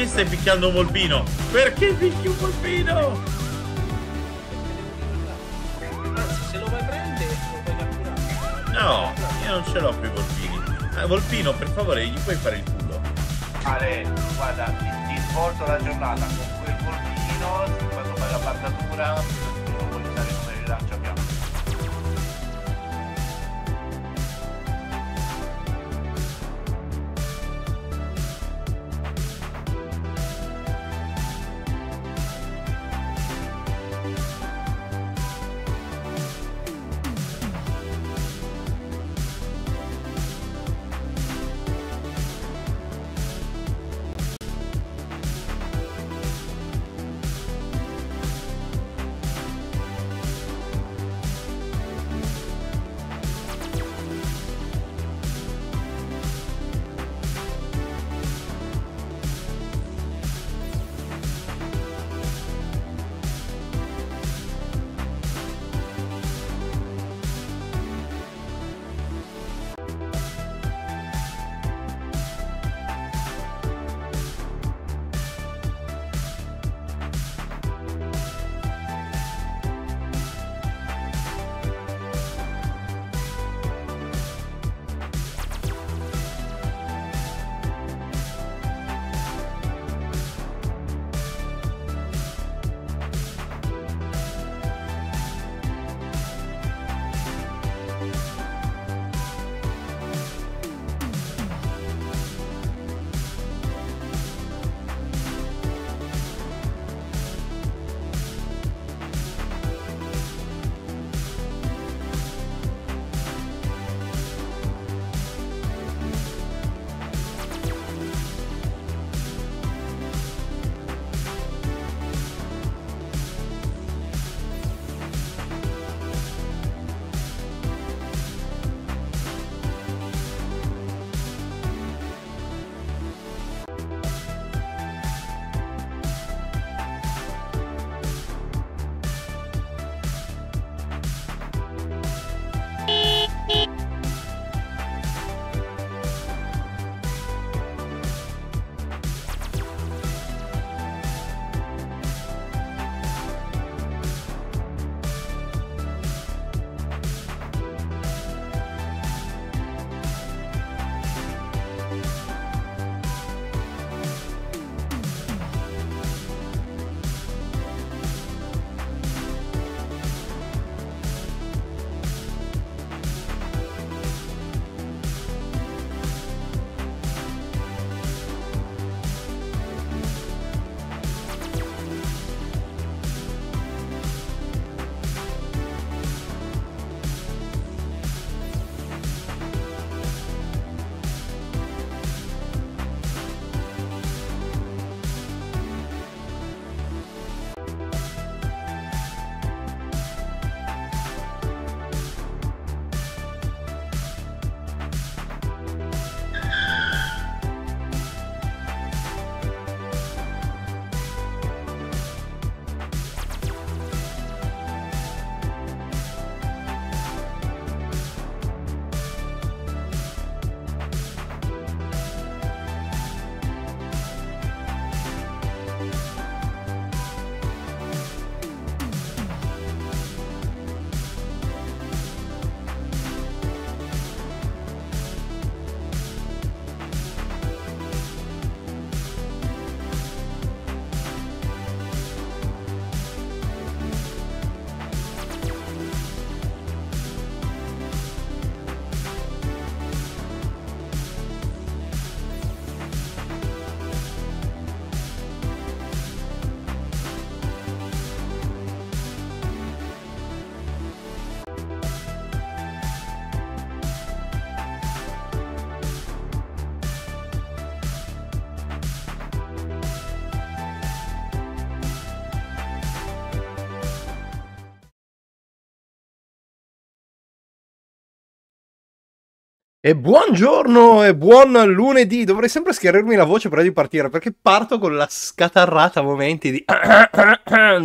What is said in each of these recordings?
perché stai picchiando un Volpino? Perché picchio Volpino? se lo vuoi prendere, lo puoi catturare. No, io non ce l'ho più i Volpini. Ah, Volpino, per favore, gli puoi fare il culo. Ale, guarda, ti, svolto la giornata con quel Volpino, quando fai la bardatura. E buongiorno e buon lunedì. Dovrei sempre schiarirmi la voce prima di partire perché parto con la scatarrata a momenti di,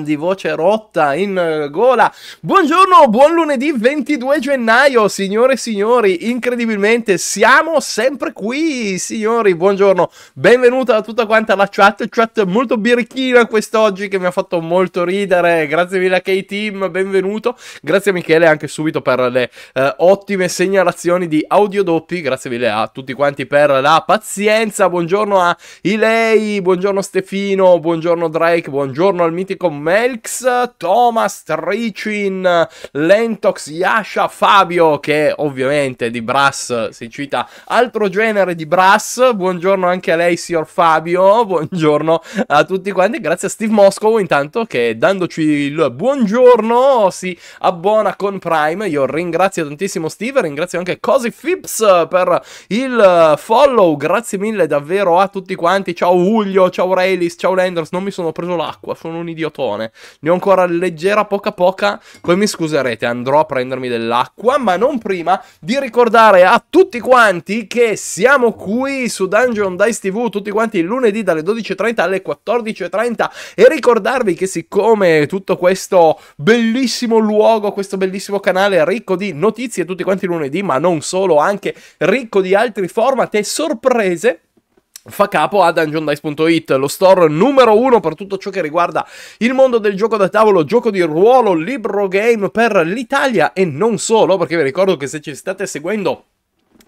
di voce rotta in gola. Buongiorno, buon lunedì 22 gennaio, signore e signori. Incredibilmente siamo sempre qui, signori. Buongiorno, benvenuta a tutta quanta la chat. Chat molto birichina quest'oggi che mi ha fatto molto ridere. Grazie mille a K-Team, benvenuto. Grazie a Michele anche subito per le eh, ottime segnalazioni di audio Toppi, grazie mille a tutti quanti per la pazienza, buongiorno a Ilei, buongiorno Stefino, buongiorno Drake, buongiorno al mitico Melks, Thomas, Tricin, Lentox, Yasha, Fabio che ovviamente di Brass si cita altro genere di Brass, buongiorno anche a lei signor Fabio, buongiorno a tutti quanti, grazie a Steve Moscow intanto che dandoci il buongiorno si abbona con Prime, io ringrazio tantissimo Steve, ringrazio anche Cosi Phipps eh, per il eh, follow. Grazie mille davvero a tutti quanti. Ciao Uglio, ciao Railis, ciao Landers. Non mi sono preso l'acqua, sono un idiotone. Ne ho ancora leggera poca poca. Poi mi scuserete, andrò a prendermi dell'acqua. Ma non prima di ricordare a tutti quanti che siamo qui su Dungeon Dice TV tutti quanti il lunedì dalle 12.30 alle 14.30 e ricordarvi che siccome tutto questo bellissimo luogo, questo bellissimo canale è ricco di notizie tutti quanti lunedì, ma non solo, anche anche ricco di altri format e sorprese fa capo a DungeonDice.it, lo store numero uno per tutto ciò che riguarda il mondo del gioco da tavolo, gioco di ruolo, libro game per l'Italia e non solo, perché vi ricordo che se ci state seguendo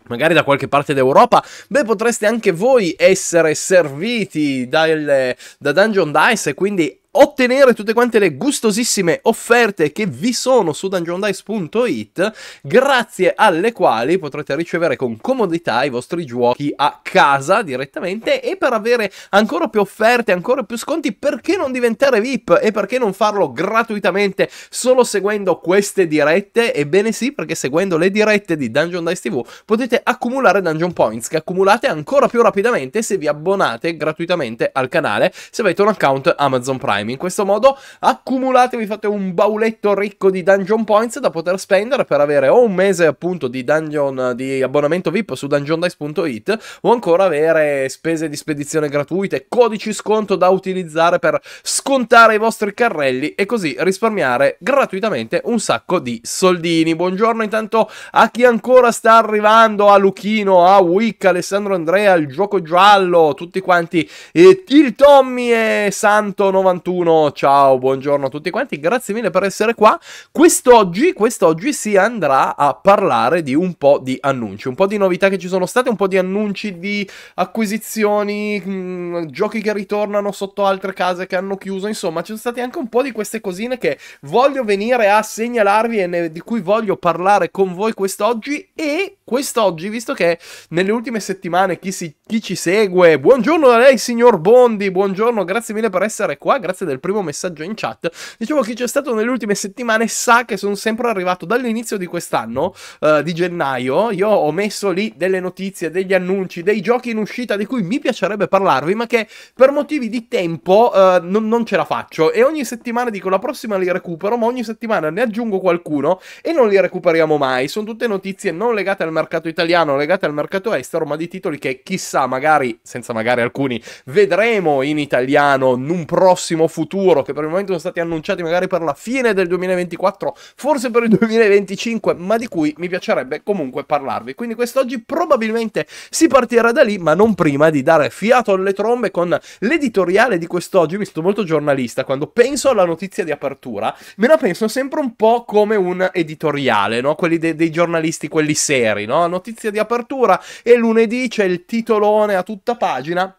magari da qualche parte d'Europa, beh potreste anche voi essere serviti dal, da Dungeon Dice e quindi ottenere tutte quante le gustosissime offerte che vi sono su dungeondice.it, grazie alle quali potrete ricevere con comodità i vostri giochi a casa direttamente e per avere ancora più offerte, ancora più sconti, perché non diventare VIP e perché non farlo gratuitamente solo seguendo queste dirette? Ebbene sì, perché seguendo le dirette di Dungeon Dice TV potete accumulare Dungeon Points che accumulate ancora più rapidamente se vi abbonate gratuitamente al canale se avete un account Amazon Prime problemi. In questo modo accumulatevi, fate un bauletto ricco di dungeon points da poter spendere per avere o un mese appunto di dungeon di abbonamento VIP su dungeondice.it o ancora avere spese di spedizione gratuite, codici sconto da utilizzare per scontare i vostri carrelli e così risparmiare gratuitamente un sacco di soldini. Buongiorno intanto a chi ancora sta arrivando, a Luchino, a Wick, Alessandro Andrea, il gioco giallo, tutti quanti, eh, il Tommy e Santo91 nessuno, ciao, buongiorno a tutti quanti, grazie mille per essere qua. Quest'oggi, quest'oggi si andrà a parlare di un po' di annunci, un po' di novità che ci sono state, un po' di annunci di acquisizioni, mh, mm, giochi che ritornano sotto altre case che hanno chiuso, insomma ci sono state anche un po' di queste cosine che voglio venire a segnalarvi e ne, di cui voglio parlare con voi quest'oggi e quest'oggi, visto che nelle ultime settimane chi, si, chi ci segue, buongiorno da lei signor Bondi, buongiorno, grazie mille per essere qua, grazie grazie del primo messaggio in chat. Diciamo che c'è stato nelle ultime settimane sa che sono sempre arrivato dall'inizio di quest'anno, uh, di gennaio. Io ho messo lì delle notizie, degli annunci, dei giochi in uscita di cui mi piacerebbe parlarvi, ma che per motivi di tempo uh, non, non, ce la faccio. E ogni settimana dico la prossima li recupero, ma ogni settimana ne aggiungo qualcuno e non li recuperiamo mai. Sono tutte notizie non legate al mercato italiano, legate al mercato estero, ma di titoli che chissà, magari, senza magari alcuni, vedremo in italiano in un prossimo futuro, che per il momento sono stati annunciati magari per la fine del 2024, forse per il 2025, ma di cui mi piacerebbe comunque parlarvi. Quindi quest'oggi probabilmente si partirà da lì, ma non prima di dare fiato alle trombe con l'editoriale di quest'oggi. Mi sto molto giornalista, quando penso alla notizia di apertura, me la penso sempre un po' come un editoriale, no? Quelli de- dei giornalisti, quelli seri, no? Notizia di apertura e lunedì c'è il titolone a tutta pagina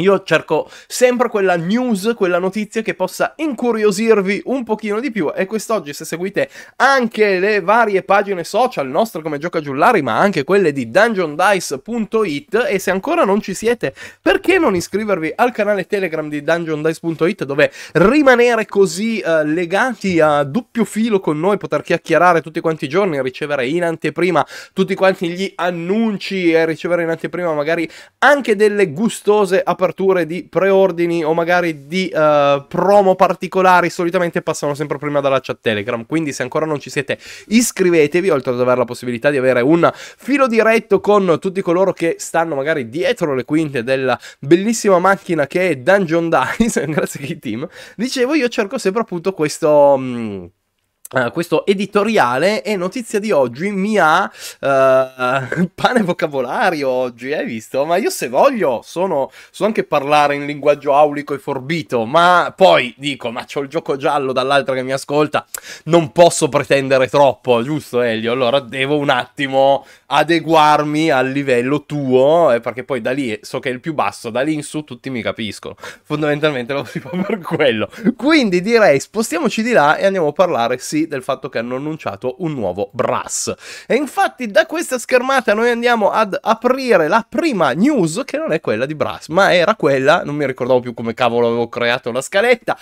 io cerco sempre quella news, quella notizia che possa incuriosirvi un pochino di più e quest'oggi se seguite anche le varie pagine social, nostre come Gioca Giullari, ma anche quelle di dungeondice.it e se ancora non ci siete, perché non iscrivervi al canale Telegram di dungeondice.it dove rimanere così eh, legati a doppio filo con noi, poter chiacchierare tutti quanti i giorni, ricevere in anteprima tutti quanti gli annunci e ricevere in anteprima magari anche delle gustose aperture aperture di preordini o magari di uh, promo particolari solitamente passano sempre prima dalla chat Telegram. Quindi se ancora non ci siete iscrivetevi, oltre ad avere la possibilità di avere un filo diretto con tutti coloro che stanno magari dietro le quinte della bellissima macchina che è Dungeon Dice, grazie a Team. Dicevo, io cerco sempre appunto questo... Mh, mm, eh, questo editoriale e notizia di oggi mi ha uh, pane vocabolario oggi, hai visto? Ma io se voglio sono, so anche parlare in linguaggio aulico e forbito, ma poi dico, ma c'ho il gioco giallo dall'altra che mi ascolta, non posso pretendere troppo, giusto Elio? Allora devo un attimo adeguarmi al livello tuo, eh, perché poi da lì so che è il più basso, da lì in su tutti mi capiscono, fondamentalmente lo si fa per quello. Quindi direi spostiamoci di là e andiamo a parlare, sì, del fatto che hanno annunciato un nuovo Brass. E infatti da questa schermata noi andiamo ad aprire la prima news che non è quella di Brass, ma era quella, non mi ricordavo più come cavolo avevo creato la scaletta,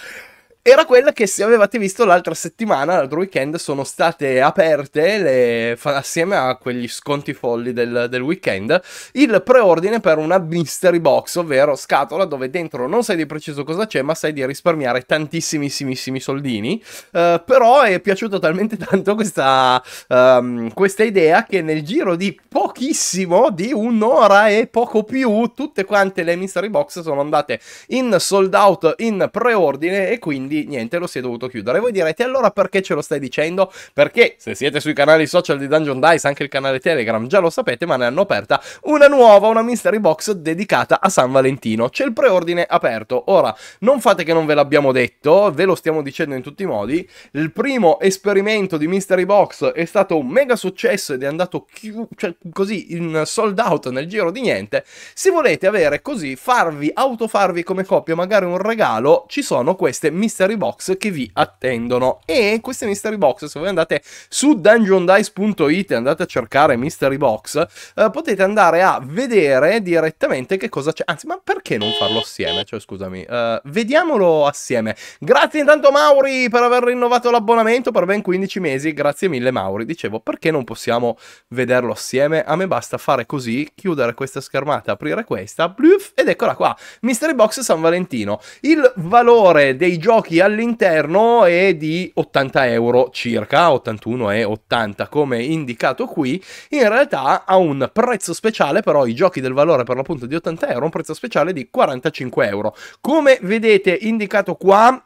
era quella che se avevate visto l'altra settimana, l'altro weekend, sono state aperte le, assieme a quegli sconti folli del, del, weekend il preordine per una mystery box, ovvero scatola dove dentro non sai di preciso cosa c'è, ma sai di risparmiare tantissimissimi soldini. Uh, però è piaciuta talmente tanto questa, um, questa idea che nel giro di pochissimo, di un'ora e poco più, tutte quante le mystery box sono andate in sold out, in preordine e quindi quindi niente, lo si è dovuto chiudere. Voi direte allora perché ce lo stai dicendo? Perché se siete sui canali social di Dungeon Dice, anche il canale Telegram, già lo sapete, ma ne hanno aperta una nuova, una mystery box dedicata a San Valentino. C'è il preordine aperto. Ora, non fate che non ve l'abbiamo detto, ve lo stiamo dicendo in tutti i modi. Il primo esperimento di mystery box è stato un mega successo ed è andato chi- cioè, così in sold out nel giro di niente. Se volete avere così, farvi, autofarvi come coppia magari un regalo, ci sono queste mystery mystery box che vi attendono. E queste mystery box, se voi andate su dungeondice.it e andate a cercare mystery box, eh, potete andare a vedere direttamente che cosa c'è. Anzi, ma perché non farlo assieme? Cioè, scusami, eh, vediamolo assieme. Grazie intanto Mauri per aver rinnovato l'abbonamento per ben 15 mesi. Grazie mille Mauri. Dicevo, perché non possiamo vederlo assieme? A me basta fare così, chiudere questa schermata, aprire questa, bluff, ed eccola qua. Mystery Box San Valentino. Il valore dei giochi giochi all'interno è di 80 euro circa, 81,80 come indicato qui, in realtà ha un prezzo speciale però i giochi del valore per l'appunto di 80 euro, un prezzo speciale di 45 euro. Come vedete indicato qua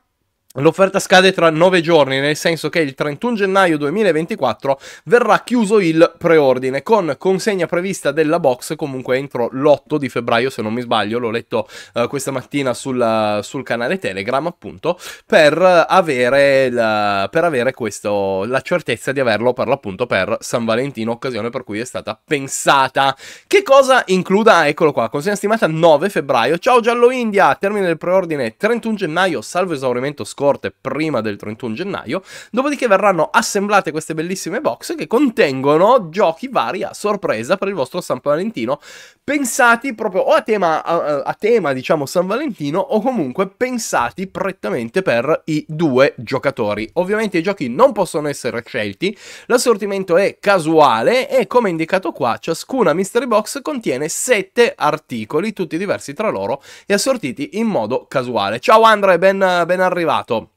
L'offerta scade tra 9 giorni, nel senso che il 31 gennaio 2024 verrà chiuso il preordine, con consegna prevista della box comunque entro l'8 di febbraio, se non mi sbaglio, l'ho letto uh, questa mattina sul, sul, canale Telegram, appunto, per avere, la, per avere questo, la certezza di averlo per l'appunto per San Valentino, occasione per cui è stata pensata. Che cosa includa? Eccolo qua, consegna stimata 9 febbraio. Ciao Giallo India, termine del preordine 31 gennaio, salvo esaurimento scorso forte prima del 31 gennaio, dopodiché verranno assemblate queste bellissime box che contengono giochi vari a sorpresa per il vostro San Valentino, pensati proprio o a tema, a, a tema, diciamo, San Valentino o comunque pensati prettamente per i due giocatori. Ovviamente i giochi non possono essere scelti, l'assortimento è casuale e come indicato qua ciascuna mystery box contiene sette articoli, tutti diversi tra loro e assortiti in modo casuale. Ciao Andre, ben, ben arrivato!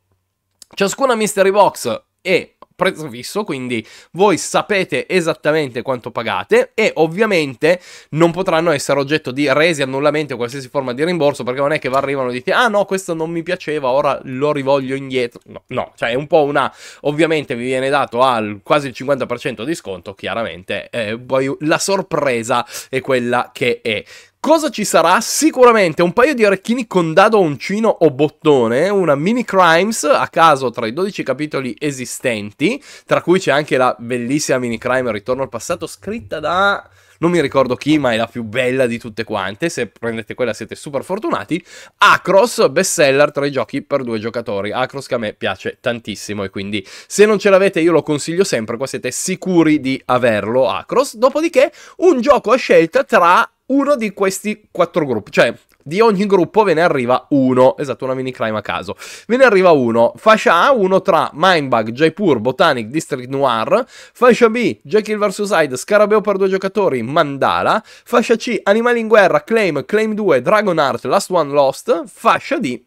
Ciascuna mystery box è prezzo fisso, quindi voi sapete esattamente quanto pagate e ovviamente non potranno essere oggetto di resi, annullamenti o qualsiasi forma di rimborso perché non è che vi arrivano e dite ah no questo non mi piaceva, ora lo rivoglio indietro, no, no, cioè è un po' una, ovviamente vi viene dato al quasi il 50% di sconto, chiaramente eh, poi la sorpresa è quella che è. Cosa ci sarà? Sicuramente un paio di orecchini con dado uncino o bottone, una mini crimes a caso tra i 12 capitoli esistenti, tra cui c'è anche la bellissima mini crime Ritorno al passato scritta da non mi ricordo chi, ma è la più bella di tutte quante. Se prendete quella siete super fortunati. Acros, bestseller tra i giochi per due giocatori. Acros che a me piace tantissimo e quindi se non ce l'avete io lo consiglio sempre, qua siete sicuri di averlo Acros. Dopodiché un gioco a scelta tra uno di questi quattro gruppi, cioè di ogni gruppo ve ne arriva uno, esatto, una mini crime a caso. Ve ne arriva uno, fascia A, uno tra Mindbug, Jaipur, Botanic, District Noir, fascia B, Jekyll vs. Hyde, Scarabeo per due giocatori, Mandala, fascia C, Animali in guerra, Claim, Claim 2, Dragon Art, Last One Lost, fascia D,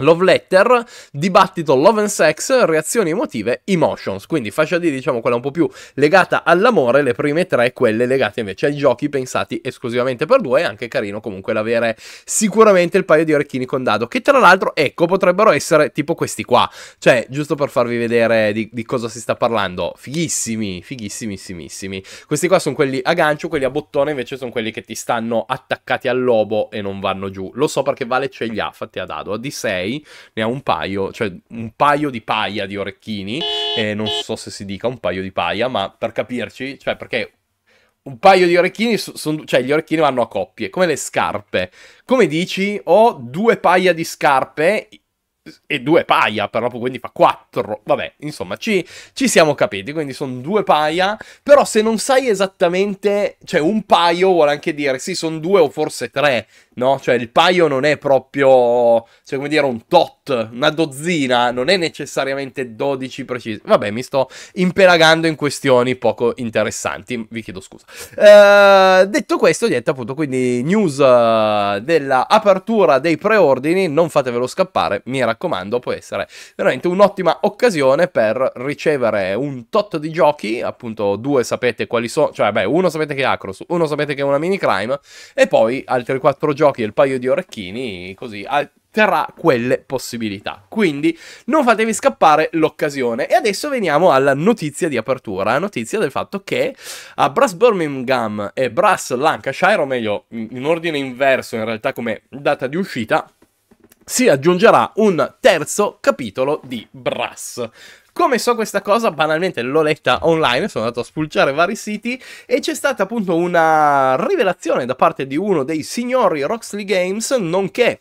Love Letter, dibattito Love and Sex, reazioni emotive, emotions, quindi fascia di diciamo quella un po' più legata all'amore, le prime tre quelle legate invece ai giochi pensati esclusivamente per due, è anche carino comunque l'avere sicuramente il paio di orecchini con dado, che tra l'altro ecco potrebbero essere tipo questi qua, cioè giusto per farvi vedere di, di cosa si sta parlando, fighissimi, fighissimissimissimi, questi qua sono quelli a gancio, quelli a bottone invece sono quelli che ti stanno attaccati al lobo e non vanno giù, lo so perché Vale ce li ha fatti a dado, a D6 6, ne ha un paio, cioè un paio di paia di orecchini, e non so se si dica un paio di paia, ma per capirci, cioè perché un paio di orecchini, son, cioè gli orecchini vanno a coppie, come le scarpe. Come dici, ho due paia di scarpe e due paia, però quindi fa quattro. Vabbè, insomma, ci, ci siamo capiti, quindi sono due paia, però se non sai esattamente, cioè un paio vuole anche dire sì, sono due o forse tre, no? Cioè il paio non è proprio, cioè come dire, un tot una dozzina, non è necessariamente 12 precisi. Vabbè, mi sto impelagando in questioni poco interessanti, vi chiedo scusa. Eh, detto questo, detto appunto, quindi news eh, dell'apertura dei preordini, non fatevelo scappare, mi raccomando, può essere veramente un'ottima occasione per ricevere un tot di giochi, appunto due sapete quali sono, cioè beh, uno sapete che è Acros, uno sapete che è una mini crime, e poi altri quattro giochi e il paio di orecchini, così terrà quelle possibilità. Quindi non fatevi scappare l'occasione. E adesso veniamo alla notizia di apertura, la notizia del fatto che a Brass Birmingham e Brass Lancashire, o meglio in ordine inverso in realtà come data di uscita, si aggiungerà un terzo capitolo di Brass. Come so questa cosa? Banalmente l'ho letta online, sono andato a spulciare vari siti e c'è stata appunto una rivelazione da parte di uno dei signori Roxley Games, nonché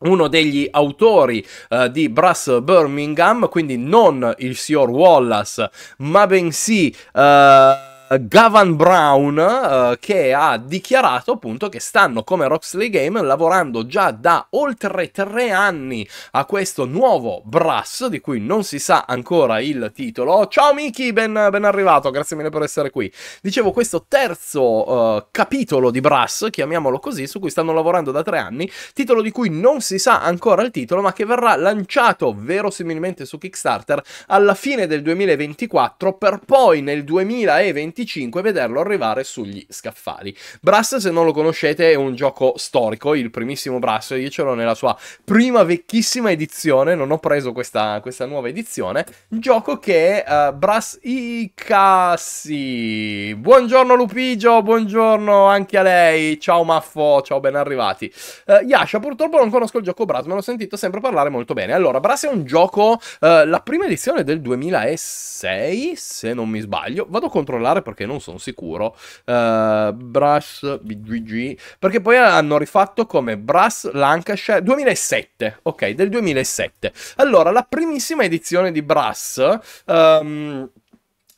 uno degli autori uh, di Brass Birmingham, quindi non il signor Wallace, ma bensì... Uh Gavan Brown uh, che ha dichiarato appunto che stanno come Roxley Game lavorando già da oltre tre anni a questo nuovo brass di cui non si sa ancora il titolo. Ciao Miki, ben, ben, arrivato, grazie mille per essere qui. Dicevo questo terzo uh, capitolo di brass, chiamiamolo così, su cui stanno lavorando da tre anni, titolo di cui non si sa ancora il titolo ma che verrà lanciato verosimilmente su Kickstarter alla fine del 2024 per poi nel 2024 25 e vederlo arrivare sugli scaffali. Brass, se non lo conoscete, è un gioco storico, il primissimo Brass, io ce l'ho nella sua prima vecchissima edizione, non ho preso questa, questa nuova edizione, gioco che è uh, Brass Icassi. Buongiorno Lupigio, buongiorno anche a lei, ciao Maffo, ciao ben arrivati. Uh, Yasha, purtroppo non conosco il gioco Brass, ma l'ho sentito sempre parlare molto bene. Allora, Brass è un gioco, uh, la prima edizione del 2006, se non mi sbaglio, vado a controllare perché non sono sicuro. Uh, Brass BGG, perché poi hanno rifatto come Brass Lancashire 2007, ok, del 2007. Allora, la primissima edizione di Brass... Um,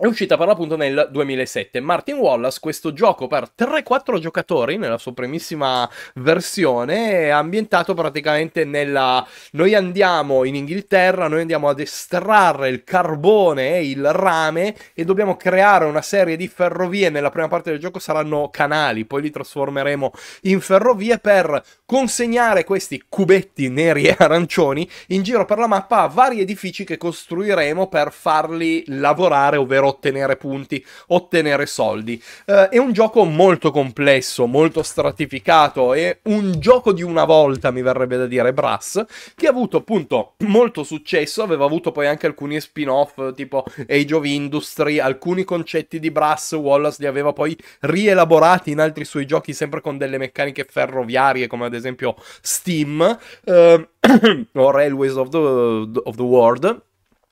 è uscita per l'appunto nel 2007. Martin Wallace, questo gioco per 3-4 giocatori nella sua primissima versione, è ambientato praticamente nella... Noi andiamo in Inghilterra, noi andiamo ad estrarre il carbone e il rame e dobbiamo creare una serie di ferrovie. Nella prima parte del gioco saranno canali, poi li trasformeremo in ferrovie per consegnare questi cubetti neri e arancioni in giro per la mappa a vari edifici che costruiremo per farli lavorare, ovvero ottenere punti, ottenere soldi. Eh, è un gioco molto complesso, molto stratificato, è un gioco di una volta, mi verrebbe da dire, Brass, che ha avuto appunto molto successo, aveva avuto poi anche alcuni spin-off tipo Age of Industry, alcuni concetti di Brass, Wallace li aveva poi rielaborati in altri suoi giochi, sempre con delle meccaniche ferroviarie, come ad esempio Steam. Eh, o Railways of the, of the World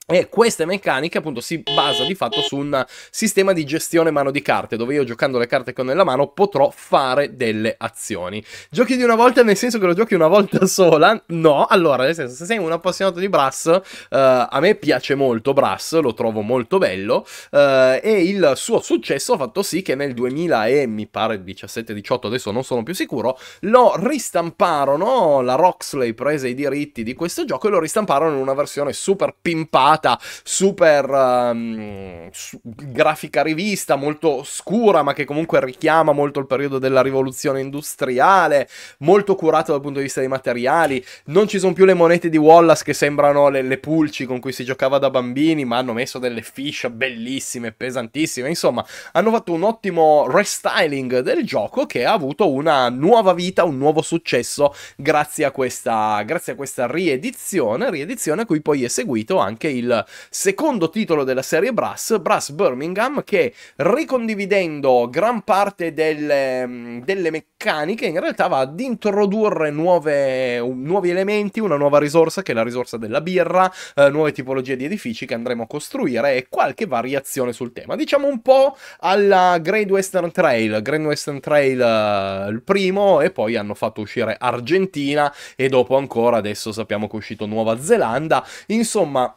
e queste meccaniche appunto si basa di fatto su un sistema di gestione mano di carte, dove io giocando le carte che ho nella mano potrò fare delle azioni. Giochi di una volta nel senso che lo giochi una volta sola? No, allora nel senso se sei un appassionato di Brass, uh, a me piace molto Brass, lo trovo molto bello uh, e il suo successo ha fatto sì che nel 2000 e mi pare 17-18, adesso non sono più sicuro, lo ristamparono, la Roxley prese i diritti di questo gioco e lo ristamparono in una versione super pimpata puntata super um, su- grafica rivista, molto scura, ma che comunque richiama molto il periodo della rivoluzione industriale, molto curato dal punto di vista dei materiali. Non ci sono più le monete di Wallace che sembrano le, le pulci con cui si giocava da bambini, ma hanno messo delle fish bellissime, pesantissime. Insomma, hanno fatto un ottimo restyling del gioco che ha avuto una nuova vita, un nuovo successo grazie a questa, grazie a questa riedizione, riedizione a cui poi è seguito anche il il secondo titolo della serie Brass, Brass Birmingham, che ricondividendo gran parte delle, mm, delle meccaniche in realtà va ad introdurre nuove, nuovi elementi, una nuova risorsa che è la risorsa della birra, eh, nuove tipologie di edifici che andremo a costruire e qualche variazione sul tema. Diciamo un po' alla Great Western Trail, Great Western Trail eh, il primo e poi hanno fatto uscire Argentina e dopo ancora adesso sappiamo che è uscito Nuova Zelanda, insomma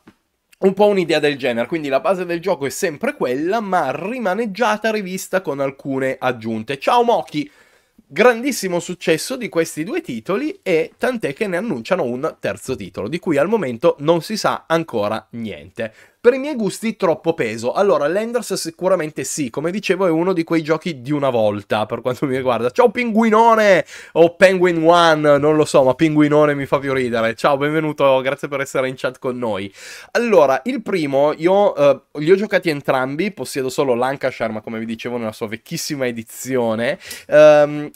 un po' un'idea del genere, quindi la base del gioco è sempre quella, ma rimaneggiata, rivista con alcune aggiunte. Ciao Moki! Grandissimo successo di questi due titoli e tant'è che ne annunciano un terzo titolo, di cui al momento non si sa ancora niente. Per i miei gusti troppo peso. Allora, l'Enders sicuramente sì, come dicevo è uno di quei giochi di una volta per quanto mi riguarda. Ciao Pinguinone o Penguin One, non lo so, ma Pinguinone mi fa più ridere. Ciao, benvenuto, grazie per essere in chat con noi. Allora, il primo, io eh, li ho giocati entrambi, possiedo solo Lancashire, ma come vi dicevo nella sua vecchissima edizione. Um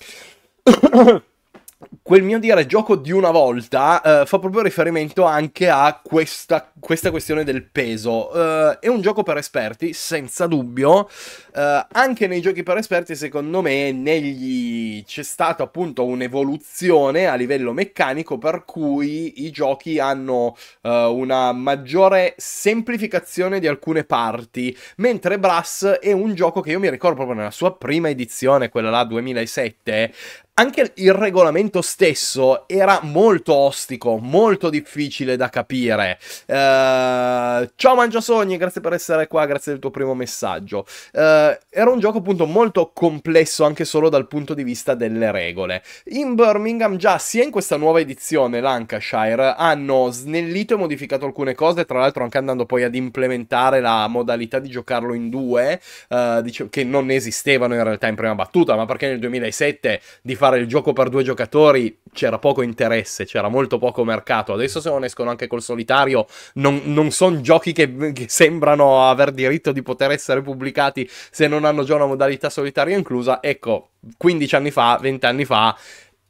quel mio dire gioco di una volta eh, fa proprio riferimento anche a questa, questa questione del peso. Eh, è un gioco per esperti, senza dubbio. Eh, anche nei giochi per esperti, secondo me, negli... c'è stata appunto un'evoluzione a livello meccanico per cui i giochi hanno eh, una maggiore semplificazione di alcune parti, mentre Brass è un gioco che io mi ricordo proprio nella sua prima edizione, quella là 2007, anche il regolamento stesso era molto ostico, molto difficile da capire. Uh, ciao Mangiasogni, grazie per essere qua, grazie del tuo primo messaggio. Uh, era un gioco appunto molto complesso anche solo dal punto di vista delle regole. In Birmingham già sia in questa nuova edizione Lancashire hanno snellito e modificato alcune cose, tra l'altro anche andando poi ad implementare la modalità di giocarlo in due, uh, dice- che non esistevano in realtà in prima battuta, ma perché nel 2007 di fare il gioco per due giocatori c'era poco interesse, c'era molto poco mercato. Adesso se non escono anche col solitario, non, non sono giochi che, che, sembrano aver diritto di poter essere pubblicati se non hanno già una modalità solitaria inclusa. Ecco, 15 anni fa, 20 anni fa,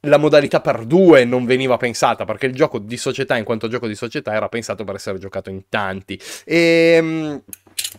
la modalità per due non veniva pensata perché il gioco di società, in quanto gioco di società, era pensato per essere giocato in tanti. Ehm...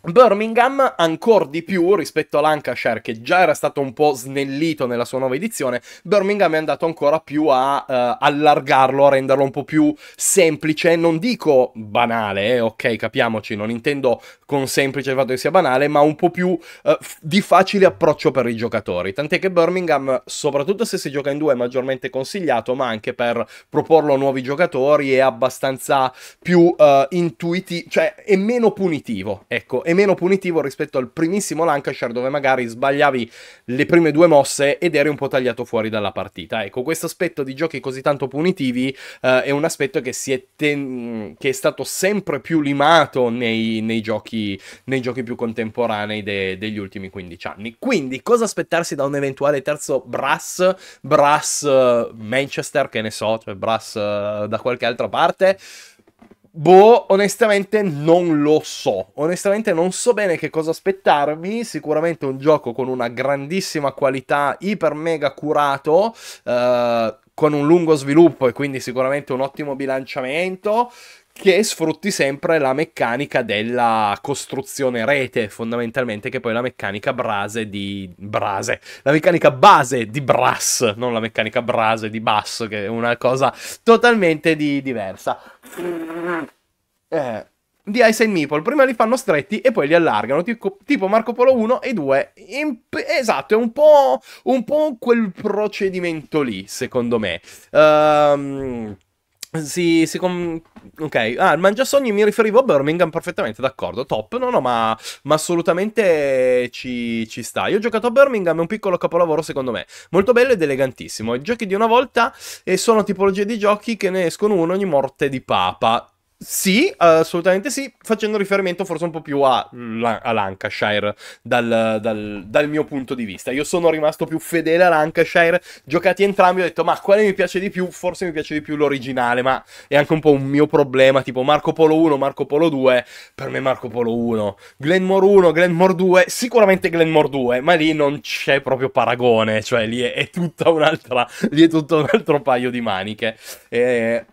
Birmingham, ancora di più rispetto a Lancashire, che già era stato un po' snellito nella sua nuova edizione, Birmingham è andato ancora più a eh, allargarlo, a renderlo un po' più semplice. Non dico banale, eh, ok, capiamoci, non intendo con semplice il fatto che sia banale, ma un po' più eh, di facile approccio per i giocatori. Tant'è che Birmingham, soprattutto se si gioca in due, è maggiormente consigliato, ma anche per proporlo a nuovi giocatori è abbastanza più eh, intuitivo, cioè è meno punitivo, ecco secco e meno punitivo rispetto al primissimo Lancashire dove magari sbagliavi le prime due mosse ed eri un po' tagliato fuori dalla partita. Ecco, questo aspetto di giochi così tanto punitivi eh, è un aspetto che, è ten... che, è stato sempre più limato nei, nei, giochi, nei giochi, più contemporanei de... degli ultimi 15 anni. Quindi cosa aspettarsi da un eventuale terzo Brass, Brass uh, Manchester, che ne so, cioè Brass uh, da qualche altra parte? Boh, onestamente non lo so. Onestamente non so bene che cosa aspettarmi. Sicuramente un gioco con una grandissima qualità, iper mega curato, eh, con un lungo sviluppo e quindi sicuramente un ottimo bilanciamento che sfrutti sempre la meccanica della costruzione rete, fondamentalmente, che poi è la meccanica brase di brase, la meccanica base di brass, non la meccanica brase di bass, che è una cosa totalmente di... diversa. Eh di Ice and Meeple. Prima li fanno stretti e poi li allargano, tipo, tipo Marco Polo 1 e 2. Imp- esatto, è un po', un po' quel procedimento lì, secondo me. Um, si, si com... Ok, ah, il Mangia mangiasogni mi riferivo a Birmingham, perfettamente, d'accordo, top, no, no, ma, ma assolutamente ci, ci, sta. Io ho giocato a Birmingham, è un piccolo capolavoro secondo me, molto bello ed elegantissimo. I giochi di una volta e sono tipologie di giochi che ne escono uno ogni morte di papa. Sì, eh, assolutamente sì, facendo riferimento forse un po' più a, a Lancashire dal, dal, dal, mio punto di vista. Io sono rimasto più fedele a Lancashire, giocati entrambi ho detto ma quale mi piace di più? Forse mi piace di più l'originale, ma è anche un po' un mio problema, tipo Marco Polo 1, Marco Polo 2, per me Marco Polo 1, Glenmore 1, Glenmore 2, sicuramente Glenmore 2, ma lì non c'è proprio paragone, cioè lì è, è tutta un'altra, lì è tutto un altro paio di maniche. E... Eh,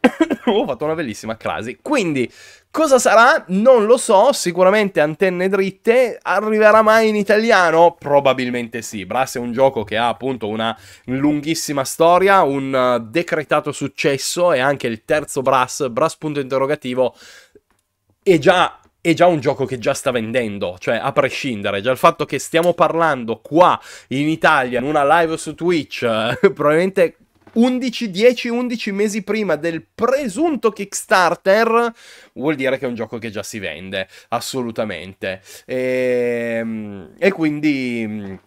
ho fatto una bellissima crasi. Quindi, quindi, cosa sarà? Non lo so, sicuramente antenne dritte. Arriverà mai in italiano? Probabilmente sì. Brass è un gioco che ha appunto una lunghissima storia, un eh, decretato successo e anche il terzo Brass, Brass punto interrogativo, è già è già un gioco che già sta vendendo, cioè a prescindere, già il fatto che stiamo parlando qua in Italia in una live su Twitch, probabilmente 11, 10, 11 mesi prima del presunto Kickstarter, vuol dire che è un gioco che già si vende, assolutamente. E, ehm, e quindi...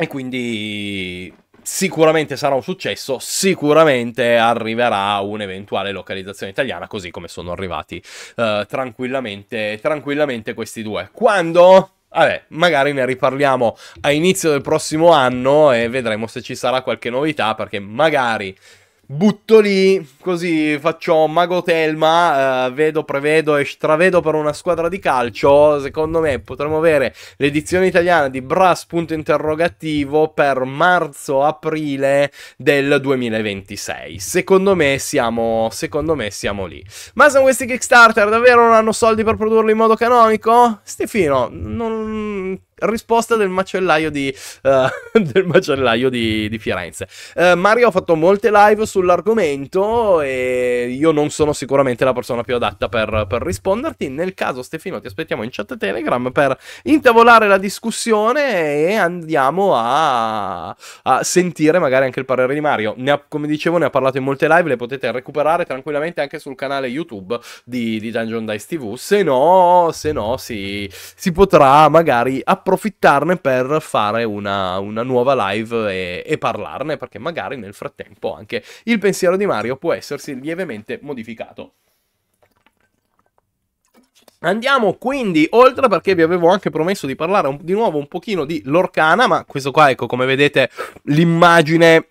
E quindi sicuramente sarà un successo, sicuramente arriverà un'eventuale localizzazione italiana, così come sono arrivati uh, tranquillamente, tranquillamente questi due. Quando? Vabbè, magari ne riparliamo a inizio del prossimo anno e vedremo se ci sarà qualche novità, perché magari butto lì, così faccio Mago Telma, eh, vedo, prevedo e stravedo per una squadra di calcio. Secondo me potremmo avere l'edizione italiana di Brass punto interrogativo per marzo-aprile del 2026. Secondo me siamo, secondo me siamo lì. Ma sono questi Kickstarter davvero non hanno soldi per produrli in modo canonico? Stefino, non risposta del macellaio di, uh, del macellaio di, di Firenze. Uh, Mario ha fatto molte live sull'argomento e io non sono sicuramente la persona più adatta per, per, risponderti. Nel caso, Stefano, ti aspettiamo in chat Telegram per intavolare la discussione e andiamo a, a sentire magari anche il parere di Mario. Ha, come dicevo, ne ha parlato in molte live, le potete recuperare tranquillamente anche sul canale YouTube di, di Dungeon Dice TV. Se no, se no si, si potrà magari approfondire approfittarne per fare una, una nuova live e, e, parlarne, perché magari nel frattempo anche il pensiero di Mario può essersi lievemente modificato. Andiamo quindi oltre perché vi avevo anche promesso di parlare un, di nuovo un pochino di Lorcana, ma questo qua ecco come vedete l'immagine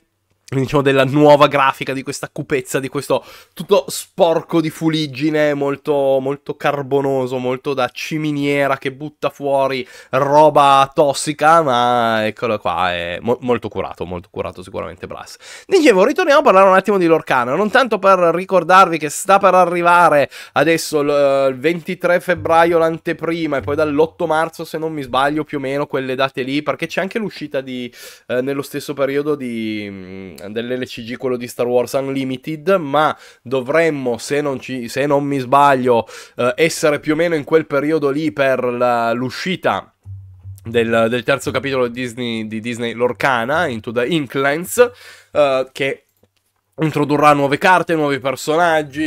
diciamo, della nuova grafica, di questa cupezza, di questo tutto sporco di fuliggine, molto, molto carbonoso, molto da ciminiera che butta fuori roba tossica, ma eccolo qua, è mo- molto curato, molto curato sicuramente Brass. Dicevo, ritorniamo a parlare un attimo di Lorcana, non tanto per ricordarvi che sta per arrivare adesso l- il 23 febbraio l'anteprima e poi dall'8 marzo, se non mi sbaglio, più o meno quelle date lì, perché c'è anche l'uscita di, eh, nello stesso periodo di mm, dell'LCG, quello di Star Wars Unlimited, ma dovremmo, se non, ci, se non mi sbaglio, eh, essere più o meno in quel periodo lì per la, l'uscita. Del, del, terzo capitolo di Disney, di Disney L'Orcana, Into the Inklands, eh, che introdurrà nuove carte, nuovi personaggi,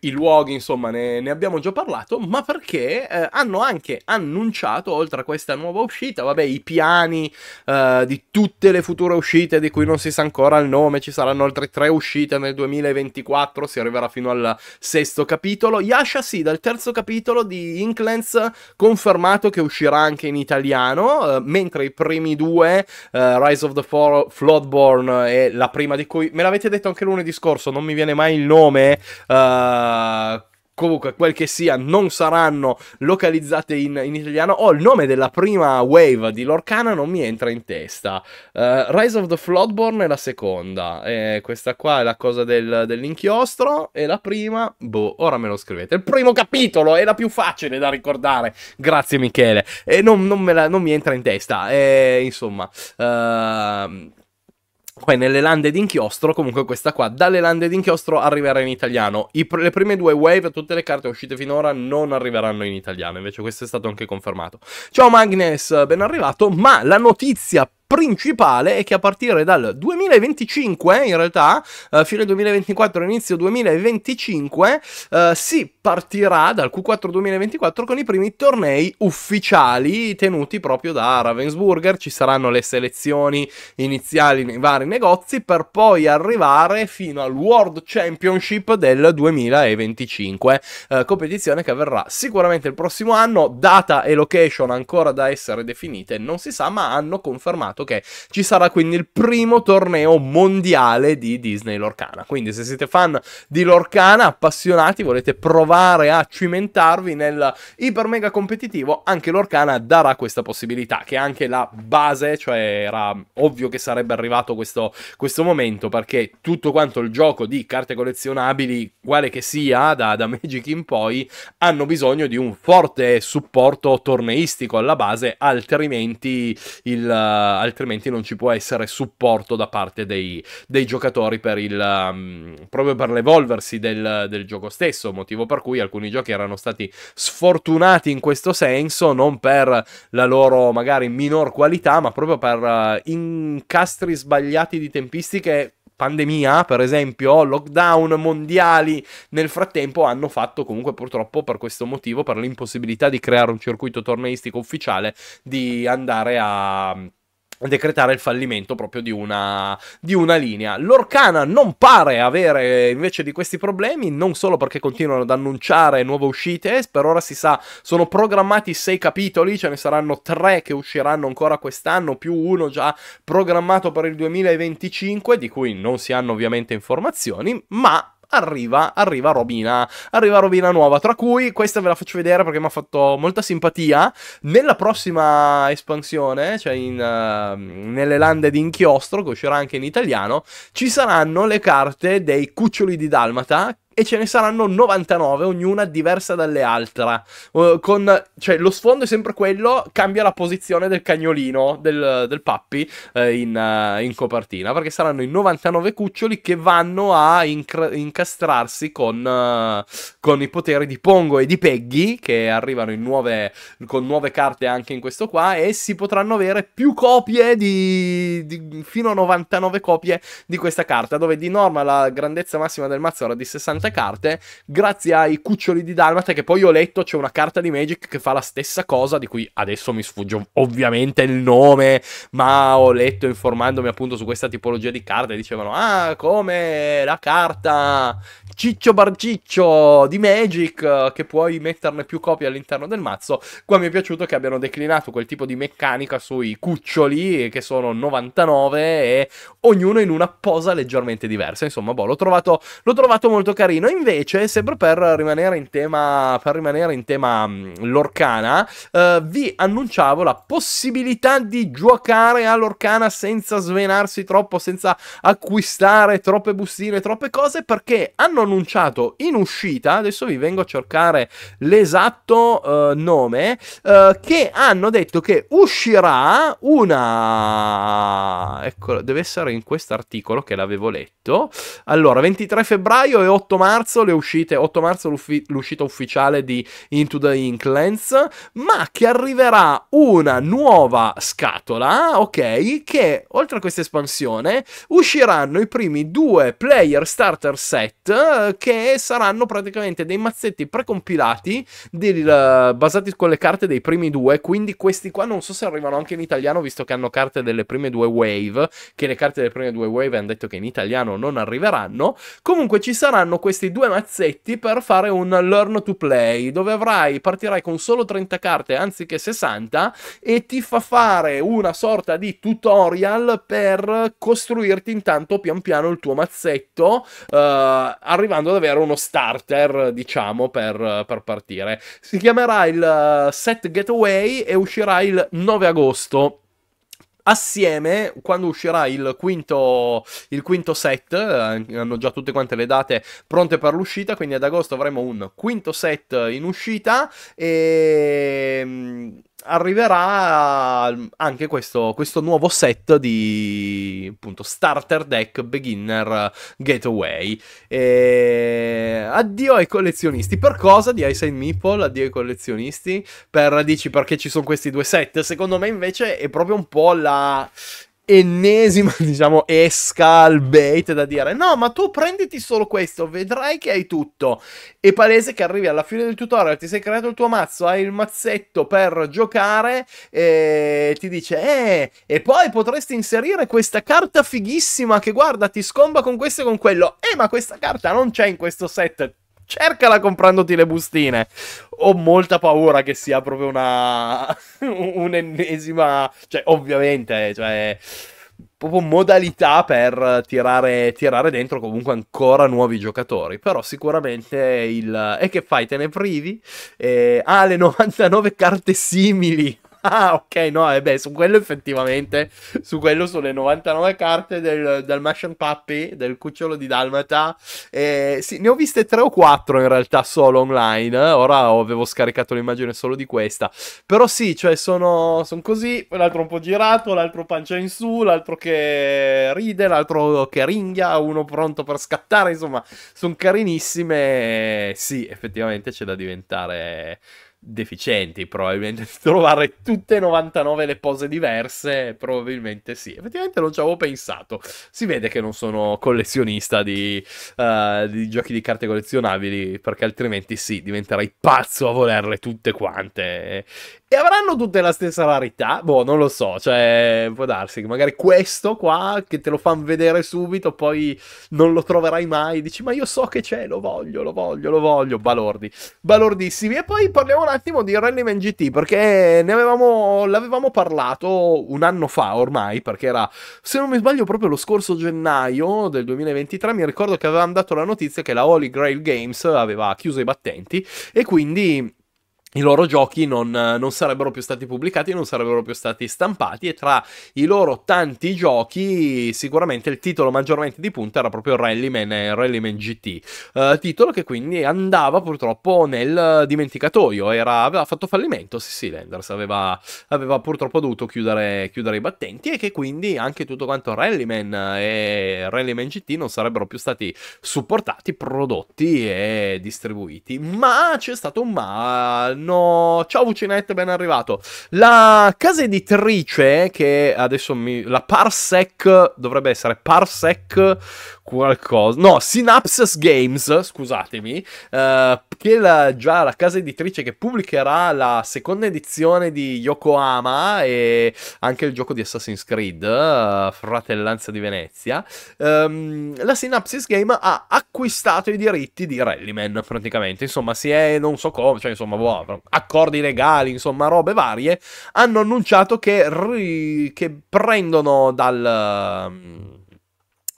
i luoghi, insomma, ne, ne abbiamo già parlato, ma perché eh, hanno anche annunciato, oltre a questa nuova uscita, vabbè, i piani eh, di tutte le future uscite di cui non si sa ancora il nome, ci saranno altre tre uscite nel 2024, si arriverà fino al sesto capitolo. Yasha sì, dal terzo capitolo di Inklens confermato che uscirà anche in italiano, eh, mentre i primi due, eh, Rise of the Fall, Floodborne e la prima di cui... Me l'avete detto anche lui? lunedì scorso, non mi viene mai il nome, uh, comunque quel che sia, non saranno localizzate in, in italiano. Ho oh, il nome della prima wave di Lorcana, non mi entra in testa. Uh, Rise of the Floodborne è la seconda. Eh, questa qua è la cosa del, dell'inchiostro. E la prima, boh, ora me lo scrivete. Il primo capitolo è la più facile da ricordare. Grazie Michele. E non, non, la, non mi entra in testa. E, eh, insomma, uh, poi nelle lande d'inchiostro, comunque questa qua, dalle lande d'inchiostro arriverà in italiano. I, le prime due wave, tutte le carte uscite finora, non arriveranno in italiano, invece questo è stato anche confermato. Ciao Magnes, ben arrivato, ma la notizia principale è che a partire dal 2025, in realtà, eh, fine 2024 inizio 2025, eh, si partirà dal Q4 2024 con i primi tornei ufficiali tenuti proprio da Ravensburger, ci saranno le selezioni iniziali nei vari negozi per poi arrivare fino al World Championship del 2025, eh, competizione che avverrà sicuramente il prossimo anno, data e location ancora da essere definite, non si sa, ma hanno confermato fatto che ci sarà quindi il primo torneo mondiale di Disney Lorcana. Quindi se siete fan di Lorcana, appassionati, volete provare a cimentarvi nel iper mega competitivo, anche Lorcana darà questa possibilità, che è anche la base, cioè era ovvio che sarebbe arrivato questo, questo momento, perché tutto quanto il gioco di carte collezionabili, quale che sia, da, da Magic in poi, hanno bisogno di un forte supporto torneistico alla base, altrimenti il, eh, altrimenti non ci può essere supporto da parte dei, dei giocatori per il, um, proprio per l'evolversi del, del, gioco stesso, motivo per cui alcuni giochi erano stati sfortunati in questo senso, non per la loro magari minor qualità, ma proprio per uh, incastri sbagliati di tempistiche pandemia, per esempio, lockdown mondiali, nel frattempo hanno fatto comunque purtroppo per questo motivo, per l'impossibilità di creare un circuito torneistico ufficiale, di andare a decretare il fallimento proprio di una, di una, linea. L'Orcana non pare avere invece di questi problemi, non solo perché continuano ad annunciare nuove uscite, eh, per ora si sa, sono programmati sei capitoli, ce ne saranno tre che usciranno ancora quest'anno, più uno già programmato per il 2025, di cui non si hanno ovviamente informazioni, ma arriva, arriva Robina, arriva Robina nuova, tra cui questa ve la faccio vedere perché mi ha fatto molta simpatia, nella prossima espansione, cioè in, uh, nelle lande di Inchiostro, che uscirà anche in italiano, ci saranno le carte dei cuccioli di Dalmata, e ce ne saranno 99, ognuna diversa dalle altre. Eh, con, cioè, lo sfondo è sempre quello, cambia la posizione del cagnolino, del, del pappi, uh, in, uh, in, copertina, perché saranno i 99 cuccioli che vanno a incra- incastrarsi con, con, i poteri di Pongo e di Peggy, che arrivano nuove, con nuove carte anche in questo qua, e si potranno avere più copie di, di fino a 99 copie di questa carta, dove di norma la grandezza massima del mazzo era di 60 certe carte grazie ai cuccioli di Dalmata che poi ho letto c'è una carta di Magic che fa la stessa cosa di cui adesso mi sfugge ovviamente il nome ma ho letto informandomi appunto su questa tipologia di carte dicevano ah come la carta ciccio barciccio di Magic che puoi metterne più copie all'interno del mazzo qua mi è piaciuto che abbiano declinato quel tipo di meccanica sui cuccioli che sono 99 e ognuno in una posa leggermente diversa insomma boh l'ho trovato, l'ho trovato molto carino carino. Invece, sempre per rimanere in tema, per rimanere in tema um, Lorcana, uh, vi annunciavo la possibilità di giocare all'Orcana senza svenarsi troppo, senza acquistare troppe bustine, troppe cose, perché hanno annunciato in uscita, adesso vi vengo a cercare l'esatto uh, nome, uh, che hanno detto che uscirà una... Ecco, deve essere in questo articolo che l'avevo letto. Allora, 23 febbraio e 8 marzo le uscite, 8 marzo l'uscita ufficiale di Into the Inklands, ma che arriverà una nuova scatola, ok, che oltre a questa espansione usciranno i primi due player starter set che saranno praticamente dei mazzetti precompilati del, basati con le carte dei primi due, quindi questi qua non so se arrivano anche in italiano visto che hanno carte delle prime due wave, che le carte delle prime due wave hanno detto che in italiano non arriveranno, comunque ci saranno questi questi due mazzetti per fare un learn to play, dove avrai, partirai con solo 30 carte anziché 60 e ti fa fare una sorta di tutorial per costruirti intanto pian piano il tuo mazzetto, eh, arrivando ad avere uno starter, diciamo, per, per partire. Si chiamerà il eh, set Getaway e uscirà il 9 agosto assieme quando uscirà il quinto, il quinto set, eh, hanno già tutte quante le date pronte per l'uscita, quindi ad agosto avremo un quinto set in uscita e ehm, arriverà anche questo, questo, nuovo set di appunto starter deck beginner getaway. e... addio ai collezionisti per cosa di Ice and Meeple addio ai collezionisti per dici perché ci sono questi due set secondo me invece è proprio un po' la ennesima, diciamo, esca bait da dire no, ma tu prenditi solo questo, vedrai che hai tutto. E palese che arrivi alla fine del tutorial, ti sei creato il tuo mazzo, hai il mazzetto per giocare e ti dice eh, e poi potresti inserire questa carta fighissima che guarda, ti scomba con questo e con quello. Eh, ma questa carta non c'è in questo set cercala comprandoti le bustine. Ho molta paura che sia proprio una. un'ennesima. Cioè, ovviamente, cioè. Proprio modalità per tirare, tirare dentro comunque ancora nuovi giocatori. Però sicuramente il. E che fai? Te ne privi? Eh, ah, le 99 carte simili ah, ok, no, e eh, beh, su quello effettivamente, su quello sono le 99 carte del Dalmatian Puppy, del cucciolo di Dalmata. Eh, sì, ne ho viste 3 o 4 in realtà solo online. Eh, ora avevo scaricato l'immagine solo di questa. Però sì, cioè sono, sono così, l'altro un po' girato, l'altro pancia in su, l'altro che ride, l'altro che ringhia, uno pronto per scattare, insomma, sono carinissime. Sì, effettivamente c'è da diventare deficienti, probabilmente trovare tutte 99 le pose diverse, probabilmente sì. Effettivamente non ci avevo pensato. Si vede che non sono collezionista di, uh, di giochi di carte collezionabili, perché altrimenti sì, diventerai pazzo a volerle tutte quante e, e avranno tutte la stessa rarità? Boh, non lo so, cioè può darsi che magari questo qua che te lo fanno vedere subito, poi non lo troverai mai, dici ma io so che c'è, lo voglio, lo voglio, lo voglio, balordi, balordissimi. E poi parliamo un attimo di Rallyman GT perché ne avevamo, l'avevamo parlato un anno fa ormai, perché era, se non mi sbaglio, proprio lo scorso gennaio del 2023, mi ricordo che avevamo dato la notizia che la Holy Grail Games aveva chiuso i battenti e quindi i loro giochi non, non, sarebbero più stati pubblicati, non sarebbero più stati stampati e tra i loro tanti giochi sicuramente il titolo maggiormente di punta era proprio Rallyman e Rallyman GT, eh, titolo che quindi andava purtroppo nel dimenticatoio, era, aveva fatto fallimento, sì sì, Lenders aveva, aveva purtroppo dovuto chiudere, chiudere, i battenti e che quindi anche tutto quanto Rallyman e Rallyman GT non sarebbero più stati supportati, prodotti e distribuiti, ma c'è stato un ma hanno... Ciao Vucinette, ben arrivato. La casa editrice, che adesso mi... La Parsec, dovrebbe essere Parsec qualcosa. No, Synapses Games, scusatemi, eh, che la, già la casa editrice che pubblicherà la seconda edizione di Yokohama e anche il gioco di Assassin's Creed, eh, Fratellanza di Venezia, ehm, la Synapses Game ha acquistato i diritti di Rallyman praticamente. Insomma, si è, non so come, cioè insomma, boh, accordi legali, insomma, robe varie. Hanno annunciato che, ri, che prendono dal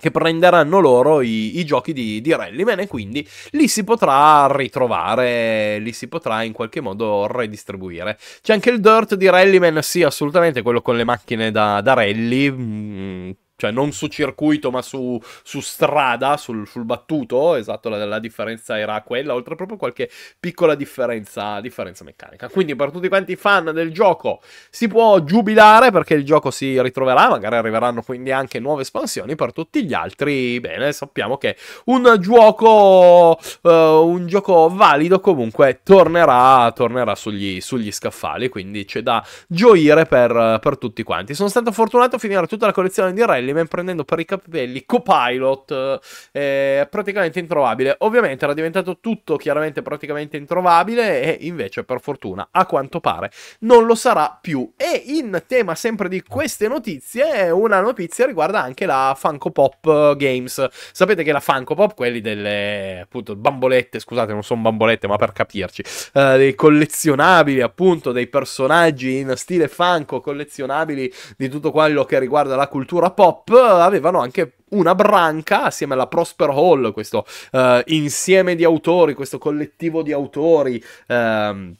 che prenderanno loro i, i giochi di, di, Rallyman e quindi li si potrà ritrovare, li si potrà in qualche modo redistribuire. C'è anche il dirt di Rallyman, sì assolutamente, quello con le macchine da, da rally, mm, cioè non su circuito ma su, su strada, sul, sul, battuto, esatto, la, la, differenza era quella, oltre proprio qualche piccola differenza, differenza, meccanica. Quindi per tutti quanti i fan del gioco si può giubilare perché il gioco si ritroverà, magari arriveranno quindi anche nuove espansioni, per tutti gli altri, bene, sappiamo che un gioco, uh, un gioco valido comunque tornerà, tornerà sugli, sugli, scaffali, quindi c'è da gioire per, per tutti quanti. Sono stato fortunato a finire tutta la collezione di Ray li ben prendendo per i capelli, copilot, eh, praticamente introvabile. Ovviamente era diventato tutto chiaramente praticamente introvabile e invece per fortuna a quanto pare non lo sarà più. E in tema sempre di queste notizie, una notizia riguarda anche la Funko Pop Games. Sapete che la Funko Pop, quelli delle appunto bambolette, scusate non sono bambolette ma per capirci, eh, dei collezionabili appunto, dei personaggi in stile Funko collezionabili di tutto quello che riguarda la cultura pop Pop avevano anche una branca assieme alla Prosper Hall, questo uh, insieme di autori, questo collettivo di autori. Um,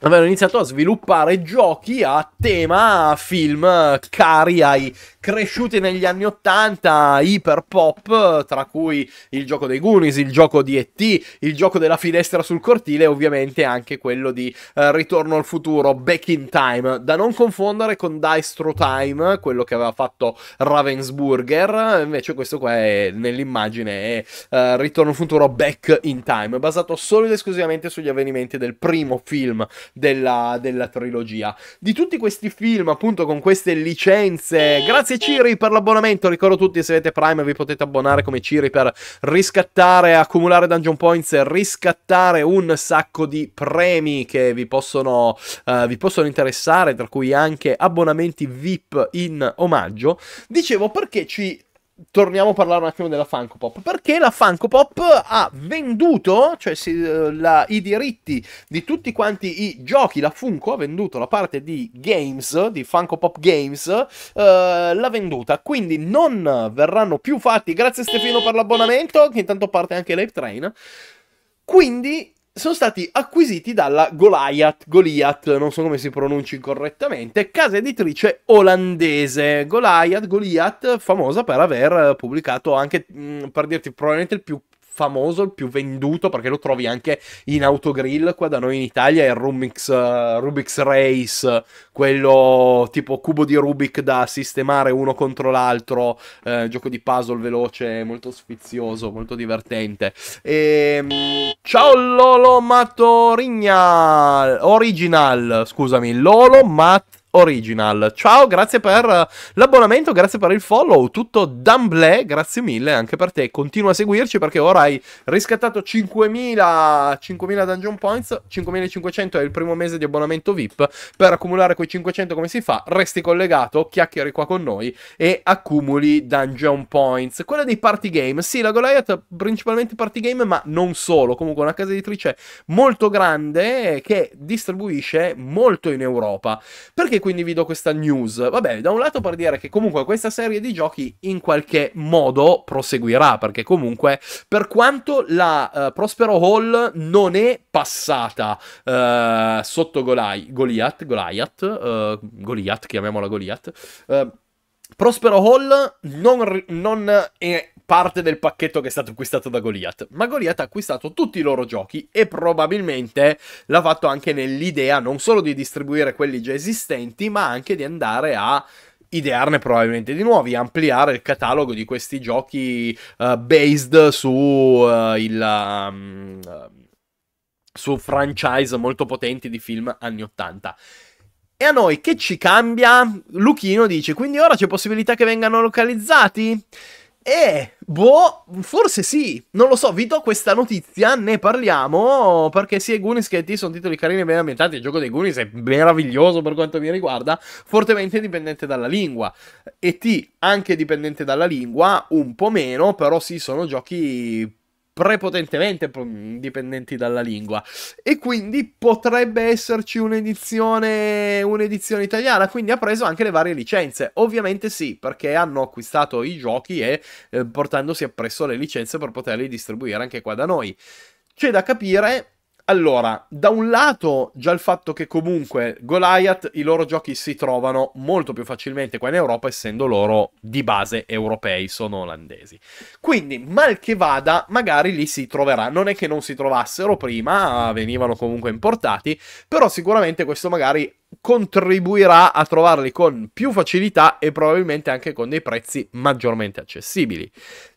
avevano iniziato a sviluppare giochi a tema film cari ai cresciuti negli anni 80, iper pop, tra cui il gioco dei Goonies, il gioco di E.T., il gioco della finestra sul cortile e ovviamente anche quello di eh, Ritorno al futuro, Back in Time, da non confondere con Distro Time, quello che aveva fatto Ravensburger, invece questo qua è nell'immagine è eh, Ritorno al futuro, Back in Time, basato solo ed esclusivamente sugli avvenimenti del primo film della, della trilogia. Di tutti questi film, appunto, con queste licenze, eh, grazie grazie Ciri per l'abbonamento. Ricordo tutti, se avete Prime vi potete abbonare come Ciri per riscattare, accumulare dungeon points e riscattare un sacco di premi che vi possono, uh, vi possono interessare, tra cui anche abbonamenti VIP in omaggio. Dicevo perché ci torniamo a parlare un attimo della Funko Pop perché la Funko Pop ha venduto cioè si, eh, la, i diritti di tutti quanti i giochi la Funko ha venduto la parte di Games di Funko Pop Games eh, l'ha venduta quindi non verranno più fatti grazie Stefano per l'abbonamento che intanto parte anche l'Ape Train quindi sono stati acquisiti dalla Goliath, Goliath, non so come si pronunci correttamente, casa editrice olandese. Goliath, Goliath, famosa per aver pubblicato anche, per dirti, probabilmente il più famoso, il più venduto, perché lo trovi anche in autogrill qua da noi in Italia, è il Rubik's, uh, eh, Rubik's Race, quello tipo cubo di Rubik da sistemare uno contro l'altro, eh, gioco di puzzle veloce, molto sfizioso, molto divertente. E... Ehm, ciao Lolo Matorigna, original, scusami, Lolo Matorigna. Original. Ciao, grazie per l'abbonamento, grazie per il follow, tutto d'amblè, grazie mille anche per te. Continua a seguirci perché ora hai riscattato 5.000, 5.000 dungeon points, 5.500 è il primo mese di abbonamento VIP. Per accumulare quei 500 come si fa? Resti collegato, chiacchieri qua con noi e accumuli dungeon points. Quella dei party game, sì, la Goliath principalmente party game, ma non solo, comunque una casa editrice molto grande che distribuisce molto in Europa. Perché quindi vi do questa news. Vabbè, da un lato per dire che comunque questa serie di giochi in qualche modo proseguirà, perché comunque per quanto la uh, Prospero Hall non è passata uh, sotto Golai- Goliath, Goliath, uh, Goliath, chiamiamola Goliath, Prospero Hall non, non è parte del pacchetto che è stato acquistato da Goliath, ma Goliath ha acquistato tutti i loro giochi e probabilmente l'ha fatto anche nell'idea non solo di distribuire quelli già esistenti, ma anche di andare a idearne probabilmente di nuovi, ampliare il catalogo di questi giochi uh, based su uh, il... Um, su franchise molto potenti di film anni 80. E a noi che ci cambia? Luchino dice, quindi ora c'è possibilità che vengano localizzati? Eh, boh, forse sì. Non lo so, vi do questa notizia, ne parliamo. Perché sia Goonies che T sono titoli carini e ben ambientati. Il gioco dei Goonies è meraviglioso per quanto mi riguarda. Fortemente dipendente dalla lingua. E T anche dipendente dalla lingua, un po' meno, però sì, sono giochi prepotentemente dipendenti dalla lingua e quindi potrebbe esserci un'edizione un'edizione italiana quindi ha preso anche le varie licenze ovviamente sì perché hanno acquistato i giochi e eh, portandosi appresso le licenze per poterli distribuire anche qua da noi c'è da capire allora, da un lato già il fatto che comunque Goliath i loro giochi si trovano molto più facilmente qua in Europa, essendo loro di base europei, sono olandesi. Quindi, mal che vada, magari lì si troverà. Non è che non si trovassero prima, venivano comunque importati, però sicuramente questo magari contribuirà a trovarli con più facilità e probabilmente anche con dei prezzi maggiormente accessibili.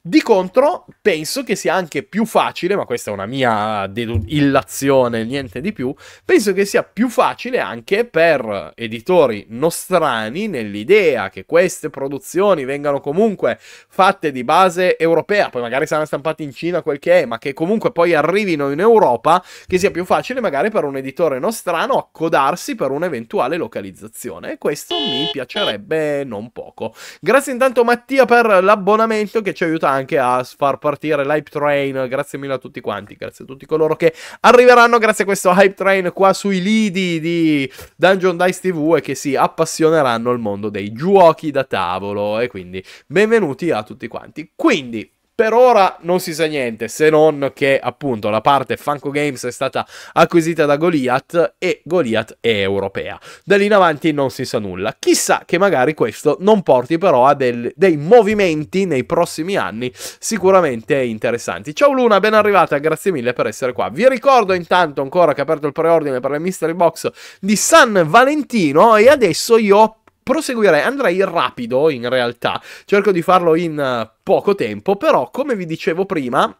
Di contro, penso che sia anche più facile, ma questa è una mia illazione, niente di più, penso che sia più facile anche per editori nostrani nell'idea che queste produzioni vengano comunque fatte di base europea, poi magari saranno stampate in Cina, quel che è, ma che comunque poi arrivino in Europa, che sia più facile magari per un editore nostrano accodarsi per un'eventuale localizzazione. E questo mi piacerebbe non poco. Grazie intanto Mattia per l'abbonamento che ci aiuta anche anche a far partire l'hype train. Grazie mille a tutti quanti, grazie a tutti coloro che arriveranno grazie a questo hype train qua sui lidi di Dungeon Dice TV e che si appassioneranno al mondo dei giochi da tavolo. E quindi benvenuti a tutti quanti. Quindi per ora non si sa niente, se non che appunto la parte Funko Games è stata acquisita da Goliath e Goliath è europea. Da lì in avanti non si sa nulla. Chissà che magari questo non porti però a del, dei movimenti nei prossimi anni sicuramente interessanti. Ciao Luna, ben arrivata, grazie mille per essere qua. Vi ricordo intanto ancora che ho aperto il preordine per le mystery box di San Valentino e adesso io ho proseguirei, andrei rapido in realtà, cerco di farlo in eh, poco tempo, però come vi dicevo prima,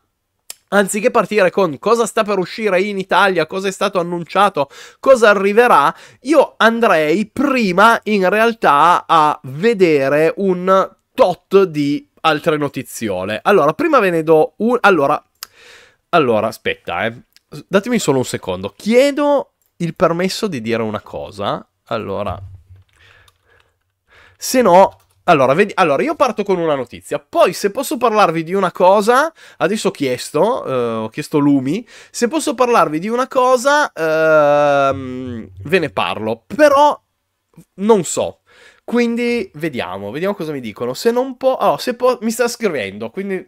Anziché partire con cosa sta per uscire in Italia, cosa è stato annunciato, cosa arriverà, io andrei prima in realtà a vedere un tot di altre notiziole. Allora, prima ve ne do un... Allora, allora aspetta, eh. Datemi solo un secondo. Chiedo il permesso di dire una cosa. Allora, se no, allora, vedi, allora, io parto con una notizia, poi se posso parlarvi di una cosa, adesso ho chiesto, eh, ho chiesto Lumi, se posso parlarvi di una cosa, eh, ve ne parlo, però non so. Quindi vediamo, vediamo cosa mi dicono. Se non può... Oh, se può... Mi sta scrivendo, quindi...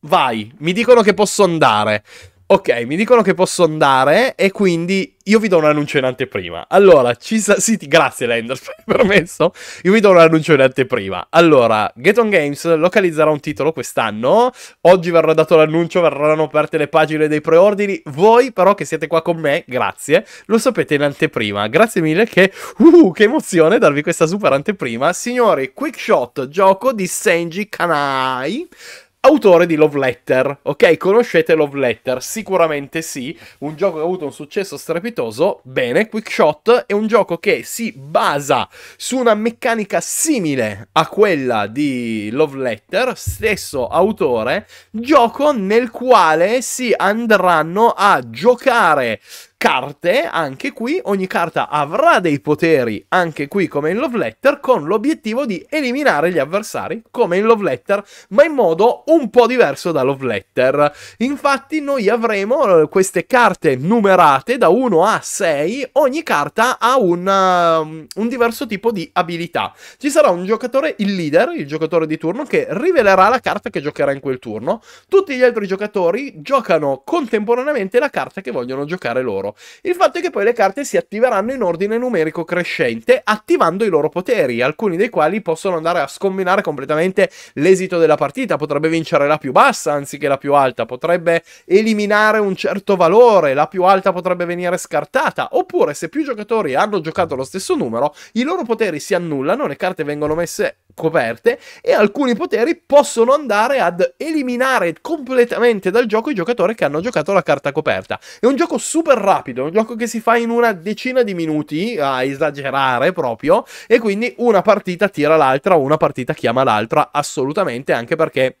Vai, mi dicono che posso andare. Ok, mi dicono che posso andare e quindi io vi do un annuncio in anteprima. Allora, ci sa- sì, ti- grazie Lenders per il permesso. Io vi do un annuncio in anteprima. Allora, Get On Games localizzerà un titolo quest'anno. Oggi verrà dato l'annuncio, verranno aperte le pagine dei preordini. Voi però che siete qua con me, grazie, lo sapete in anteprima. Grazie mille che uh, che emozione darvi questa super anteprima. Signori, quick shot, gioco di Senji Kanai autore di Love Letter, ok? Conoscete Love Letter? Sicuramente sì, un gioco che ha avuto un successo strepitoso, bene, Quick Shot è un gioco che si basa su una meccanica simile a quella di Love Letter, stesso autore, gioco nel quale si andranno a giocare carte, anche qui, ogni carta avrà dei poteri, anche qui come in Love Letter, con l'obiettivo di eliminare gli avversari, come in Love Letter, ma in modo un po' diverso da Love Letter. Infatti noi avremo eh, queste carte numerate da 1 a 6, ogni carta ha una, ehm, un diverso tipo di abilità. Ci sarà un giocatore, il leader, il giocatore di turno, che rivelerà la carta che giocherà in quel turno. Tutti gli altri giocatori giocano contemporaneamente la carta che vogliono giocare loro loro. Il fatto è che poi le carte si attiveranno in ordine numerico crescente, attivando i loro poteri, alcuni dei quali possono andare a scombinare completamente l'esito della partita. Potrebbe vincere la più bassa anziché la più alta, potrebbe eliminare un certo valore, la più alta potrebbe venire scartata, oppure se più giocatori hanno giocato lo stesso numero, i loro poteri si annullano, le carte vengono messe coperte e alcuni poteri possono andare ad eliminare completamente dal gioco i giocatori che hanno giocato la carta coperta. È un gioco super rapido, è un gioco che si fa in una decina di minuti, a esagerare proprio, e quindi una partita tira l'altra, una partita chiama l'altra, assolutamente, anche perché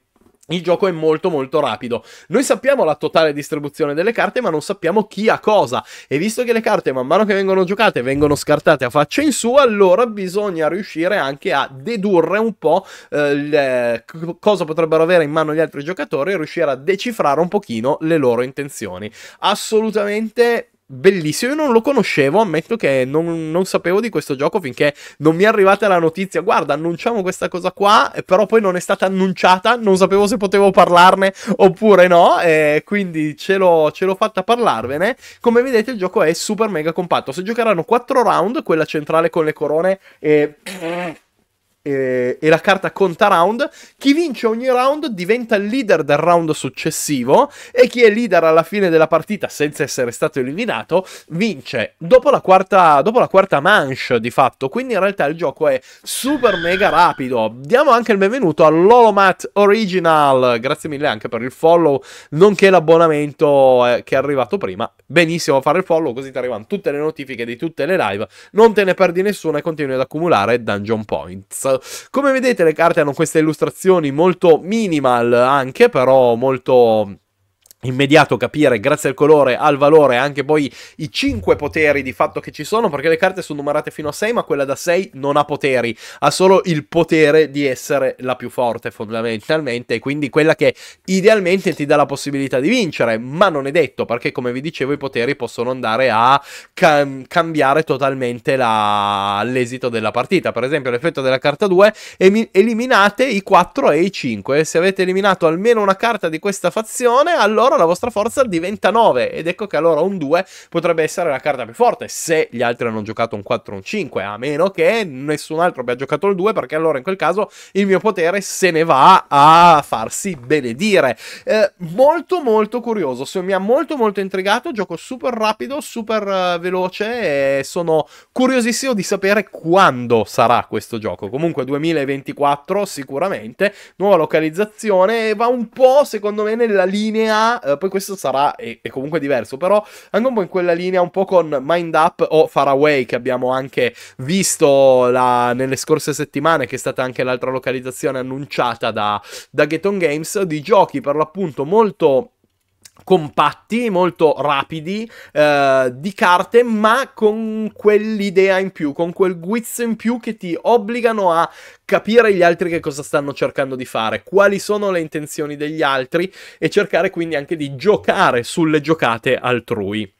il gioco è molto molto rapido. Noi sappiamo la totale distribuzione delle carte, ma non sappiamo chi ha cosa. E visto che le carte man mano che vengono giocate vengono scartate a faccia in su, allora bisogna riuscire anche a dedurre un po' eh, cosa potrebbero avere in mano gli altri giocatori e riuscire a decifrare un pochino le loro intenzioni. Assolutamente bellissimo. Io non lo conoscevo, ammetto che non, non, sapevo di questo gioco finché non mi è arrivata la notizia. Guarda, annunciamo questa cosa qua, però poi non è stata annunciata, non sapevo se potevo parlarne oppure no, eh, quindi ce l'ho, ce l'ho fatta parlarvene. Come vedete il gioco è super mega compatto, Se giocheranno 4 round, quella centrale con le corone e... Eh, e, la carta conta round. Chi vince ogni round diventa il leader del round successivo e chi è leader alla fine della partita senza essere stato eliminato vince dopo la quarta, dopo la quarta manche di fatto. Quindi in realtà il gioco è super mega rapido. Diamo anche il benvenuto all'Olomat Original. Grazie mille anche per il follow, nonché l'abbonamento eh, che è arrivato prima. Benissimo fare il follow così ti arrivano tutte le notifiche di tutte le live. Non te ne perdi nessuna e continui ad accumulare Dungeon Points. Come vedete le carte hanno queste illustrazioni molto minimal anche, però molto immediato capire grazie al colore, al valore, anche poi i 5 poteri di fatto che ci sono, perché le carte sono numerate fino a 6, ma quella da 6 non ha poteri, ha solo il potere di essere la più forte fondamentalmente, quindi quella che idealmente ti dà la possibilità di vincere, ma non è detto, perché come vi dicevo i poteri possono andare a cam cambiare totalmente l'esito della partita, per esempio l'effetto della carta 2, eliminate i 4 e i 5, se avete eliminato almeno una carta di questa fazione, allora la vostra forza diventa 9 ed ecco che allora un 2 potrebbe essere la carta più forte se gli altri hanno giocato un 4 o un 5, a meno che nessun altro abbia giocato il 2 perché allora in quel caso il mio potere se ne va a farsi benedire. Eh, molto molto curioso, so, mi ha molto molto intrigato, gioco super rapido, super uh, veloce e sono curiosissimo di sapere quando sarà questo gioco. Comunque 2024 sicuramente, nuova localizzazione e va un po' secondo me nella linea eh, poi questo sarà è, è comunque diverso, però anche un po' in quella linea, un po' con Mind Up o Far Away che abbiamo anche visto la, nelle scorse settimane, che è stata anche l'altra localizzazione annunciata da, da Get On Games, di giochi per l'appunto molto compatti, molto rapidi eh, di carte, ma con quell'idea in più, con quel guizzo in più che ti obbligano a capire gli altri che cosa stanno cercando di fare, quali sono le intenzioni degli altri e cercare quindi anche di giocare sulle giocate altrui.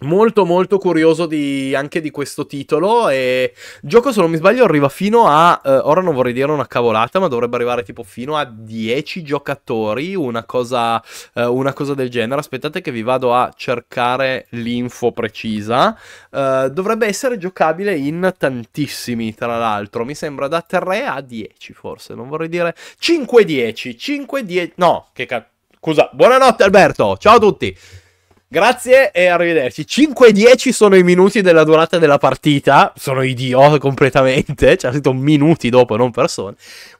Molto molto curioso di, anche di questo titolo e il gioco se non mi sbaglio arriva fino a, eh, ora non vorrei dire una cavolata ma dovrebbe arrivare tipo fino a 10 giocatori, una cosa, eh, una cosa del genere, aspettate che vi vado a cercare l'info precisa, eh, dovrebbe essere giocabile in tantissimi tra l'altro, mi sembra da 3 a 10 forse, non vorrei dire 5-10, 5-10, no che cazzo, scusa, buonanotte Alberto, ciao a tutti! Grazie e arrivederci. 5-10 e sono i minuti della durata della partita. Sono idiota completamente. C'è cioè, scritto minuti dopo, non persone.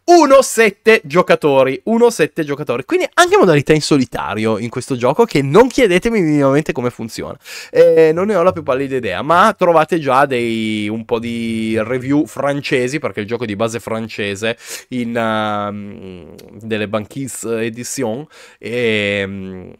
1-7 giocatori. 1-7 giocatori. Quindi anche modalità in solitario in questo gioco che non chiedetemi minimamente come funziona. Eh, non ne ho la più pallida idea, ma trovate già dei, un po' di review francesi, perché il gioco è di base francese, in uh, delle banquise edition. E... Um,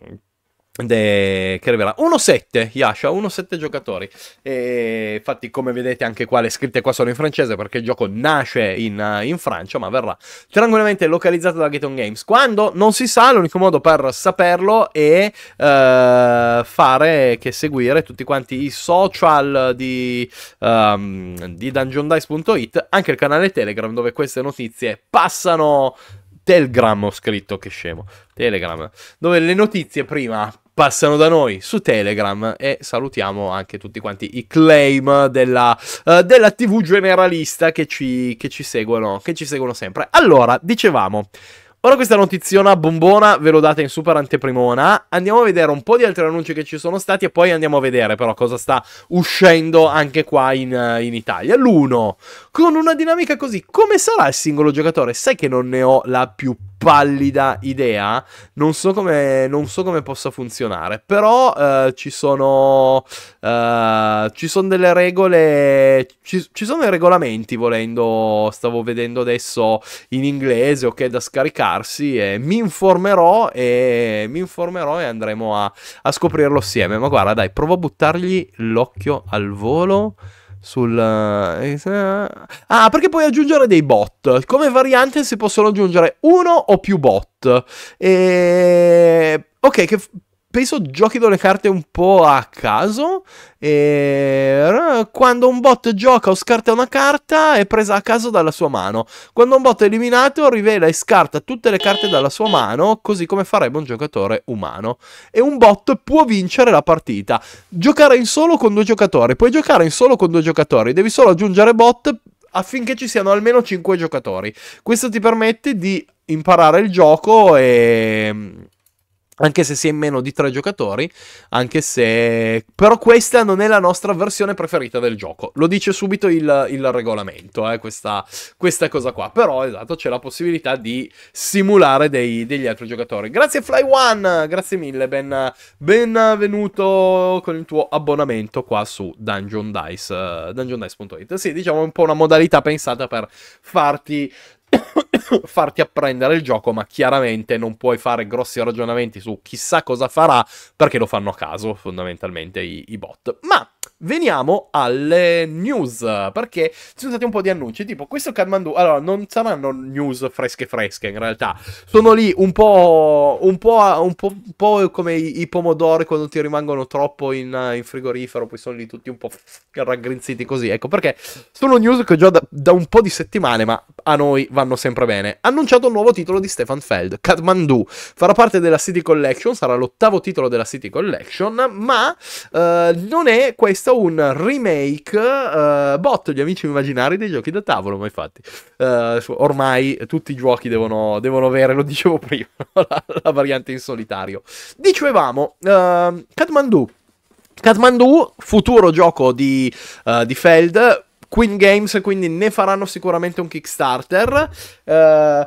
De... che arriverà 1-7 Yasha 1-7 giocatori e infatti come vedete anche qua le scritte qua sono in francese perché il gioco nasce in, uh, in Francia ma verrà tranquillamente localizzato da Gaton Games quando non si sa l'unico modo per saperlo è uh, fare che seguire tutti quanti i social di, um, di dungeondice.it anche il canale Telegram dove queste notizie passano Telegram ho scritto che scemo Telegram dove le notizie prima passano da noi su Telegram e salutiamo anche tutti quanti i claim della, uh, della TV generalista che ci, che ci seguono, che ci seguono sempre. Allora, dicevamo... Ora questa notiziona bombona ve l'ho data in super anteprimona. Andiamo a vedere un po' di altri annunci che ci sono stati e poi andiamo a vedere però cosa sta uscendo anche qua in, eh, in Italia. L'uno, con una dinamica così, come sarà il singolo giocatore? Sai che non ne ho la più pallida idea, non so come, non so come possa funzionare, però eh, ci sono eh, ci sono delle regole, ci, ci, sono i regolamenti volendo, stavo vedendo adesso in inglese, ok, da scaricarsi e mi informerò e mi informerò e andremo a, a scoprirlo assieme, ma guarda dai, provo a buttargli l'occhio al volo. Sul... Eh, eh, eh. Ah, perché puoi aggiungere dei bot. Come variante si possono aggiungere uno o più bot. E... Ok, che penso giochi delle carte un po' a caso. E quando un bot gioca o scarta una carta, è presa a caso dalla sua mano. Quando un bot è eliminato, rivela e scarta tutte le carte dalla sua mano, così come farebbe un giocatore umano. E un bot può vincere la partita. Giocare in solo con due giocatori. Puoi giocare in solo con due giocatori. Devi solo aggiungere bot affinché ci siano almeno 5 giocatori. Questo ti permette di imparare il gioco e anche se si è in meno di tre giocatori, anche se... però questa non è la nostra versione preferita del gioco, lo dice subito il, il regolamento, eh, questa, questa, cosa qua, però esatto c'è la possibilità di simulare dei, degli altri giocatori. Grazie Fly One, grazie mille, ben, benvenuto con il tuo abbonamento qua su Dungeon Dice, uh, eh, dungeondice.it, sì diciamo un po' una modalità pensata per farti farti apprendere il gioco, ma chiaramente non puoi fare grossi ragionamenti su chissà cosa farà, perché lo fanno a caso, fondamentalmente, i, i bot. Ma Veniamo alle news, perché ci sono stati un po' di annunci, tipo questo Kathmandu, allora non saranno news fresche fresche in realtà, sono lì un po', un po', un po', un po come i, i, pomodori quando ti rimangono troppo in, in, frigorifero, poi sono lì tutti un po' raggrinziti così, ecco perché sono news che già da, da un po' di settimane, ma a noi vanno sempre bene. Annunciato un nuovo titolo di Stefan Feld, Kathmandu, farà parte della City Collection, sarà l'ottavo titolo della City Collection, ma eh, non è questo visto un remake uh, botto gli amici immaginari dei giochi da tavolo, ma infatti uh, ormai tutti i giochi devono, devono avere, lo dicevo prima, la, la, variante in solitario. Dicevamo, uh, ehm, Katmandu Kathmandu, futuro gioco di, uh, di Feld, Queen Games, quindi ne faranno sicuramente un Kickstarter. Uh,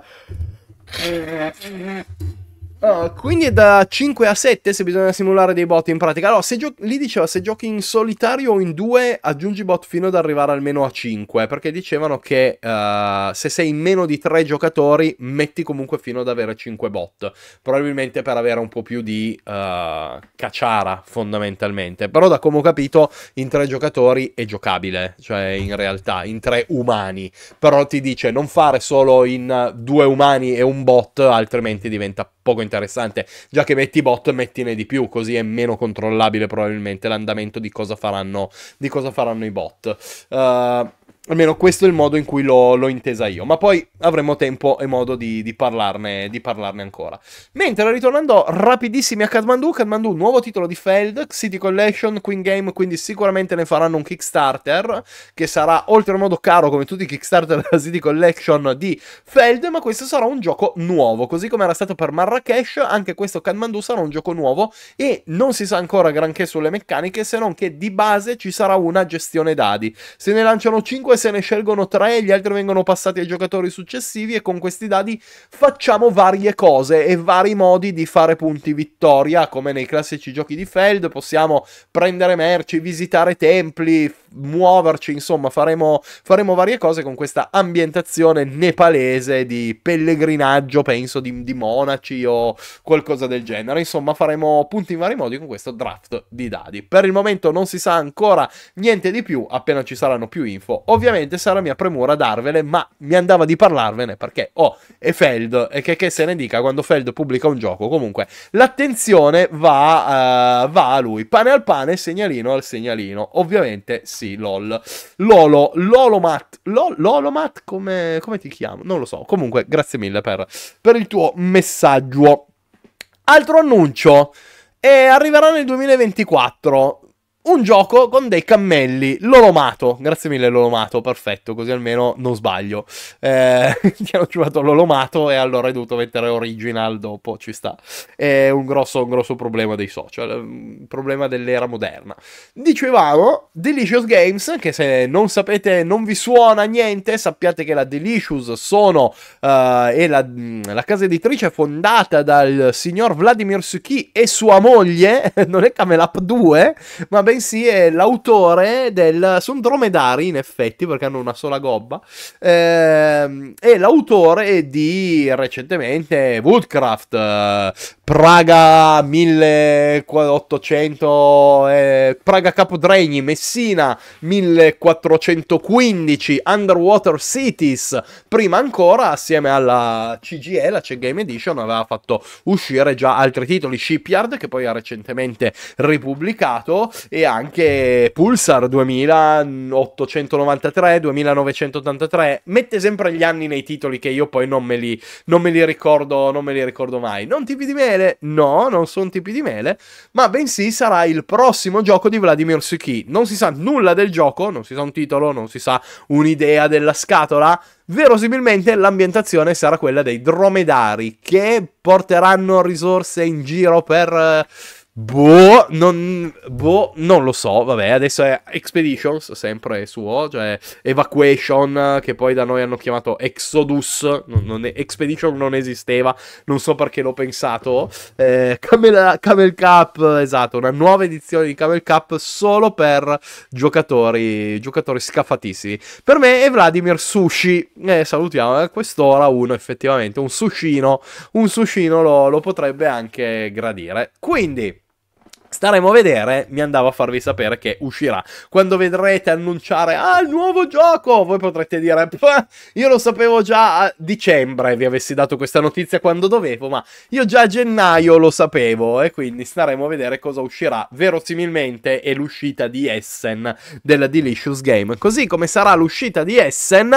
Oh, quindi è da 5 a 7 se bisogna simulare dei bot in pratica. Allora, se gio- lì diceva se giochi in solitario o in due, aggiungi bot fino ad arrivare almeno a 5. Perché dicevano che uh, se sei in meno di 3 giocatori, metti comunque fino ad avere 5 bot. Probabilmente per avere un po' più di uh, cacciara, fondamentalmente. Però, da come ho capito, in 3 giocatori è giocabile. Cioè, in realtà, in 3 umani. Però ti dice non fare solo in 2 umani e un bot, altrimenti diventa poco interessante. Già che metti bot, mettine di più, così è meno controllabile probabilmente l'andamento di cosa faranno, di cosa faranno i bot. Uh, Almeno questo è il modo in cui l'ho, intesa io, ma poi avremo tempo e modo di, di, parlarne, di parlarne, ancora. Mentre ritornando rapidissimi a Kathmandu, Kathmandu nuovo titolo di Feld, City Collection, Queen Game, quindi sicuramente ne faranno un Kickstarter, che sarà oltremodo caro come tutti i Kickstarter della City Collection di Feld, ma questo sarà un gioco nuovo, così come era stato per Marrakesh, anche questo Kathmandu sarà un gioco nuovo e non si sa ancora granché sulle meccaniche, se non che di base ci sarà una gestione dadi. Se ne lanciano 5 se ne scelgono tre e gli altri vengono passati ai giocatori successivi e con questi dadi facciamo varie cose e vari modi di fare punti vittoria, come nei classici giochi di Feld, possiamo prendere merci, visitare templi, muoverci, insomma, faremo, faremo varie cose con questa ambientazione nepalese di pellegrinaggio, penso, di, di monaci o qualcosa del genere. Insomma, faremo punti in vari modi con questo draft di dadi. Per il momento non si sa ancora niente di più, appena ci saranno più info. Ovviamente sarà mia premura darvele, ma mi andava di parlarvene perché, oh, è Feld, e che, che se ne dica quando Feld pubblica un gioco. Comunque, l'attenzione va, uh, va a lui. Pane al pane, segnalino al segnalino. Ovviamente sì, lol. Lolo, Lolomat, Lolomat, come, come, ti chiamo? Non lo so. Comunque, grazie mille per, per il tuo messaggio. Altro annuncio. E eh, arriverà nel 2024 un gioco con dei cammelli. L'olomato, grazie mille l'olomato, perfetto, così almeno non sbaglio. Eh, ti hanno trovato l'olomato e allora hai dovuto mettere original dopo, ci sta. È un grosso, un grosso problema dei social, un problema dell'era moderna. Dicevamo, Delicious Games, che se non sapete, non vi suona niente, sappiate che la Delicious sono, uh, eh, è la, mm, la casa editrice fondata dal signor Vladimir Suki e sua moglie, non è Camelap 2, ma ben bensì è l'autore del... sono dromedari in effetti perché hanno una sola gobba, ehm, è l'autore di recentemente Woodcraft, Praga 1800, eh, Praga Capodregni, Messina 1415, Underwater Cities, prima ancora assieme alla CGE, la Czech Game Edition, aveva fatto uscire già altri titoli, Shipyard che poi ha recentemente ripubblicato e anche Pulsar 2893, 2983. Mette sempre gli anni nei titoli che io poi non me li, non me li ricordo, non me li ricordo mai. Non tipi di mele? No, non sono tipi di mele, ma bensì sarà il prossimo gioco di Vladimir Suki. Non si sa nulla del gioco, non si sa un titolo, non si sa un'idea della scatola. Verosimilmente l'ambientazione sarà quella dei dromedari che porteranno risorse in giro per eh, Boh non, boh, non lo so, vabbè, adesso è Expeditions, sempre suo, cioè Evacuation, che poi da noi hanno chiamato Exodus, non, non è, Expedition non esisteva, non so perché l'ho pensato, eh, Camel, Camel Cup, esatto, una nuova edizione di Camel Cup solo per giocatori, giocatori scafatissimi. Per me è Vladimir Sushi, eh, salutiamo, a quest'ora uno effettivamente, un sushino, un sushino lo, lo potrebbe anche gradire. Quindi... Staremo a vedere, mi andava a farvi sapere che uscirà. Quando vedrete annunciare, ah, il nuovo gioco, voi potrete dire, io lo sapevo già a dicembre, vi avessi dato questa notizia quando dovevo, ma io già a gennaio lo sapevo, e quindi staremo a vedere cosa uscirà. Verosimilmente è l'uscita di Essen, della Delicious Game. Così come sarà l'uscita di Essen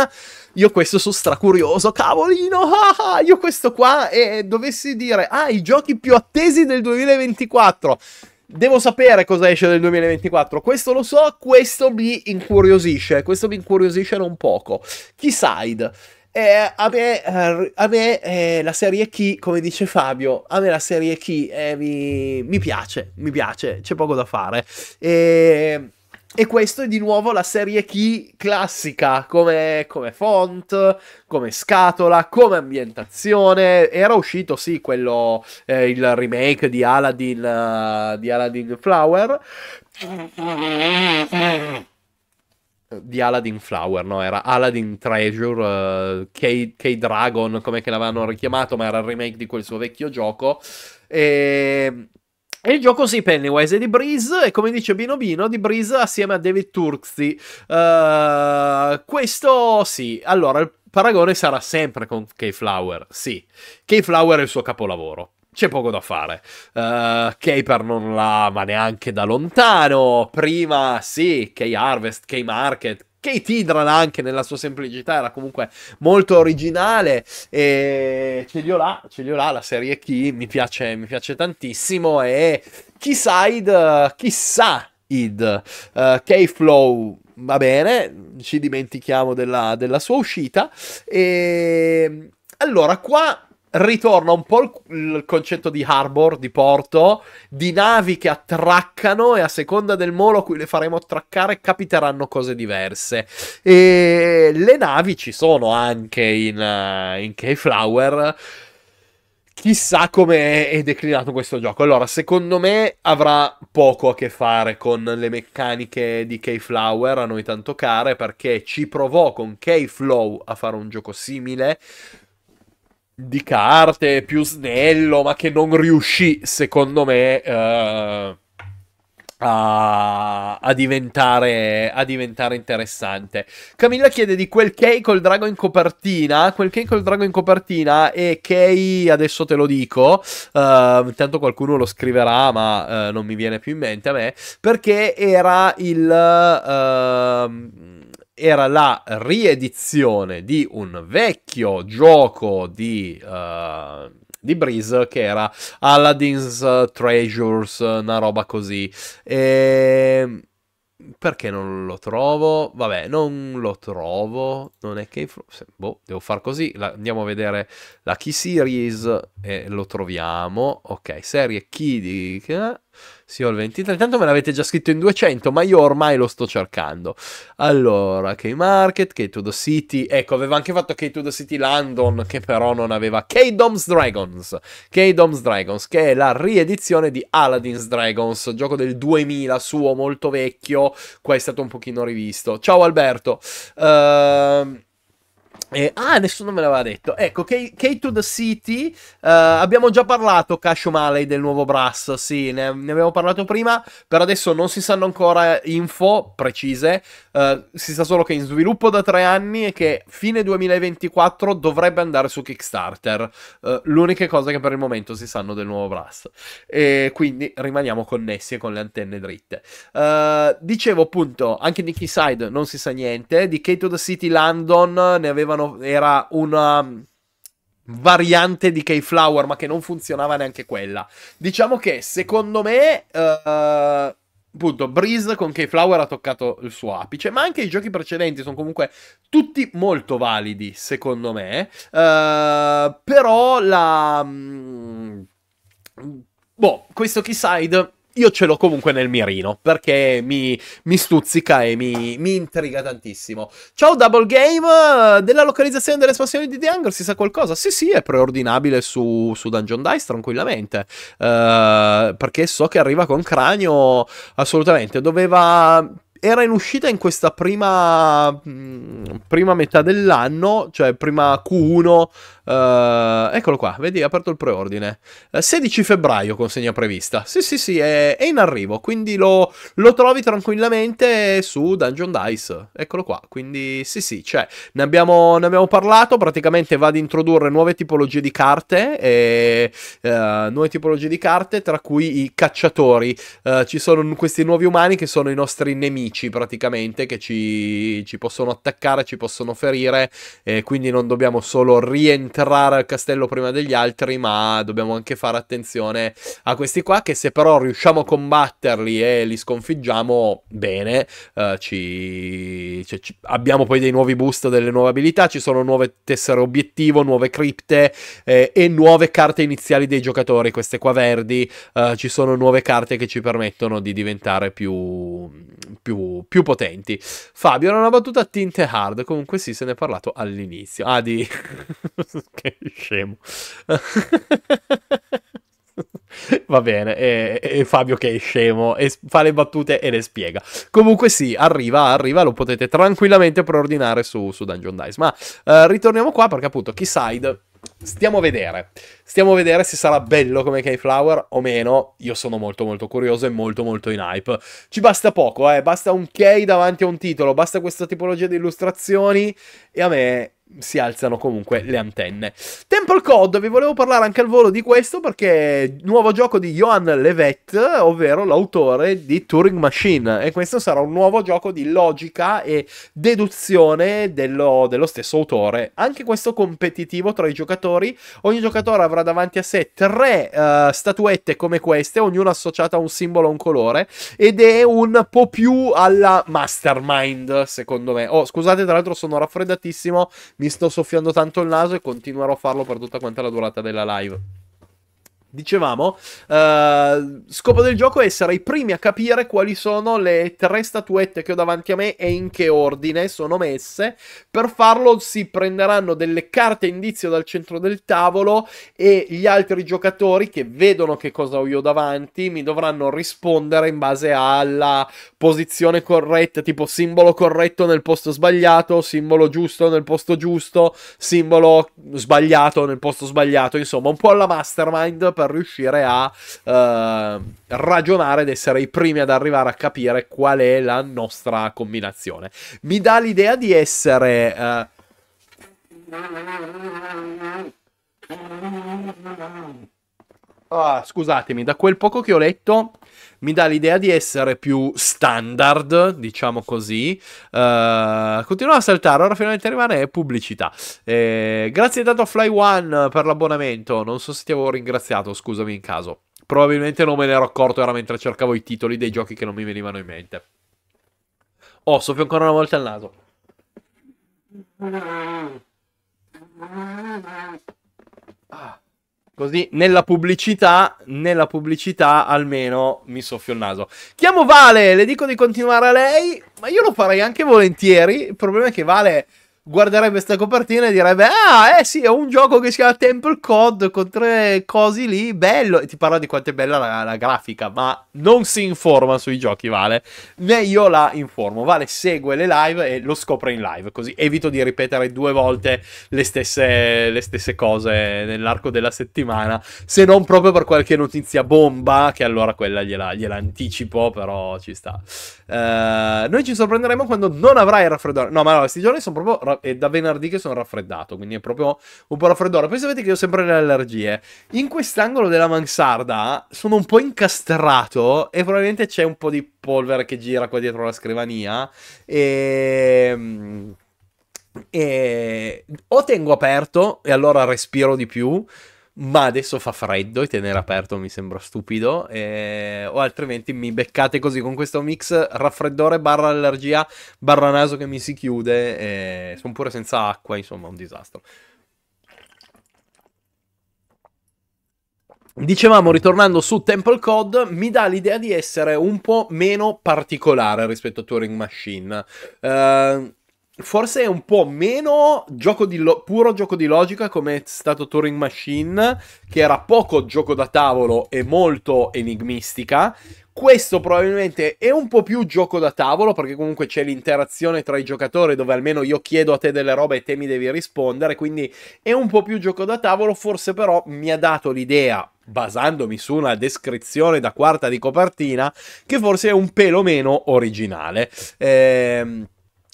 io questo sono stracurioso, cavolino, ah, io questo qua e dovessi dire, ah, i giochi più attesi del 2024. Devo sapere cosa esce del 2024, questo lo so, questo mi incuriosisce, questo mi incuriosisce non poco. Keyside. Eh, a me, eh, a me eh, la serie Key, come dice Fabio, a me la serie Chi eh, mi, mi, piace, mi piace, c'è poco da fare. Ehm... E questo è di nuovo la serie key classica, come, come, font, come scatola, come ambientazione. Era uscito, sì, quello, eh, il remake di Aladdin, uh, di Aladdin Flower. Di Aladdin Flower, no? Era Aladdin Treasure, uh, eh, K- dragon come che l'avevano richiamato, ma era il remake di quel suo vecchio gioco. E e il gioco si sì, Pennywise è di Breeze e come dice Bino Bino di Breeze assieme a David Turksy. Uh, questo sì, allora il paragone sarà sempre con K-Flower, sì. K-Flower è il suo capolavoro. C'è poco da fare. Uh, eh, Caper non l'ha, ma neanche da lontano. Prima sì, K-Harvest, K-Market, Kate Hydran anche nella sua semplicità era comunque molto originale e ce li ho là, ce li ho là, la serie Key mi piace, mi piace tantissimo e chissà Id, chissà eh, Id, uh, eh, K-Flow va bene, ci dimentichiamo della, della sua uscita e allora qua ritorna un po' il, il, concetto di harbor, di porto, di navi che attraccano e a seconda del molo a cui le faremo attraccare capiteranno cose diverse. E le navi ci sono anche in, uh, in Keyflower. Chissà come è declinato questo gioco. Allora, secondo me avrà poco a che fare con le meccaniche di Keyflower, a noi tanto care, perché ci provò con Keyflow a fare un gioco simile di carte, più snello, ma che non riuscì, secondo me, eh, a, a, diventare, a, diventare, interessante. Camilla chiede di quel Key col drago in copertina. Quel Key col drago in copertina e Key, adesso te lo dico, uh, ehm, tanto qualcuno lo scriverà, ma uh, non mi viene più in mente a me, perché era il... Uh, era la riedizione di un vecchio gioco di, uh, di Breeze che era Aladdin's Treasures, una roba così. E... Ehm, perché non lo trovo? Vabbè, non lo trovo. Non è che... Boh, devo far così. La, andiamo a vedere la key series e lo troviamo. Ok, serie key di... Sì, ho il 23. Intanto me l'avete già scritto in 200, ma io ormai lo sto cercando. Allora, K-Market, K-To The City. Ecco, aveva anche fatto K-To The City London, che però non aveva K-Doms Dragons. K-Doms Dragons, che è la riedizione di Aladdin's Dragons, gioco del 2000 suo, molto vecchio. Qua è stato un pochino rivisto. Ciao Alberto. Ehm... Uh... Eh, ah, nessuno me l'aveva detto. Ecco, K, K to the City. Uh, abbiamo già parlato, Cash O'Malley, del nuovo Brass. Sì, ne, ne, abbiamo parlato prima. Per adesso non si sanno ancora info precise. Uh, si sa solo che è in sviluppo da tre anni e che fine 2024 dovrebbe andare su Kickstarter. Uh, l'unica cosa che per il momento si sanno del nuovo Brass. E quindi rimaniamo connessi e con le antenne dritte. dicevo appunto, anche di Keyside non si sa niente. Di K to the City London ne avevano usavano era una mm, variante di Keyflower, ma che non funzionava neanche quella. Diciamo che secondo me. Uh, appunto, Breeze con Keyflower ha toccato il suo apice, ma anche i giochi precedenti sono comunque tutti molto validi, secondo me. Uh, però la. Mm, boh, questo Keyside io ce l'ho comunque nel mirino perché mi, mi stuzzica e mi, mi, intriga tantissimo. Ciao Double Game, della localizzazione delle espansioni di The Hunger si sa qualcosa? Sì sì, è preordinabile su, su Dungeon Dice tranquillamente, uh, perché so che arriva con cranio assolutamente, doveva era in uscita in questa prima, mm, prima metà dell'anno, cioè prima Q1 Uh, eccolo qua, vedi, ha aperto il preordine. Uh, eh, 16 febbraio consegna prevista. Sì, sì, sì, è, è in arrivo, quindi lo, lo, trovi tranquillamente su Dungeon Dice. Eccolo qua, quindi sì, sì, cioè, ne abbiamo, ne abbiamo parlato, praticamente va ad introdurre nuove tipologie di carte, e, uh, nuove tipologie di carte, tra cui i cacciatori. ci sono questi nuovi umani che sono i nostri nemici, praticamente, che ci, ci possono attaccare, ci possono ferire, e quindi non dobbiamo solo rientrare entrare al castello prima degli altri, ma dobbiamo anche fare attenzione a questi qua che se però riusciamo a combatterli e li sconfiggiamo bene, eh, ci... Cioè, ci... abbiamo poi dei nuovi boost delle nuove abilità, ci sono nuove tessere obiettivo, nuove cripte eh, e nuove carte iniziali dei giocatori, queste qua verdi, eh, ci sono nuove carte che ci permettono di diventare più, più, più potenti. Fabio, era una battuta a tinte hard, comunque sì, se ne è parlato all'inizio. Ah, di... che scemo. Va bene, e, e, Fabio che è scemo e fa le battute e le spiega. Comunque sì, arriva, arriva, lo potete tranquillamente preordinare su, su Dungeon Dice. Ma eh, ritorniamo qua perché appunto Keyside, stiamo a vedere. Stiamo a vedere se sarà bello come Keyflower o meno. Io sono molto molto curioso e molto molto in hype. Ci basta poco, eh, basta un Key davanti a un titolo, basta questa tipologia di illustrazioni e a me si alzano comunque le antenne. Temple Code, vi volevo parlare anche al volo di questo perché è nuovo gioco di Johan Levet, ovvero l'autore di Turing Machine, e questo sarà un nuovo gioco di logica e deduzione dello, dello stesso autore. Anche questo competitivo tra i giocatori, ogni giocatore avrà davanti a sé tre uh, statuette come queste, ognuna associata a un simbolo, o un colore, ed è un po' più alla mastermind, secondo me. Oh, scusate, tra l'altro sono raffreddatissimo mi sto soffiando tanto il naso e continuerò a farlo per tutta quanta la durata della live. Dicevamo, uh, scopo del gioco è essere i primi a capire quali sono le tre statuette che ho davanti a me e in che ordine sono messe. Per farlo si prenderanno delle carte indizio dal centro del tavolo e gli altri giocatori che vedono che cosa ho io davanti mi dovranno rispondere in base alla posizione corretta, tipo simbolo corretto nel posto sbagliato, simbolo giusto nel posto giusto, simbolo sbagliato nel posto sbagliato, insomma un po' alla mastermind per riuscire a eh, ragionare ed essere i primi ad arrivare a capire qual è la nostra combinazione. Mi dà l'idea di essere... Eh... Ah, scusatemi, da quel poco che ho letto mi dà l'idea di essere più standard, diciamo così. Uh, continuo a saltare, ora finalmente rimane pubblicità. Eh, grazie tanto a Fly One per l'abbonamento, non so se ti avevo ringraziato, scusami in caso. Probabilmente non me ne ero accorto, era mentre cercavo i titoli dei giochi che non mi venivano in mente. Oh, soffio ancora una volta al naso. Ah. Così nella pubblicità, nella pubblicità almeno mi soffio il naso. Chiamo Vale, le dico di continuare a lei, ma io lo farei anche volentieri. Il problema è che Vale guarderebbe questa copertina e direbbe ah eh sì è un gioco che si chiama Temple Code con tre cose lì bello e ti parla di quanto è bella la, la, grafica ma non si informa sui giochi Vale né io la informo Vale segue le live e lo scopre in live così evito di ripetere due volte le stesse, le stesse cose nell'arco della settimana se non proprio per qualche notizia bomba che allora quella gliela, gliela anticipo però ci sta eh, noi ci sorprenderemo quando non avrai il raffreddore. No, ma no, questi giorni sono proprio. è da venerdì che sono raffreddato, quindi è proprio un po' raffreddore. Poi sapete che io ho sempre le allergie. In quest'angolo della mansarda sono un po' incastrato e probabilmente c'è un po' di polvere che gira qua dietro la scrivania. E. Ehm, e o tengo aperto e allora respiro di più, ma adesso fa freddo e tenere aperto mi sembra stupido e... Eh, o altrimenti mi beccate così con questo mix raffreddore barra allergia barra naso che mi si chiude e eh, sono pure senza acqua insomma un disastro Dicevamo, ritornando su Temple Code, mi dà l'idea di essere un po' meno particolare rispetto a Turing Machine. Uh, forse è un po' meno gioco lo- puro gioco di logica come è stato Turing Machine, che era poco gioco da tavolo e molto enigmistica. Questo probabilmente è un po' più gioco da tavolo, perché comunque c'è l'interazione tra i giocatori, dove almeno io chiedo a te delle robe e te mi devi rispondere, quindi è un po' più gioco da tavolo, forse però mi ha dato l'idea, basandomi su una descrizione da quarta di copertina, che forse è un pelo meno originale. Ehm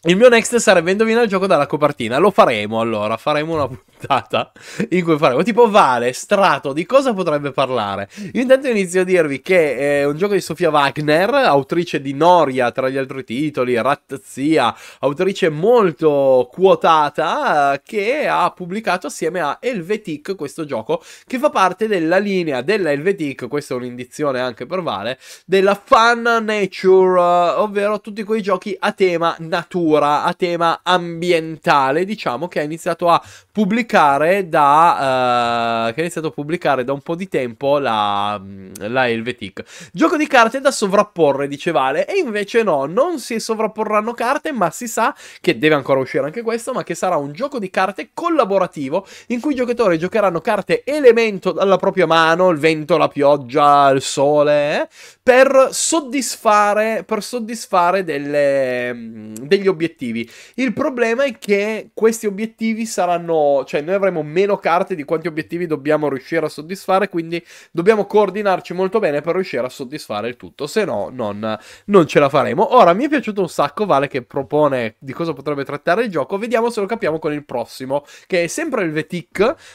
il mio next sarebbe indovinare il gioco dalla copertina. Lo faremo allora, faremo una puntata in cui faremo tipo Vale, Strato, di cosa potrebbe parlare? Io intanto inizio a dirvi che è un gioco di Sofia Wagner, autrice di Noria tra gli altri titoli, Rattazia, autrice molto quotata che ha pubblicato assieme a Helvetic questo gioco che fa parte della linea della Helvetic, questa è un'indizione anche per Vale, della Fun Nature, ovvero tutti quei giochi a tema natura letteratura a tema ambientale, diciamo, che ha iniziato a pubblicare da, eh, che ha iniziato a pubblicare da un po' di tempo la, mm, la Helvetic. Gioco di carte da sovrapporre, diceva Ale, e invece no, non si sovrapporranno carte, ma si sa che deve ancora uscire anche questo, ma che sarà un gioco di carte collaborativo in cui i giocatori giocheranno carte elemento dalla propria mano, il vento, la pioggia, il sole, eh? per soddisfare, per soddisfare delle, mm, degli obiettivi. Il problema è che questi obiettivi saranno, cioè noi avremo meno carte di quanti obiettivi dobbiamo riuscire a soddisfare, quindi dobbiamo coordinarci molto bene per riuscire a soddisfare il tutto, se no non, non ce la faremo. Ora mi è piaciuto un sacco Vale che propone di cosa potrebbe trattare il gioco, vediamo se lo capiamo con il prossimo, che è sempre il Vetic,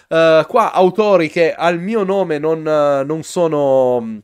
uh, eh, qua autori che al mio nome non, non sono mm,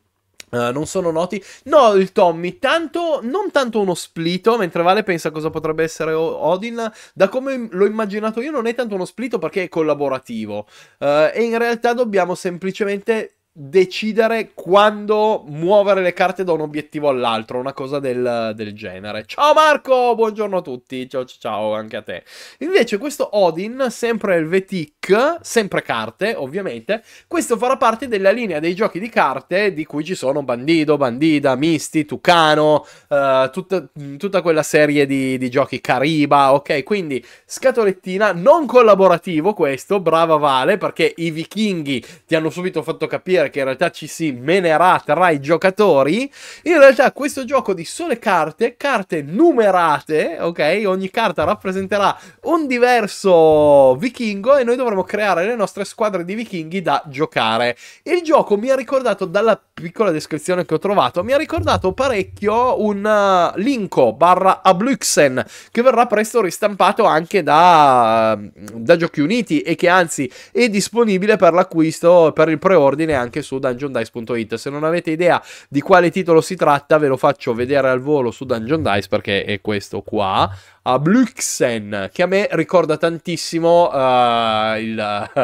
Uh, non sono noti. No, il Tommy, tanto, non tanto uno splito, mentre Vale pensa cosa potrebbe essere Odin, da come l'ho immaginato io non è tanto uno splito perché è collaborativo. Uh, e in realtà dobbiamo semplicemente decidere quando muovere le carte da un obiettivo all'altro, una cosa del, del, genere. Ciao Marco, buongiorno a tutti, ciao ciao anche a te. Invece questo Odin, sempre Elvetic, sempre carte ovviamente, questo farà parte della linea dei giochi di carte di cui ci sono Bandido, Bandida, Misti, Tucano, eh, tutta, tutta, quella serie di, di giochi Cariba, ok? Quindi scatolettina, non collaborativo questo, brava Vale, perché i vichinghi ti hanno subito fatto capire che in realtà ci si menerà tra i giocatori, in realtà questo gioco di sole carte, carte numerate, ok? Ogni carta rappresenterà un diverso vichingo e noi dovremo creare le nostre squadre di vichinghi da giocare. Il gioco mi ha ricordato, dalla piccola descrizione che ho trovato, mi ha ricordato parecchio un uh, Linko barra Abluxen che verrà presto ristampato anche da, da Giochi Uniti e che anzi è disponibile per l'acquisto, per il preordine anche anche su dungeondice.it. Se non avete idea di quale titolo si tratta, ve lo faccio vedere al volo su Dungeon Dice perché è questo qua. A Bluxen, che a me ricorda tantissimo uh, il uh,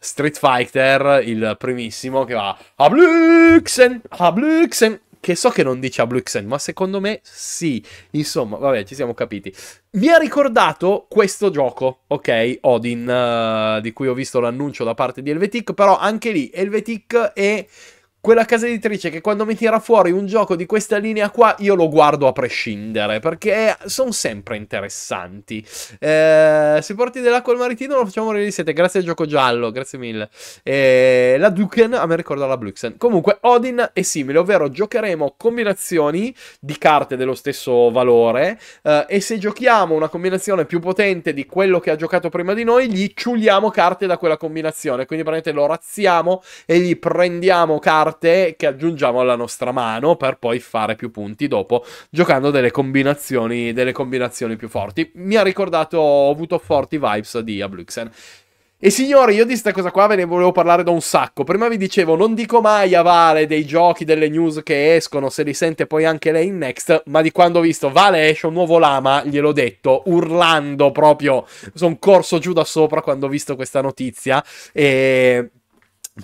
Street Fighter, il primissimo che va a Bluxen, a Bluxen, che so che non dice a Blue Xen, ma secondo me sì. Insomma, vabbè, ci siamo capiti. Mi ha ricordato questo gioco, ok? Odin, uh, di cui ho visto l'annuncio da parte di Elvetic, però anche lì Elvetic è quella casa editrice che quando mi tira fuori un gioco di questa linea qua io lo guardo a prescindere perché sono sempre interessanti. Eh, se porti dell'acqua al maritino lo facciamo morire di sete, grazie al gioco giallo, grazie mille. Eh, la Duken, a me ricorda la Bluxen. Comunque Odin è simile, ovvero giocheremo combinazioni di carte dello stesso valore eh, e se giochiamo una combinazione più potente di quello che ha giocato prima di noi gli ciuliamo carte da quella combinazione, quindi praticamente lo razziamo e gli prendiamo carte carte che aggiungiamo alla nostra mano per poi fare più punti dopo, giocando delle combinazioni, delle combinazioni più forti. Mi ha ricordato, ho avuto forti vibes di Abluxen. E signori, io di questa cosa qua ve ne volevo parlare da un sacco. Prima vi dicevo, non dico mai a Vale dei giochi, delle news che escono, se li sente poi anche lei in next, ma di quando ho visto Vale esce un nuovo lama, gliel'ho detto, urlando proprio, sono corso giù da sopra quando ho visto questa notizia e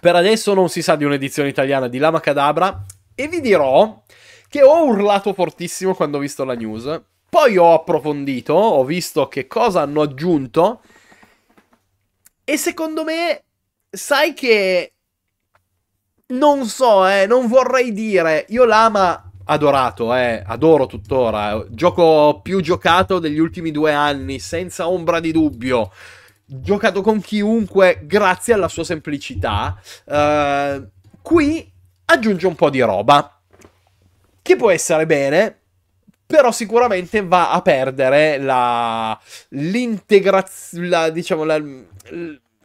per adesso non si sa di un'edizione italiana di Lama Cadabra e vi dirò che ho urlato fortissimo quando ho visto la news. Poi ho approfondito, ho visto che cosa hanno aggiunto e secondo me sai che non so, eh, non vorrei dire, io l'ama adorato, eh, adoro tuttora, gioco più giocato degli ultimi due anni, senza ombra di dubbio giocato con chiunque grazie alla sua semplicità. Uh, qui aggiunge un po' di roba, che può essere bene, però sicuramente va a perdere la, l'integrazione, la, diciamo, la,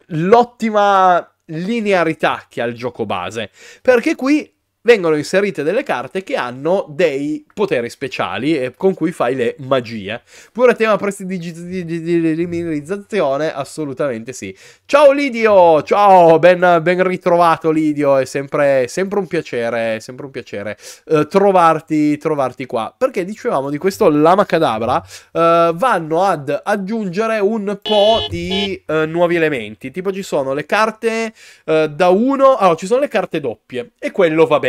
l'ottima linearità che ha il gioco base, perché qui vengono inserite delle carte che hanno dei poteri speciali e con cui fai le magie. Pure tema prestidigitazione, assolutamente sì. Ciao Lidio, ciao, ben, ben ritrovato Lidio, è sempre, sempre, un piacere, sempre un piacere eh, trovarti, trovarti qua. Perché dicevamo di questo Lama Cadabra, eh, vanno ad aggiungere un po' di eh, nuovi elementi, tipo ci sono le carte eh, da 1, allora ci sono le carte doppie e quello va bene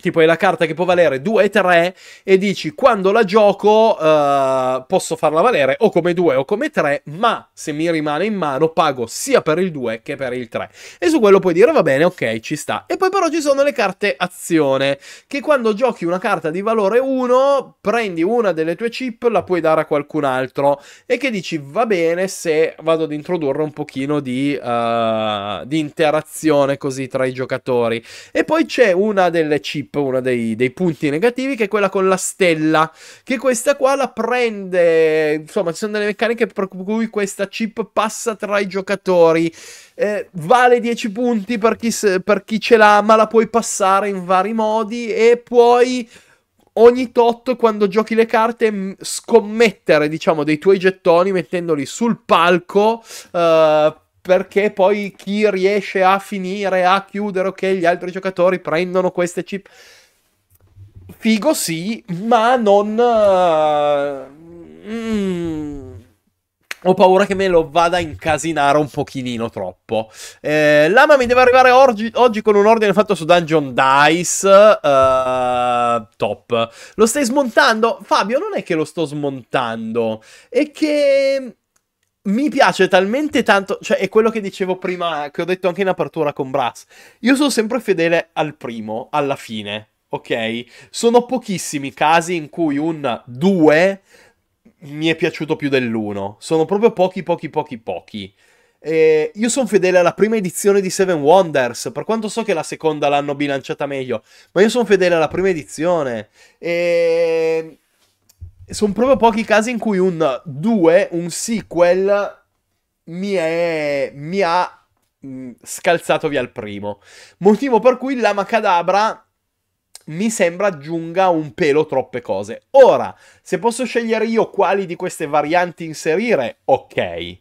Tipo è la carta che può valere 2 e 3 e dici quando la gioco uh, posso farla valere o come 2 o come 3, ma se mi rimane in mano pago sia per il 2 che per il 3. E su quello puoi dire va bene, ok, ci sta. E poi però ci sono le carte azione, che quando giochi una carta di valore 1, prendi una delle tue chip, la puoi dare a qualcun altro e che dici va bene se vado ad introdurre un pochino di, uh, di interazione così tra i giocatori. E poi c'è una delle chip chip, uno dei, dei, punti negativi, che è quella con la stella, che questa qua la prende, insomma ci sono delle meccaniche per cui questa chip passa tra i giocatori, eh, vale 10 punti per chi, per chi ce l'ha, ma la puoi passare in vari modi e puoi ogni tot quando giochi le carte scommettere diciamo dei tuoi gettoni mettendoli sul palco uh, perché poi chi riesce a finire, a chiudere, ok, gli altri giocatori prendono queste chip. Figo sì, ma non... Uh, mm, ho paura che me lo vada a incasinare un pochinino troppo. Eh, Lama mi deve arrivare oggi, oggi, con un ordine fatto su Dungeon Dice. Uh, top. Lo stai smontando? Fabio, non è che lo sto smontando. È che mi piace talmente tanto, cioè è quello che dicevo prima, che ho detto anche in apertura con Brass. Io sono sempre fedele al primo, alla fine, ok? Sono pochissimi i casi in cui un 2 mi è piaciuto più dell'uno. Sono proprio pochi, pochi, pochi, pochi. E io sono fedele alla prima edizione di Seven Wonders, per quanto so che la seconda l'hanno bilanciata meglio, ma io sono fedele alla prima edizione. E sono proprio pochi casi in cui un 2, un sequel, mi, è, mi ha mh, mm, scalzato via il primo. Motivo per cui la Macadabra mi sembra aggiunga un pelo troppe cose. Ora, se posso scegliere io quali di queste varianti inserire, ok.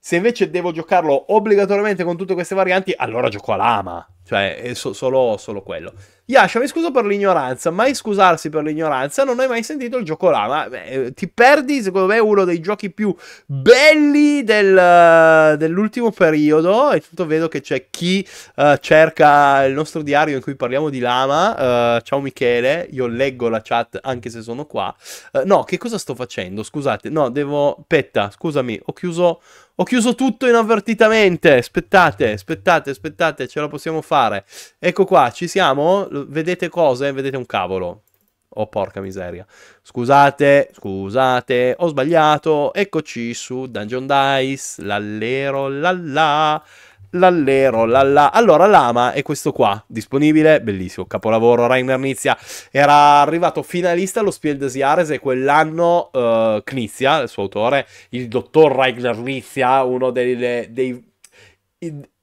Se invece devo giocarlo obbligatoriamente con tutte queste varianti, allora gioco a Lama. Cioè, è so- solo, solo, quello. Yasha, mi scuso per l'ignoranza, mai scusarsi per l'ignoranza, non hai mai sentito il gioco là, ma beh, eh, ti perdi, secondo me, uno dei giochi più belli del, eh, dell'ultimo periodo, e tutto vedo che c'è chi uh, cerca il nostro diario in cui parliamo di lama, uh, ciao Michele, io leggo la chat anche se sono qua. Uh, no, che cosa sto facendo? Scusate, no, devo... Petta, scusami, ho chiuso ho chiuso tutto inavvertitamente. Aspettate, aspettate, aspettate, ce la possiamo fare. Ecco qua, ci siamo? Vedete cose? Vedete un cavolo. Oh, porca miseria. Scusate, scusate, ho sbagliato. Eccoci su Dungeon Dice, l'allero, la la. L'allero, l'alla. Allora, l'ama è questo qua, disponibile, bellissimo, capolavoro, Rainer Nizia. Era arrivato finalista allo Spiel des Jahres e quell'anno uh, Knizia, il suo autore, il dottor Rainer Nizia, uno dei, dei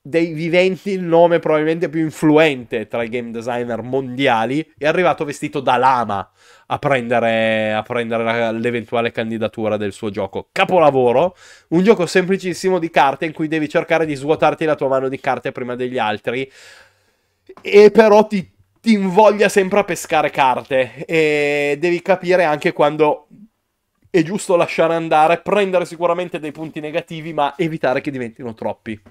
dei viventi il nome probabilmente più influente tra i game designer mondiali, è arrivato vestito da lama a prendere, a prendere la, l'eventuale candidatura del suo gioco. Capolavoro, un gioco semplicissimo di carte in cui devi cercare di svuotarti la tua mano di carte prima degli altri e però ti, ti invoglia sempre a pescare carte e devi capire anche quando è giusto lasciare andare, prendere sicuramente dei punti negativi ma evitare che diventino troppi.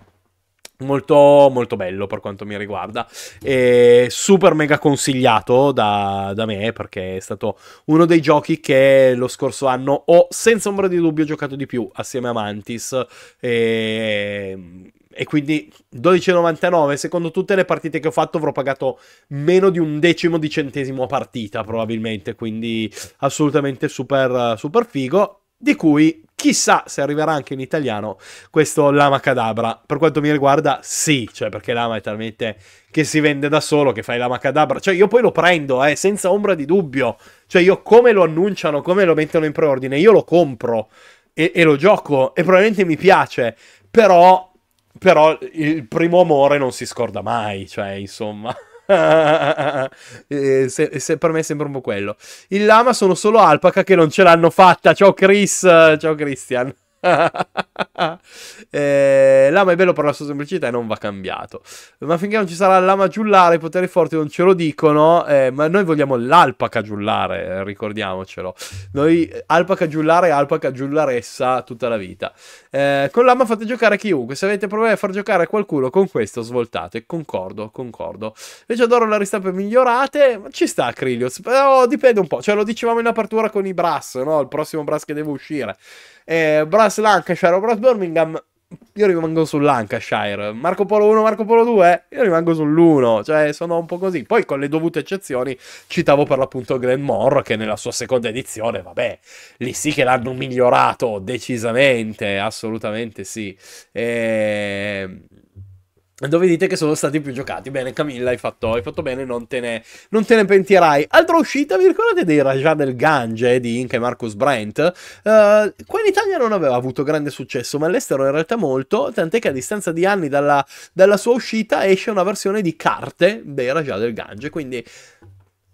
Molto, molto bello per quanto mi riguarda. E super mega consigliato da, da, me perché è stato uno dei giochi che lo scorso anno ho senza ombra di dubbio giocato di più assieme a Mantis. E, e quindi 12,99 secondo tutte le partite che ho fatto avrò pagato meno di un decimo di centesimo a partita probabilmente. Quindi assolutamente super, super figo di cui chissà se arriverà anche in italiano questo Lama Cadabra. Per quanto mi riguarda, sì, cioè perché Lama è talmente che si vende da solo che fai Lama Cadabra. Cioè io poi lo prendo, eh, senza ombra di dubbio. Cioè io come lo annunciano, come lo mettono in preordine, io lo compro e, e lo gioco e probabilmente mi piace, però, però il primo amore non si scorda mai, cioè insomma... Eh, se, se, per me sembra un po' quello. Il lama sono solo alpaca che non ce l'hanno fatta. Ciao Chris, ciao Christian. eh, lama è bello per la sua semplicità e non va cambiato. Ma finché non ci sarà lama giullare, i poteri forti non ce lo dicono. Eh, ma noi vogliamo l'alpaca giullare, eh, ricordiamocelo. Noi alpaca giullare e alpaca giullaressa tutta la vita. Eh, con lama fate giocare chiunque. Se avete problemi a far giocare qualcuno con questo, svoltate. Concordo, concordo. Invece adoro la ristampa migliorate. Ci sta, Krilios. Però dipende un po'. Cioè, lo dicevamo in apertura con i brass, no? Il prossimo brass che deve uscire. Eh, Brass Lancashire o Brass Birmingham, io rimango sul Lancashire. Marco Polo 1, Marco Polo 2, io rimango sull'1. Cioè, sono un po' così. Poi, con le dovute eccezioni, citavo per l'appunto Glenmore, che nella sua seconda edizione, vabbè, lì sì che l'hanno migliorato decisamente, assolutamente sì. Ehm dove dite che sono stati più giocati. Bene, Camilla, hai fatto, hai fatto bene, non te, ne, non te, ne, pentirai. Altra uscita, vi ricordate dei Rajah del Gange di Inca e Marcus Brent? Uh, qua in Italia non aveva avuto grande successo, ma all'estero in realtà molto, tant'è che a distanza di anni dalla, dalla sua uscita esce una versione di carte dei Rajah del Gange, quindi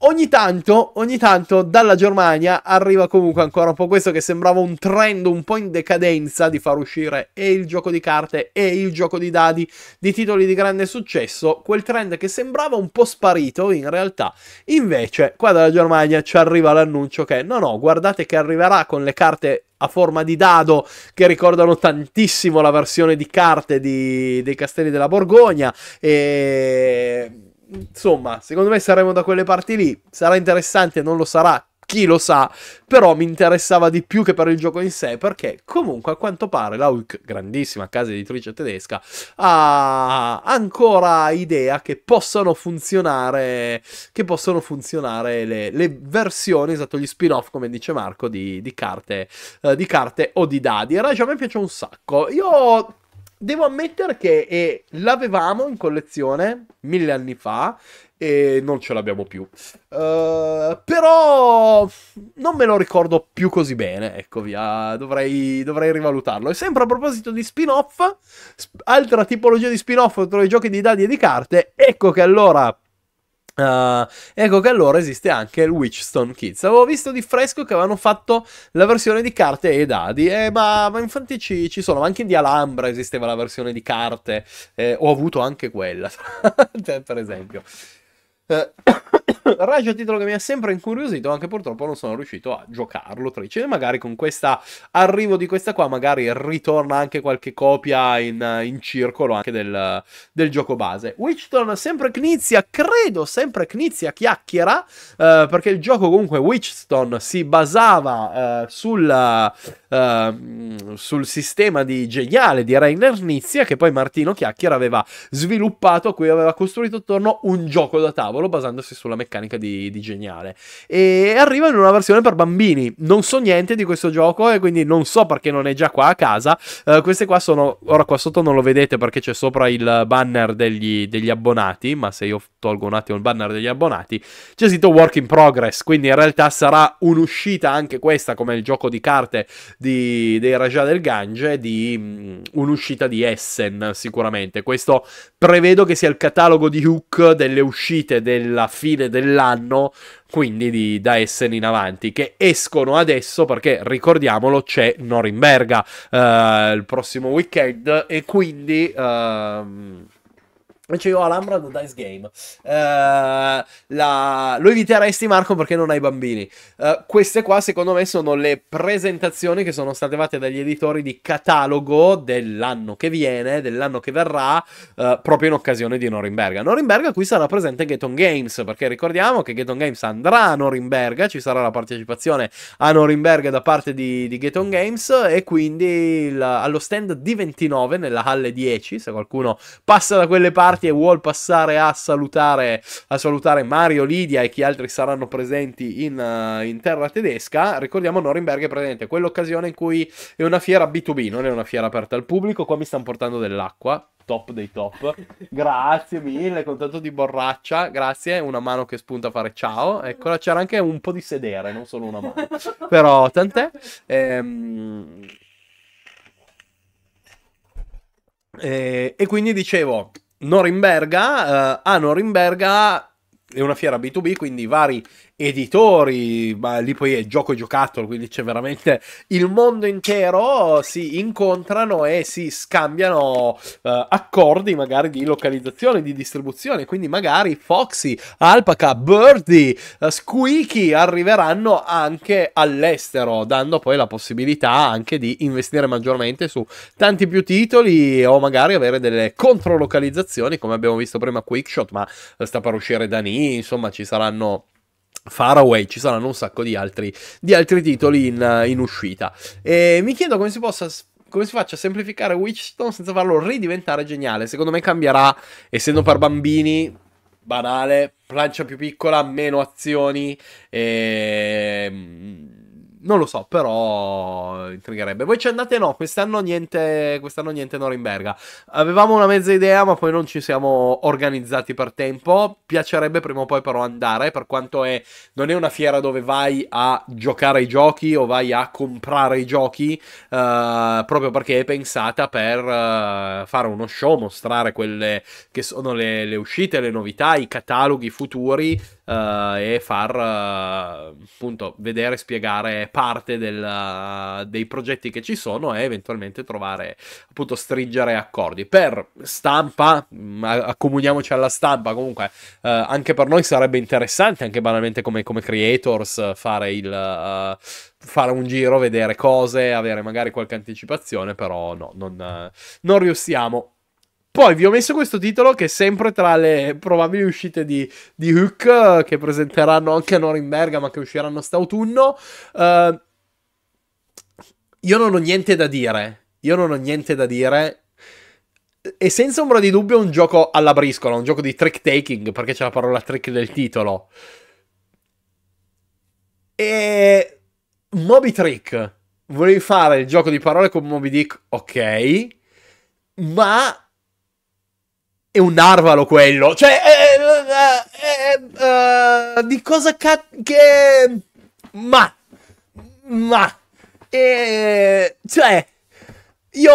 Ogni tanto, ogni tanto dalla Germania arriva comunque ancora un po' questo che sembrava un trend un po' in decadenza di far uscire e il gioco di carte e il gioco di dadi di titoli di grande successo, quel trend che sembrava un po' sparito in realtà. Invece, qua dalla Germania ci arriva l'annuncio che no no, guardate che arriverà con le carte a forma di dado che ricordano tantissimo la versione di carte di, dei Castelli della Borgogna e insomma, secondo me saremo da quelle parti lì. Sarà interessante, non lo sarà, chi lo sa, però mi interessava di più che per il gioco in sé, perché comunque a quanto pare la Hulk, grandissima casa editrice tedesca, ha ancora idea che possano funzionare, che possono funzionare le, le versioni, esatto, gli spin-off, come dice Marco, di, di, carte, eh, di carte o di dadi. E Raja a me piace un sacco. Io devo ammettere che eh, l'avevamo in collezione mille anni fa e non ce l'abbiamo più. Uh, però non me lo ricordo più così bene, ecco via, dovrei, dovrei rivalutarlo. E sempre a proposito di spin-off, sp- altra tipologia di spin-off tra i giochi di dadi e di carte, ecco che allora Uh, ecco che allora esiste anche il Witchstone Kids. Avevo visto di fresco che avevano fatto la versione di carte e dadi, eh, ma, ma, infatti ci, ci, sono, anche in di Alhambra esisteva la versione di carte, eh, ho avuto anche quella, cioè, per esempio. Uh, Raja titolo che mi ha sempre incuriosito, anche purtroppo non sono riuscito a giocarlo. 13. Magari con questo arrivo di questa qua, magari ritorna anche qualche copia in, in circolo anche del, del, gioco base. Witchton sempre Knizia, credo sempre Knizia chiacchiera, eh, perché il gioco comunque Witchton si basava eh, sul, eh, sul sistema di geniale di Rainer Knizia che poi Martino Chiacchiera aveva sviluppato, a aveva costruito attorno un gioco da tavolo basandosi sulla meccanica meccanica di, di geniale. E arriva in una versione per bambini. Non so niente di questo gioco e quindi non so perché non è già qua a casa. Uh, queste qua sono, ora qua sotto non lo vedete perché c'è sopra il banner degli, degli abbonati, ma se io tolgo un attimo il banner degli abbonati, c'è scritto work in progress, quindi in realtà sarà un'uscita anche questa come il gioco di carte di, dei Raja del Gange, di um, un'uscita di Essen sicuramente. Questo prevedo che sia il catalogo di Hook delle uscite della fine del dell'anno, quindi di, da Essen in avanti, che escono adesso perché ricordiamolo c'è Norimberga eh, il prossimo weekend e quindi... Ehm Invece cioè, io ho Alhambra The Dice Game. Uh, la... Lo eviteresti Marco perché non hai bambini. Uh, queste qua secondo me sono le presentazioni che sono state fatte dagli editori di catalogo dell'anno che viene, dell'anno che verrà, uh, proprio in occasione di Norimberga. Norimberga qui sarà presente Geton Games perché ricordiamo che Geton Games andrà a Norimberga, ci sarà la partecipazione a Norimberga da parte di, di Geton Games e quindi la... allo stand d 29 nella Halle 10, se qualcuno passa da quelle parti Matti e vuol passare a salutare, a salutare Mario, Lidia e chi altri saranno presenti in, uh, in terra tedesca. Ricordiamo Norimberg è presente, quell'occasione in cui è una fiera B2B, non è una fiera aperta al pubblico, qua mi stanno portando dell'acqua, top dei top. Grazie mille, con tanto di borraccia, grazie, una mano che spunta a fare ciao. Eccola, c'era anche un po' di sedere, non solo una mano. Però tant'è. Ehm... Eh, e quindi dicevo, Norimberga, uh, a Norimberga è una fiera B2B, quindi vari editori, ma lì poi è gioco e giocattolo, quindi c'è veramente il mondo intero, si incontrano e si scambiano eh, accordi magari di localizzazione, di distribuzione, quindi magari Foxy, Alpaca, Birdie, eh, Squeaky arriveranno anche all'estero, dando poi la possibilità anche di investire maggiormente su tanti più titoli o magari avere delle controlocalizzazioni come abbiamo visto prima Quickshot, ma sta per uscire da lì, insomma ci saranno Faraway, ci saranno un sacco di altri, di altri titoli in, in, uscita. E mi chiedo come si possa come si faccia a semplificare Witchstone senza farlo ridiventare geniale. Secondo me cambierà, essendo per bambini, banale, plancia più piccola, meno azioni, e ehm, non lo so, però intrigherebbe. Voi ci andate no, quest'anno niente, quest'anno niente Norimberga. Avevamo una mezza idea, ma poi non ci siamo organizzati per tempo. Piacerebbe prima o poi però andare, per quanto è non è una fiera dove vai a giocare i giochi o vai a comprare i giochi, eh, proprio perché è pensata per eh, fare uno show, mostrare quelle che sono le, le uscite, le novità, i cataloghi futuri uh, e far uh, appunto vedere e spiegare parte del, uh, dei progetti che ci sono e eventualmente trovare appunto stringere accordi. Per stampa, mm, accomuniamoci alla stampa comunque, anche per noi sarebbe interessante, anche banalmente come, come creators, fare il fare un giro, vedere cose, avere magari qualche anticipazione, però no, non, non riusciamo poi vi ho messo questo titolo che è sempre tra le probabili uscite di, di Hook eh, che presenteranno anche a Norimberga ma che usciranno st'autunno. Uh, io non ho niente da dire. Io non ho niente da dire. E senza ombra di dubbio è un gioco alla briscola, un gioco di trick taking perché c'è la parola trick nel titolo. E Moby Trick. Volevi fare il gioco di parole con Moby Dick, ok. Ma è un narvalo quello. Cioè, è, eh eh, eh, eh, eh, di cosa cazzo. Che. Ma. Ma. cioè. Io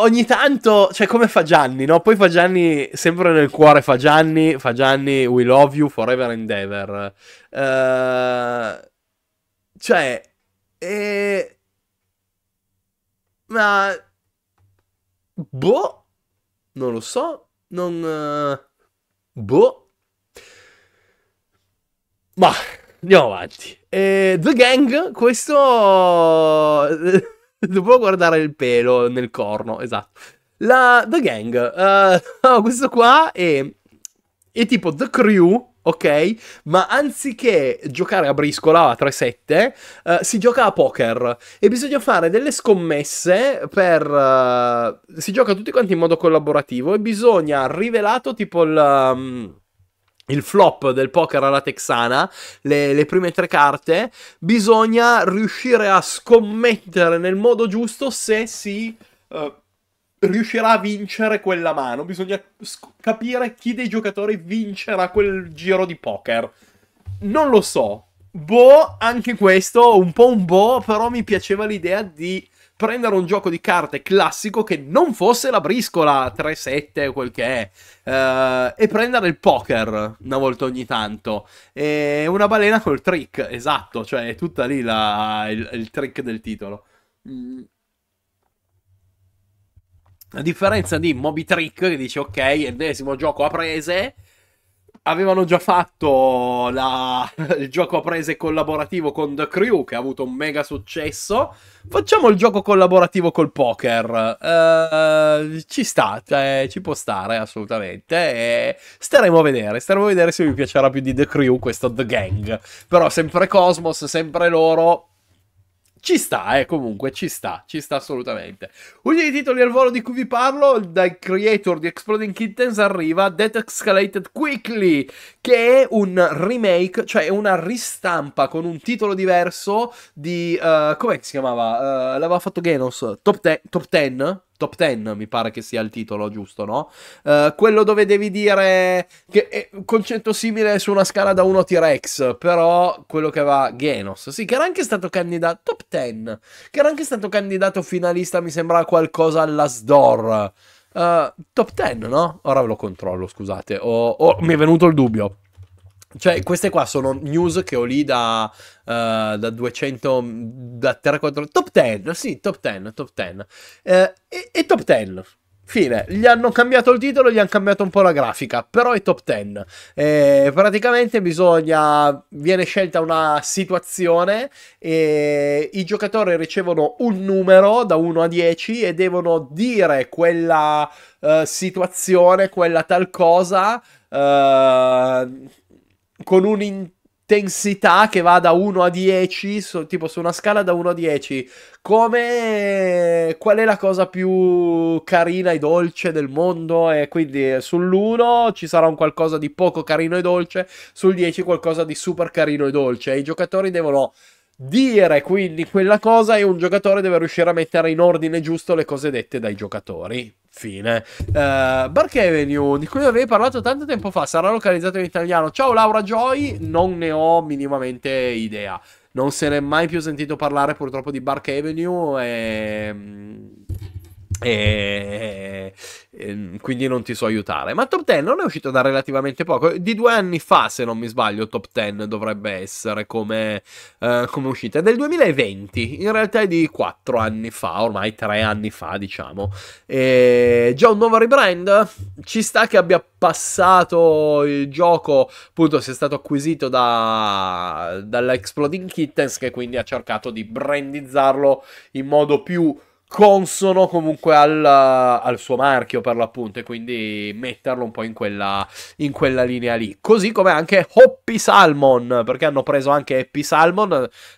ogni tanto, cioè come fa Gianni, no? Poi fa Gianni, sempre nel cuore fa Gianni, fa Gianni, we love you forever and ever. cioè, E. ma... Boh, non lo so, non... Eh, boh. Ma andiamo avanti. Eh, The Gang, questo... Devo eh, guardare il pelo nel corno, esatto. La The Gang, uh, questo qua è... è tipo The Crew ok? Ma anziché giocare a briscola a 3-7, uh, eh, si gioca a poker e bisogna fare delle scommesse per... Uh, si gioca tutti quanti in modo collaborativo e bisogna rivelato tipo il... Um, il flop del poker alla texana, le, le, prime tre carte, bisogna riuscire a scommettere nel modo giusto se si... Uh, riuscirà a vincere quella mano. Bisogna sc- capire chi dei giocatori vincerà quel giro di poker. Non lo so. Boh, anche questo, un po' un boh, però mi piaceva l'idea di prendere un gioco di carte classico che non fosse la briscola 3-7 o quel che è eh, e prendere il poker una volta ogni tanto e una balena col trick esatto cioè è tutta lì la, il, il, trick del titolo mm a differenza di Moby Trick, che dice ok, ennesimo gioco a prese, avevano già fatto la... il gioco a prese collaborativo con The Crew, che ha avuto un mega successo. Facciamo il gioco collaborativo col poker. Uh, ci sta, cioè, ci può stare assolutamente. E staremo a vedere, staremo a vedere se vi piacerà più di The Crew questo The Gang. Però sempre Cosmos, sempre loro, ci sta, eh, comunque, ci sta, ci sta assolutamente. Uno dei titoli al volo di cui vi parlo, dal creator di Exploding Kittens, arriva Death Escalated Quickly, che è un remake, cioè una ristampa con un titolo diverso di... Uh, eh, come si chiamava? Uh, l'aveva fatto Genos? Top, top 10? Top 10 mi pare che sia il titolo, giusto, no? Uh, quello dove devi dire che è un concetto simile su una scala da 1 T-Rex, però quello che va Genos, sì, che era anche stato candidato Top 10, che era anche stato candidato finalista, mi sembra qualcosa alla Sdor. Uh, eh, top 10, no? Ora ve lo controllo, scusate. O oh, oh, mi è venuto il dubbio. Cioè, queste qua sono news che ho lì da, uh, da 200, mm, da 300, top 10, sì, top 10, top 10. Eh, e, e, top 10. Fine, gli hanno cambiato il titolo, gli hanno cambiato un po' la grafica, però è top 10. Eh, praticamente bisogna, viene scelta una situazione e i giocatori ricevono un numero da 1 a 10 e devono dire quella uh, situazione, quella tal cosa... Uh, con un'intensità che va da 1 a 10, so, tipo su una scala da 1 a 10, come qual è la cosa più carina e dolce del mondo e quindi sull'1 ci sarà un qualcosa di poco carino e dolce, sul 10 qualcosa di super carino e dolce. I giocatori devono dire quindi quella cosa e un giocatore deve riuscire a mettere in ordine giusto le cose dette dai giocatori. Fine. Uh, eh, Bark Avenue, di cui avevi parlato tanto tempo fa, sarà localizzato in italiano. Ciao Laura Joy, non ne ho minimamente idea. Non se ne è mai più sentito parlare purtroppo di Bark Avenue e mm, e, quindi non ti so aiutare. Ma Top 10 non è uscito da relativamente poco, di due anni fa, se non mi sbaglio, Top 10 dovrebbe essere come, uh, come uscita. È del 2020, in realtà è di quattro anni fa, ormai tre anni fa, diciamo. E già un nuovo rebrand, ci sta che abbia passato il gioco, appunto, sia stato acquisito da, dalla Exploding Kittens, che quindi ha cercato di brandizzarlo in modo più consono comunque al, al, suo marchio per l'appunto e quindi metterlo un po' in quella, in quella linea lì. Così come anche Hoppy Salmon, perché hanno preso anche Happy Salmon,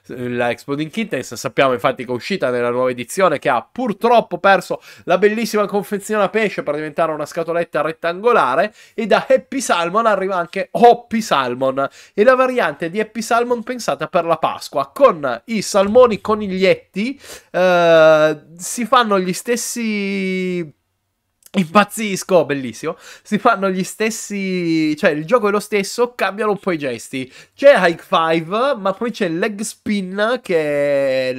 eh, la Exploding Kittens, sappiamo infatti che è uscita nella nuova edizione che ha purtroppo perso la bellissima confezione a pesce per diventare una scatoletta rettangolare e da Happy Salmon arriva anche Hoppy Salmon e la variante di Happy Salmon pensata per la Pasqua con i salmoni coniglietti eh, si fanno gli stessi Impazzisco, bellissimo. Si fanno gli stessi. Cioè, il gioco è lo stesso, cambiano un po' i gesti. C'è Hike 5, ma poi c'è Leg Spin che.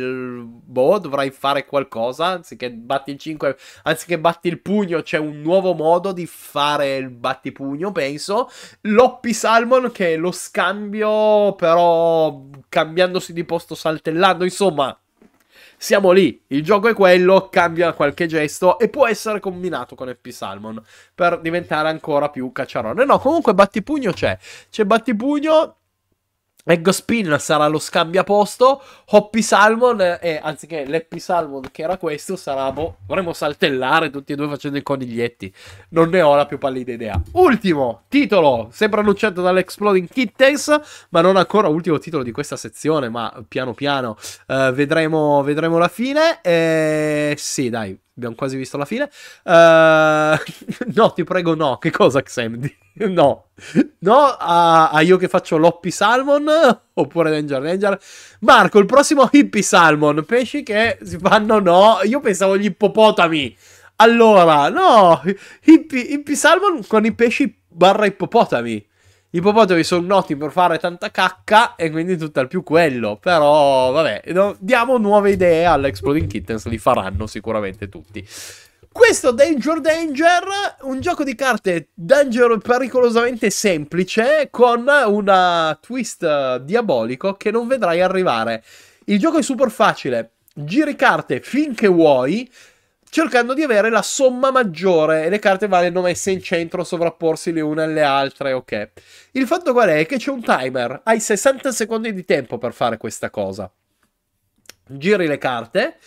Boh, dovrai fare qualcosa. Anziché batti il 5, anziché batti il pugno, c'è un nuovo modo di fare il battipugno, penso. L'Oppi Salmon che è lo scambio, però cambiandosi di posto, saltellando. Insomma, siamo lì, il gioco è quello, cambia qualche gesto e può essere combinato con Happy Salmon per diventare ancora più cacciarone. No, comunque battipugno c'è, c'è battipugno Eggo Spin sarà lo scambio a posto. Hoppy Salmon, eh, anziché l'Happy Salmon che era questo, sarà, boh, vorremmo saltellare tutti e due facendo i coniglietti. Non ne ho la più pallida idea. Ultimo titolo, sempre annunciato dall'Exploding Kittens, ma non ancora ultimo titolo di questa sezione, ma piano piano eh, vedremo, vedremo la fine. Eh, sì, dai, abbiamo quasi visto la fine. Uh, no, ti prego, no. Che cosa, Xem? No, no a, a, io che faccio l'Hoppy Salmon oppure Ranger Ranger. Marco, il prossimo Hippie Salmon. Pesci che si fanno no. Io pensavo agli ippopotami. Allora, no, hippie, hippie Salmon con i pesci barra ippopotami. I ippopotami sono noti per fare tanta cacca e quindi tutt'al più quello. Però, vabbè, diamo nuove idee all'Exploding Kittens, li faranno sicuramente tutti. Questo Danger Danger, un gioco di carte danger pericolosamente semplice con una twist diabolico che non vedrai arrivare. Il gioco è super facile, giri carte finché vuoi, cercando di avere la somma maggiore e le carte vanno messe in centro, sovrapporsi le une alle altre, ok. Il fatto qual è? Che c'è un timer, hai 60 secondi di tempo per fare questa cosa. Giri le carte,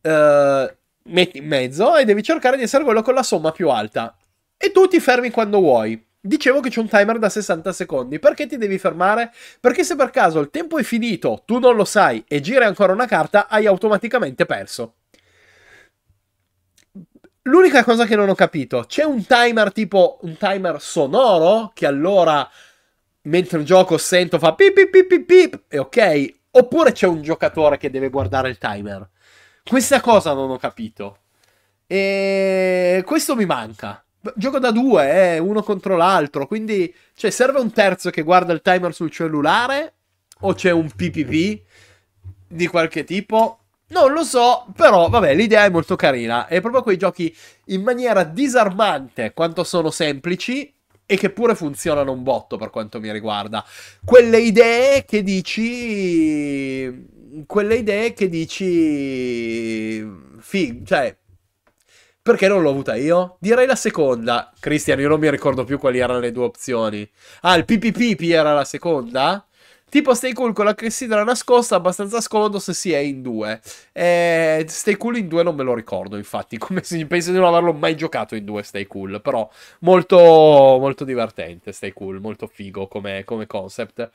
eh, metti in mezzo e devi cercare di essere quello con la somma più alta. E tu ti fermi quando vuoi. Dicevo che c'è un timer da 60 secondi, perché ti devi fermare? Perché se per caso il tempo è finito, tu non lo sai e giri ancora una carta, hai automaticamente perso. L'unica cosa che non ho capito, c'è un timer tipo un timer sonoro che allora mentre un gioco sento fa pip pip pip pip, pip e ok, oppure c'è un giocatore che deve guardare il timer. Questa cosa non ho capito. E questo mi manca. Gioco da due, eh, uno contro l'altro, quindi cioè, serve un terzo che guarda il timer sul cellulare o c'è un PPP di qualche tipo? Non lo so, però vabbè, l'idea è molto carina. È proprio quei giochi in maniera disarmante quanto sono semplici e che pure funzionano un botto per quanto mi riguarda. Quelle idee che dici quelle idee che dici fig, cioè perché non l'ho avuta io? Direi la seconda. Cristian, io non mi ricordo più quali erano le due opzioni. Ah, il PPP era la seconda? Tipo Stay Cool con la cressidra nascosta, abbastanza scomodo se si è in due. Eh, Stay Cool in due non me lo ricordo, infatti, come se, penso di non averlo mai giocato in due Stay Cool, però molto, molto divertente Stay Cool, molto figo come, come concept.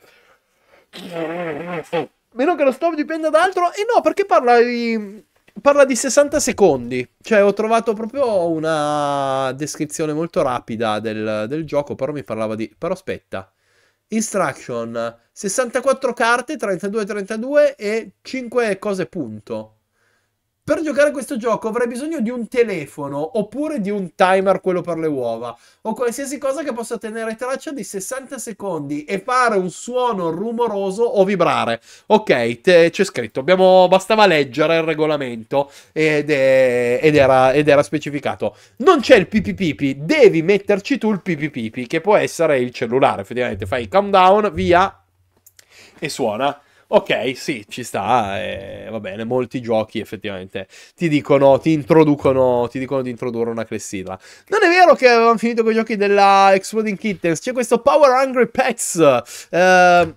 Meno che lo stop dipenda da altro, e eh, no, perché parla di parla di 60 secondi. Cioè, ho trovato proprio una descrizione molto rapida del, del gioco. Però mi parlava di. Però aspetta. Instruction, 64 carte, 32-32 e 5 cose punto. Per giocare a questo gioco avrei bisogno di un telefono oppure di un timer, quello per le uova, o qualsiasi cosa che possa tenere traccia di 60 secondi e fare un suono rumoroso o vibrare. Ok, c'è scritto, abbiamo, bastava leggere il regolamento ed, è, ed, era, ed, era, specificato. Non c'è il pipipipi, devi metterci tu il pipipipi, che può essere il cellulare, effettivamente fai countdown, via e suona. Ok, sì, ci sta, eh, va bene, molti giochi effettivamente ti dicono, ti introducono, ti dicono di introdurre una clessidra. Non è vero che avevamo finito con i giochi della Exploding Kittens, c'è questo Power Hungry Pets, eh,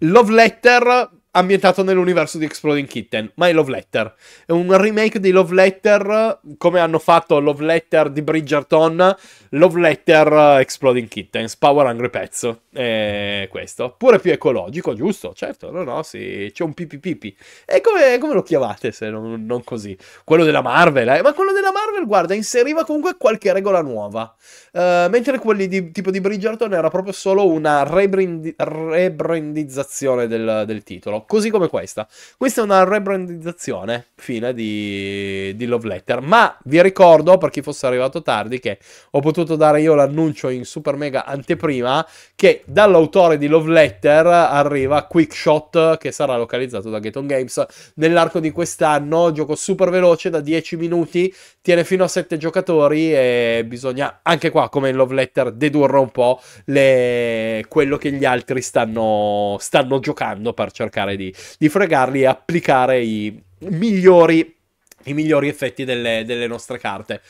Love Letter, ambientato nell'universo di Exploding Kitten, ma è Love Letter. È un remake di Love Letter, come hanno fatto Love Letter di Bridgerton, Love Letter eh, Exploding Kittens, Power Hungry Pets. E questo. Pure più ecologico, giusto? Certo, no, no, sì, c'è un pipipipi. E come, come, lo chiamate se non, non così? Quello della Marvel, eh? Ma quello della Marvel, guarda, inseriva comunque qualche regola nuova. Uh, mentre quelli di, tipo di Bridgerton era proprio solo una rebrandizzazione del, del titolo così come questa. Questa è una rebrandizzazione fine di, di Love Letter, ma vi ricordo, per chi fosse arrivato tardi, che ho potuto dare io l'annuncio in super mega anteprima che dall'autore di Love Letter arriva Quick Shot, che sarà localizzato da Gaton Games nell'arco di quest'anno, gioco super veloce da 10 minuti tiene fino a 7 giocatori e bisogna anche qua come in Love Letter dedurre un po' le... quello che gli altri stanno, stanno giocando per cercare di, di fregarli e applicare i migliori, i migliori effetti delle, delle nostre carte.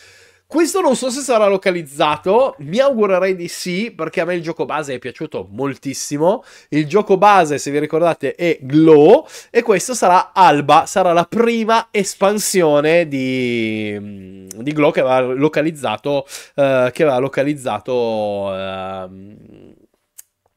Questo non so se sarà localizzato, mi augurerei di sì, perché a me il gioco base è piaciuto moltissimo. Il gioco base, se vi ricordate, è Glow e questo sarà Alba, sarà la prima espansione di, di Glow che aveva localizzato... Eh, che aveva localizzato eh,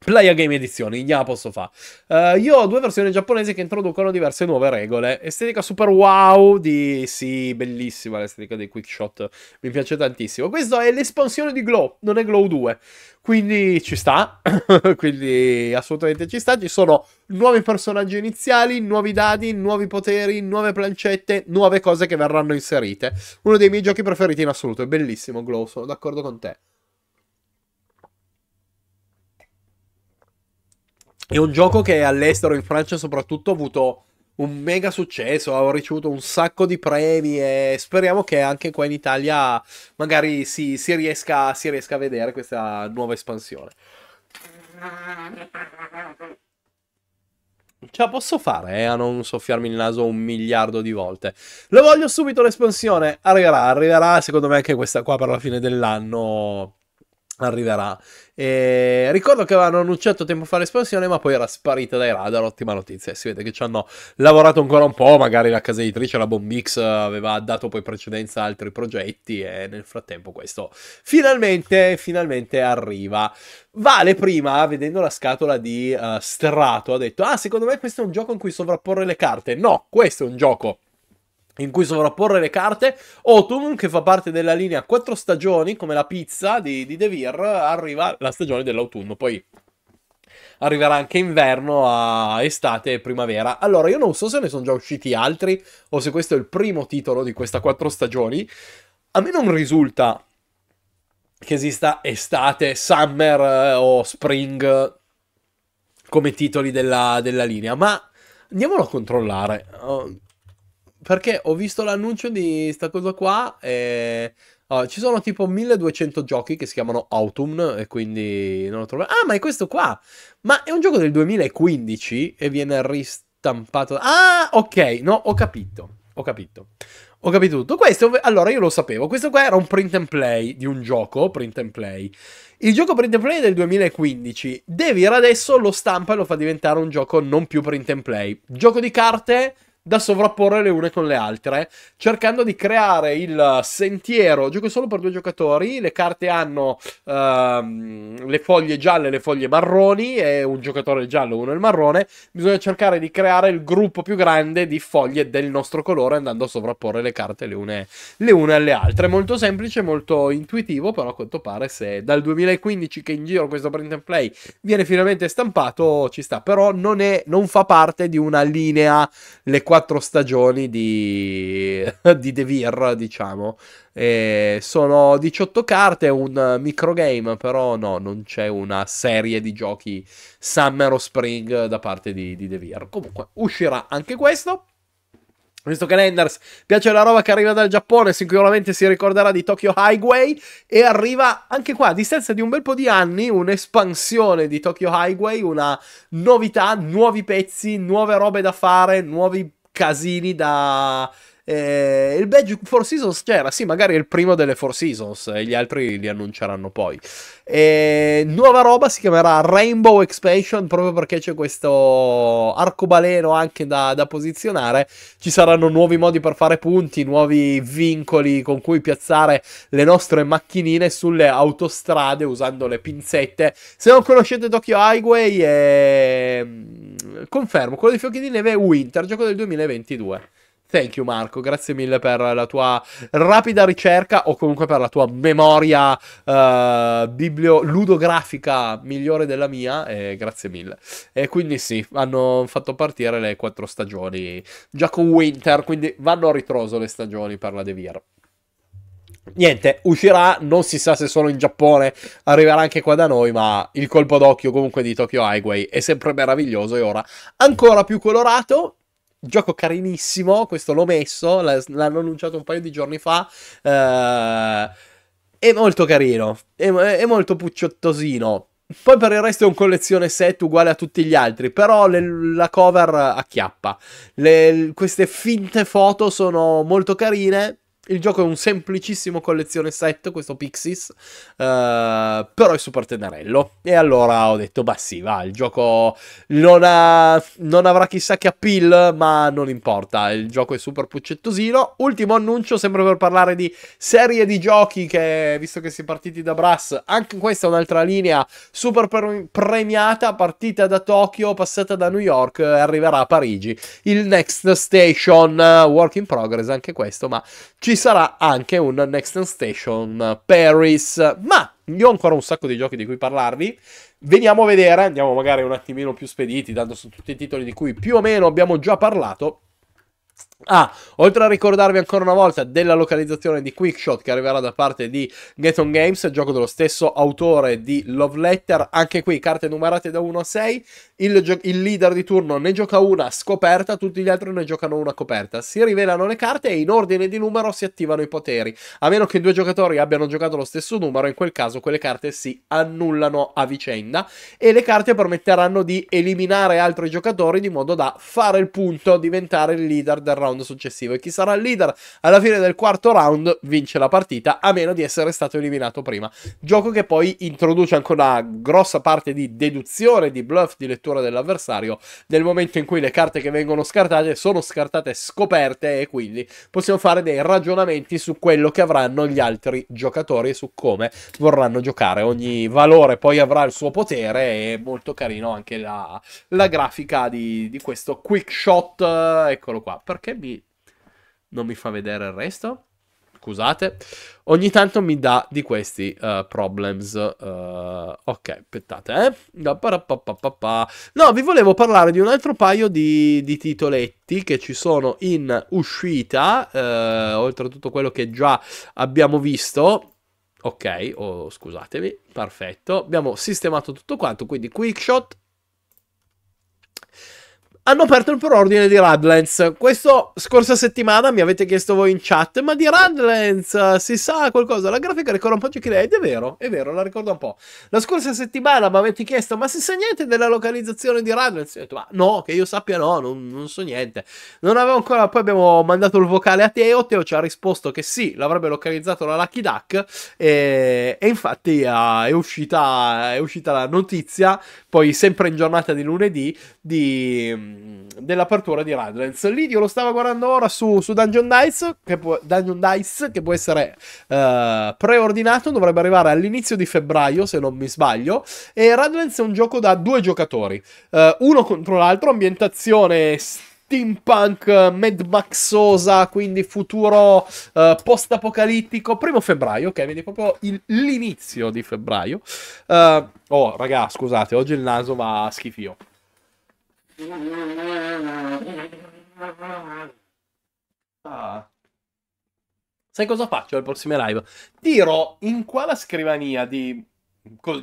Playa Game Edizioni, gli posso fa. Uh, io ho due versioni giapponesi che introducono diverse nuove regole. Estetica super wow di... Sì, bellissima l'estetica dei quick shot. Mi piace tantissimo. Questo è l'espansione di Glow, non è Glow 2. Quindi ci sta. Quindi assolutamente ci sta. Ci sono nuovi personaggi iniziali, nuovi dadi, nuovi poteri, nuove plancette, nuove cose che verranno inserite. Uno dei miei giochi preferiti in assoluto. È bellissimo Glow, sono d'accordo con te. È un gioco che all'estero, in Francia soprattutto, ha avuto un mega successo, ha ricevuto un sacco di premi e speriamo che anche qua in Italia magari si, si, riesca, si riesca a vedere questa nuova espansione. Ce la posso fare eh, a non soffiarmi il naso un miliardo di volte. Lo voglio subito l'espansione. Arriverà, arriverà secondo me anche questa qua per la fine dell'anno arriverà. E ricordo che avevano annunciato tempo fa l'espansione, ma poi era sparita dai radar. Ottima notizia. Si vede che ci hanno lavorato ancora un po'. Magari la casa editrice, la Bombix, aveva dato poi precedenza a altri progetti. E nel frattempo, questo finalmente, finalmente arriva. Vale prima, vedendo la scatola di uh, Strato, ha detto: Ah, secondo me questo è un gioco in cui sovrapporre le carte. No, questo è un gioco in cui sovrapporre le carte. Autumn, che fa parte della linea quattro stagioni, come la pizza di, di De Vir, arriva la stagione dell'autunno. Poi arriverà anche inverno a estate e primavera. Allora, io non so se ne sono già usciti altri o se questo è il primo titolo di questa quattro stagioni. A me non risulta che esista estate, summer eh, o spring come titoli della, della linea, ma andiamolo a controllare. Oh, perché ho visto l'annuncio di sta cosa qua e... Allora, oh, ci sono tipo 1200 giochi che si chiamano Autumn e quindi non lo trovo. Ah, ma è questo qua! Ma è un gioco del 2015 e viene ristampato. Ah, ok, no, ho capito. Ho capito. Ho capito tutto. Questo, allora, io lo sapevo. Questo qua era un print and play di un gioco, print and play. Il gioco print and play è del 2015. Devir adesso lo stampa e lo fa diventare un gioco non più print and play. Gioco di carte da sovrapporre le une con le altre, cercando di creare il sentiero. Gioco solo per due giocatori. Le carte hanno ehm, le foglie gialle e le foglie marroni, e un giocatore giallo e uno il marrone. Bisogna cercare di creare il gruppo più grande di foglie del nostro colore, andando a sovrapporre le carte le une, le une alle altre. Molto semplice, molto intuitivo, però a quanto pare se dal 2015 che in giro questo print and play viene finalmente stampato, ci sta. Però non, è, non fa parte di una linea le quattro stagioni di, di Devir, diciamo. E sono 18 carte, è un microgame, però no, non c'è una serie di giochi Summer o Spring da parte di, di Devir. Comunque, uscirà anche questo. Visto che Lenders piace la roba che arriva dal Giappone, sicuramente si ricorderà di Tokyo Highway e arriva anche qua a distanza di un bel po' di anni un'espansione di Tokyo Highway, una novità, nuovi pezzi, nuove robe da fare, nuovi casini da eh, il badge Four Seasons c'era, sì, magari è il primo delle Four Seasons, e eh, gli altri li annunceranno poi. Eh, nuova roba si chiamerà Rainbow Expansion, proprio perché c'è questo arcobaleno anche da, da posizionare. Ci saranno nuovi modi per fare punti, nuovi vincoli con cui piazzare le nostre macchinine sulle autostrade usando le pinzette. Se non conoscete Tokyo Highway, eh... confermo, quello di Fiocchi di Neve è Winter, gioco del 2022. Thank you Marco, grazie mille per la tua rapida ricerca o comunque per la tua memoria uh, eh, biblio- ludografica migliore della mia, eh, grazie mille. E quindi sì, hanno fatto partire le quattro stagioni già con Winter, quindi vanno a ritroso le stagioni per la Devier. Niente, uscirà, non si sa se solo in Giappone, arriverà anche qua da noi, ma il colpo d'occhio comunque di Tokyo Highway è sempre meraviglioso e ora ancora più colorato gioco carinissimo, questo l'ho messo, l'hanno annunciato un paio di giorni fa. Eh, è molto carino, è, è molto pucciottosino. Poi per il resto è un collezione set uguale a tutti gli altri, però le, la cover acchiappa. Le, queste finte foto sono molto carine, il gioco è un semplicissimo collezione set, questo Pixis, eh, però è super tenerello. E allora ho detto, beh sì, va, il gioco non, ha, non avrà chissà che appeal, ma non importa, il gioco è super puccettosino. Ultimo annuncio, sempre per parlare di serie di giochi che, visto che si è partiti da Brass, anche questa è un'altra linea super premiata, partita da Tokyo, passata da New York, eh, arriverà a Parigi. Il Next Station, eh, work in progress anche questo, ma ci ci sarà anche un Next Station Paris. Ma io ho ancora un sacco di giochi di cui parlarvi. Veniamo a vedere, andiamo magari un attimino più spediti, dando su tutti i titoli di cui più o meno abbiamo già parlato. Ah, oltre a ricordarvi ancora una volta della localizzazione di Quickshot che arriverà da parte di Geton Games, gioco dello stesso autore di Love Letter, anche qui carte numerate da 1 a 6, il, il, leader di turno ne gioca una scoperta, tutti gli altri ne giocano una coperta, si rivelano le carte e in ordine di numero si attivano i poteri, a meno che i due giocatori abbiano giocato lo stesso numero, in quel caso quelle carte si annullano a vicenda e le carte permetteranno di eliminare altri giocatori di modo da fare il punto, diventare il leader del round round successivo e chi sarà il leader alla fine del quarto round vince la partita a meno di essere stato eliminato prima. Gioco che poi introduce anche una grossa parte di deduzione, di bluff, di lettura dell'avversario nel momento in cui le carte che vengono scartate sono scartate scoperte e quindi possiamo fare dei ragionamenti su quello che avranno gli altri giocatori e su come vorranno giocare. Ogni valore poi avrà il suo potere e molto carino anche la, la grafica di, di questo quick shot. Eccolo qua. Perché mi... non mi fa vedere il resto. Scusate. Ogni tanto mi dà di questi uh, problems. Uh, ok, aspettate, eh. No, vi volevo parlare di un altro paio di, di titoletti che ci sono in uscita, uh, oltre a tutto quello che già abbiamo visto. Ok, oh, scusatemi, perfetto. Abbiamo sistemato tutto quanto, quindi quick shot hanno aperto il preordine di Radlands. Questa scorsa settimana mi avete chiesto voi in chat, ma di Radlands si sa qualcosa? La grafica ricorda un po' Giochi Ed è vero, è vero, la ricordo un po'. La scorsa settimana mi avete chiesto, ma si sa niente della localizzazione di Radlands? Ho detto, ma no, che io sappia no, non, non, so niente. Non avevo ancora, poi abbiamo mandato il vocale a Teo, Teo ci ha risposto che sì, l'avrebbe localizzato la Lucky Duck e, e infatti uh, è, uscita, è uscita la notizia poi sempre in giornata di lunedì, di, mm, dell'apertura di Radlands. Lì io lo stavo guardando ora su, su Dungeon, Dice, che può, Dungeon Dice, che può essere uh, preordinato, dovrebbe arrivare all'inizio di febbraio, se non mi sbaglio, e Radlands è un gioco da due giocatori, uh, uno contro l'altro, ambientazione steampunk eh, Mad Maxosa, quindi futuro uh, post-apocalittico. Primo febbraio, ok, vedi proprio l'inizio di febbraio. Uh, oh, raga, scusate, oggi il naso va a schifio. Ah. Sai cosa faccio alle prossime live? Tiro in qua la scrivania di,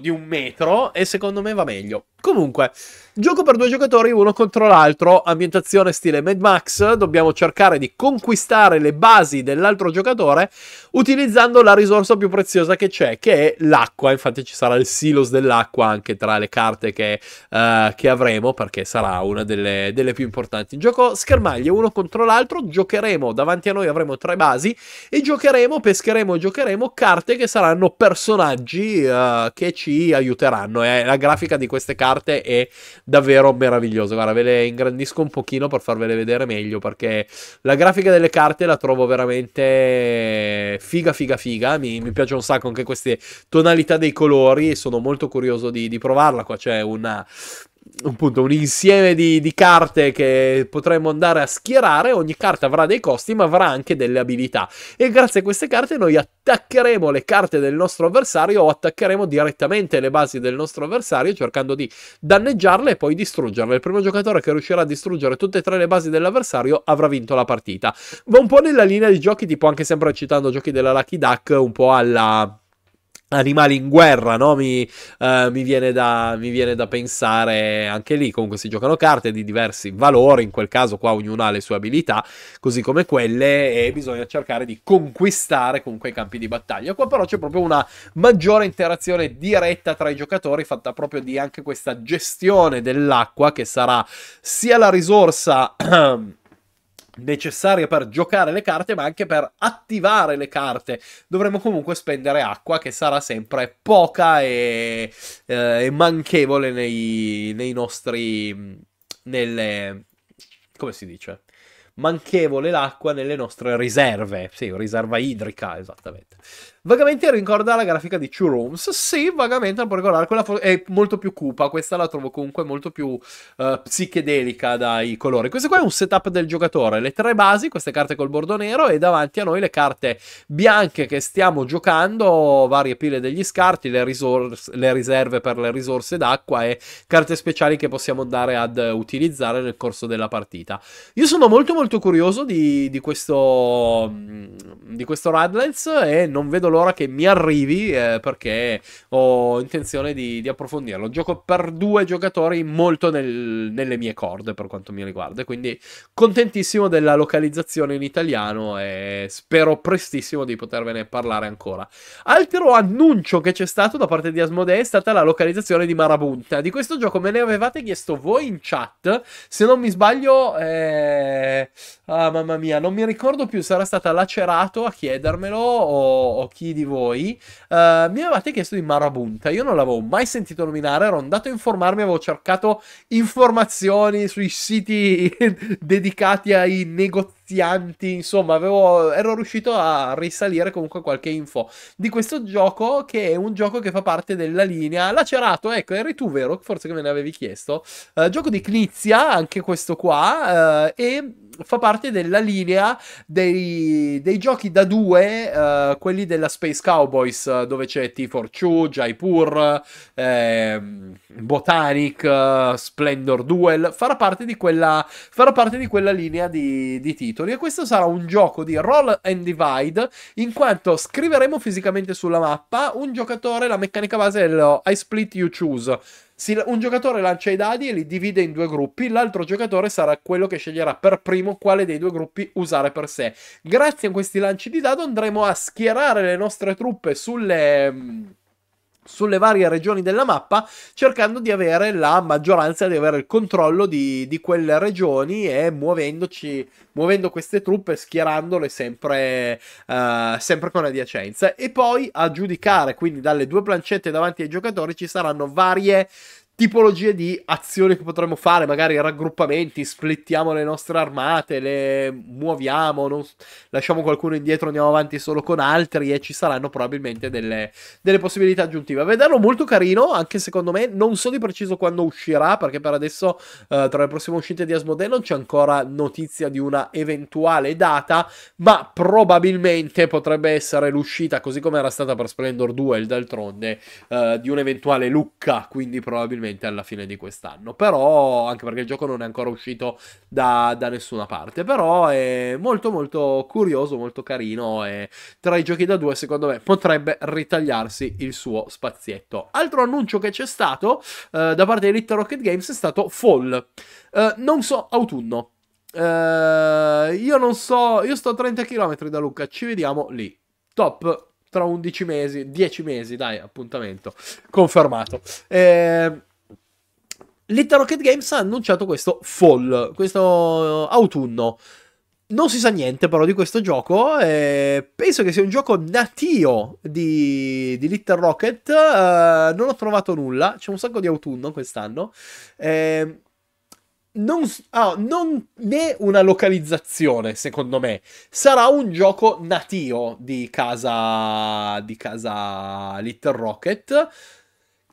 di un metro e secondo me va meglio. Comunque, gioco per due giocatori, uno contro l'altro, ambientazione stile Mad Max, dobbiamo cercare di conquistare le basi dell'altro giocatore utilizzando la risorsa più preziosa che c'è, che è l'acqua, infatti ci sarà il silos dell'acqua anche tra le carte che, uh, che avremo, perché sarà una delle, delle più importanti. Gioco schermaglie, uno contro l'altro, giocheremo, davanti a noi avremo tre basi e giocheremo, pescheremo e giocheremo carte che saranno personaggi uh, che ci aiuteranno, è la grafica di queste carte carte è davvero meraviglioso. Guarda, ve le ingrandisco un pochino per farvele vedere meglio perché la grafica delle carte la trovo veramente figa, figa, figa. Mi, mi piace un sacco anche queste tonalità dei colori e sono molto curioso di, di provarla. Qua c'è una appunto, un insieme di, di, carte che potremmo andare a schierare. Ogni carta avrà dei costi, ma avrà anche delle abilità. E grazie a queste carte noi attaccheremo le carte del nostro avversario o attaccheremo direttamente le basi del nostro avversario, cercando di danneggiarle e poi distruggerle. Il primo giocatore che riuscirà a distruggere tutte e tre le basi dell'avversario avrà vinto la partita. Va un po' nella linea di giochi, tipo anche sempre citando giochi della Lucky Duck, un po' alla Animali in guerra, no? mi, uh, mi, viene da, mi, viene da, pensare anche lì. Comunque si giocano carte di diversi valori, in quel caso qua ognuno ha le sue abilità, così come quelle, e bisogna cercare di conquistare comunque i campi di battaglia. Qua però c'è proprio una maggiore interazione diretta tra i giocatori, fatta proprio di anche questa gestione dell'acqua, che sarà sia la risorsa. necessarie per giocare le carte, ma anche per attivare le carte. Dovremo comunque spendere acqua, che sarà sempre poca e, eh, e manchevole nei, nei nostri... Mm, nelle... come si dice? Manchevole l'acqua nelle nostre riserve, sì, riserva idrica, esattamente. Vagamente ricorda la grafica di Two Rooms. Sì, vagamente un po' regolare. Quella è molto più cupa. Questa la trovo comunque molto più uh, psichedelica dai colori. Questo qua è un setup del giocatore. Le tre basi, queste carte col bordo nero, e davanti a noi le carte bianche che stiamo giocando, varie pile degli scarti, le, risorse, le riserve per le risorse d'acqua e carte speciali che possiamo andare ad utilizzare nel corso della partita. Io sono molto molto curioso di, di questo mm, di questo Radlands e non vedo l'ora l'ora che mi arrivi eh, perché ho intenzione di, di, approfondirlo. gioco per due giocatori molto nel, nelle mie corde per quanto mi riguarda, quindi contentissimo della localizzazione in italiano e spero prestissimo di potervene parlare ancora. Altro annuncio che c'è stato da parte di Asmodee è stata la localizzazione di Marabunta. Di questo gioco me ne avevate chiesto voi in chat, se non mi sbaglio... Eh... Ah mamma mia, non mi ricordo più se stata lacerato a chiedermelo o, o chi di voi, uh, mi avevate chiesto di Marabunta. Io non l'avevo mai sentito nominare, ero andato a informarmi, avevo cercato informazioni sui siti dedicati ai negozianti, insomma, avevo, ero riuscito a risalire comunque qualche info di questo gioco che è un gioco che fa parte della linea Lacerato, ecco, eri tu vero? Forse che me ne avevi chiesto. Uh, gioco di Knizia, anche questo qua, uh, e fa parte della linea dei, dei giochi da due, uh, quelli della Space Cowboys, dove c'è T42, Jaipur, eh, Botanic, uh, Splendor Duel, farà parte di quella, farà parte di quella linea di, di titoli. E questo sarà un gioco di roll and divide, in quanto scriveremo fisicamente sulla mappa un giocatore, la meccanica base è lo I split you choose si, un giocatore lancia i dadi e li divide in due gruppi, l'altro giocatore sarà quello che sceglierà per primo quale dei due gruppi usare per sé. Grazie a questi lanci di dado andremo a schierare le nostre truppe sulle mm, sulle varie regioni della mappa cercando di avere la maggioranza, di avere il controllo di, di quelle regioni e muovendoci, muovendo queste truppe, schierandole sempre, uh, sempre con adiacenza. E poi a giudicare, quindi dalle due plancette davanti ai giocatori, ci saranno varie tipologie di azioni che potremmo fare, magari raggruppamenti, splittiamo le nostre armate, le muoviamo, non... lasciamo qualcuno indietro, andiamo avanti solo con altri e ci saranno probabilmente delle, delle possibilità aggiuntive. Vederlo molto carino, anche secondo me, non so di preciso quando uscirà, perché per adesso eh, tra le prossime uscite di Asmodee non c'è ancora notizia di una eventuale data, ma probabilmente potrebbe essere l'uscita, così come era stata per Splendor 2 e d'altronde, eh, di un'eventuale lucca, quindi probabilmente probabilmente alla fine di quest'anno. Però, anche perché il gioco non è ancora uscito da, da nessuna parte. Però è molto molto curioso, molto carino e tra i giochi da due secondo me potrebbe ritagliarsi il suo spazietto. Altro annuncio che c'è stato eh, da parte di Little Rocket Games è stato Fall. Eh, non so, autunno. Eh, io non so, io sto a 30 km da Luca, ci vediamo lì. Top, tra 11 mesi, 10 mesi, dai, appuntamento confermato. Eh, Little Rocket Games ha annunciato questo fall, questo autunno. Non si sa niente però di questo gioco, eh, penso che sia un gioco natio di, di Little Rocket, eh, non ho trovato nulla, c'è un sacco di autunno quest'anno, eh, non, ah, non né una localizzazione secondo me, sarà un gioco natio di casa, di casa Little Rocket,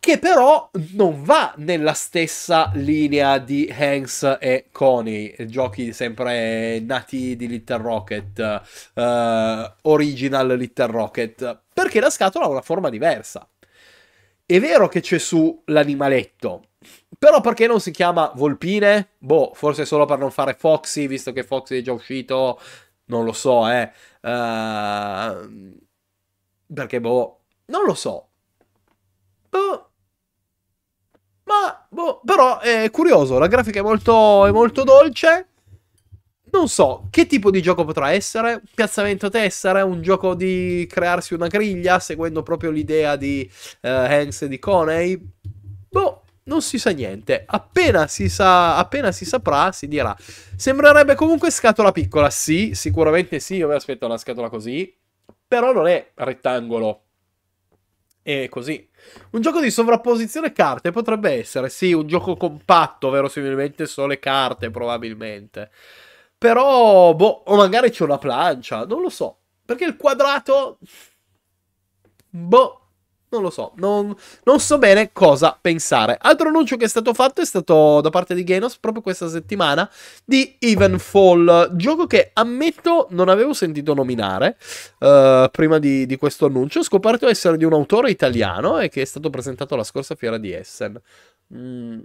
che però non va nella stessa linea di Hanks e Connie, giochi sempre nati di Little Rocket, eh, original Little Rocket, perché la scatola ha una forma diversa. È vero che c'è su l'animaletto, però perché non si chiama Volpine? Boh, forse solo per non fare Foxy, visto che Foxy è già uscito, non lo so, eh. Uh, perché boh, non lo so. Uh, boh, però è curioso, la grafica è molto, è molto dolce. Non so, che tipo di gioco potrà essere? Piazzamento tessera, un gioco di crearsi una griglia, seguendo proprio l'idea di uh, eh, Hanks e di Coney? Boh, non si sa niente. Appena si, sa, appena si saprà, si dirà. Sembrerebbe comunque scatola piccola, sì, sicuramente sì, io mi aspetto una scatola così, però non è rettangolo. È così. Un gioco di sovrapposizione carte potrebbe essere, sì, un gioco compatto, verosimilmente sole carte, probabilmente. Però, boh, o magari c'è una plancia, non lo so. Perché il quadrato... Boh non lo so, non, non, so bene cosa pensare. Altro annuncio che è stato fatto è stato da parte di Genos proprio questa settimana di Evenfall, gioco che ammetto non avevo sentito nominare eh, prima di, di, questo annuncio. Ho scoperto essere di un autore italiano e che è stato presentato alla scorsa fiera di Essen. Mm.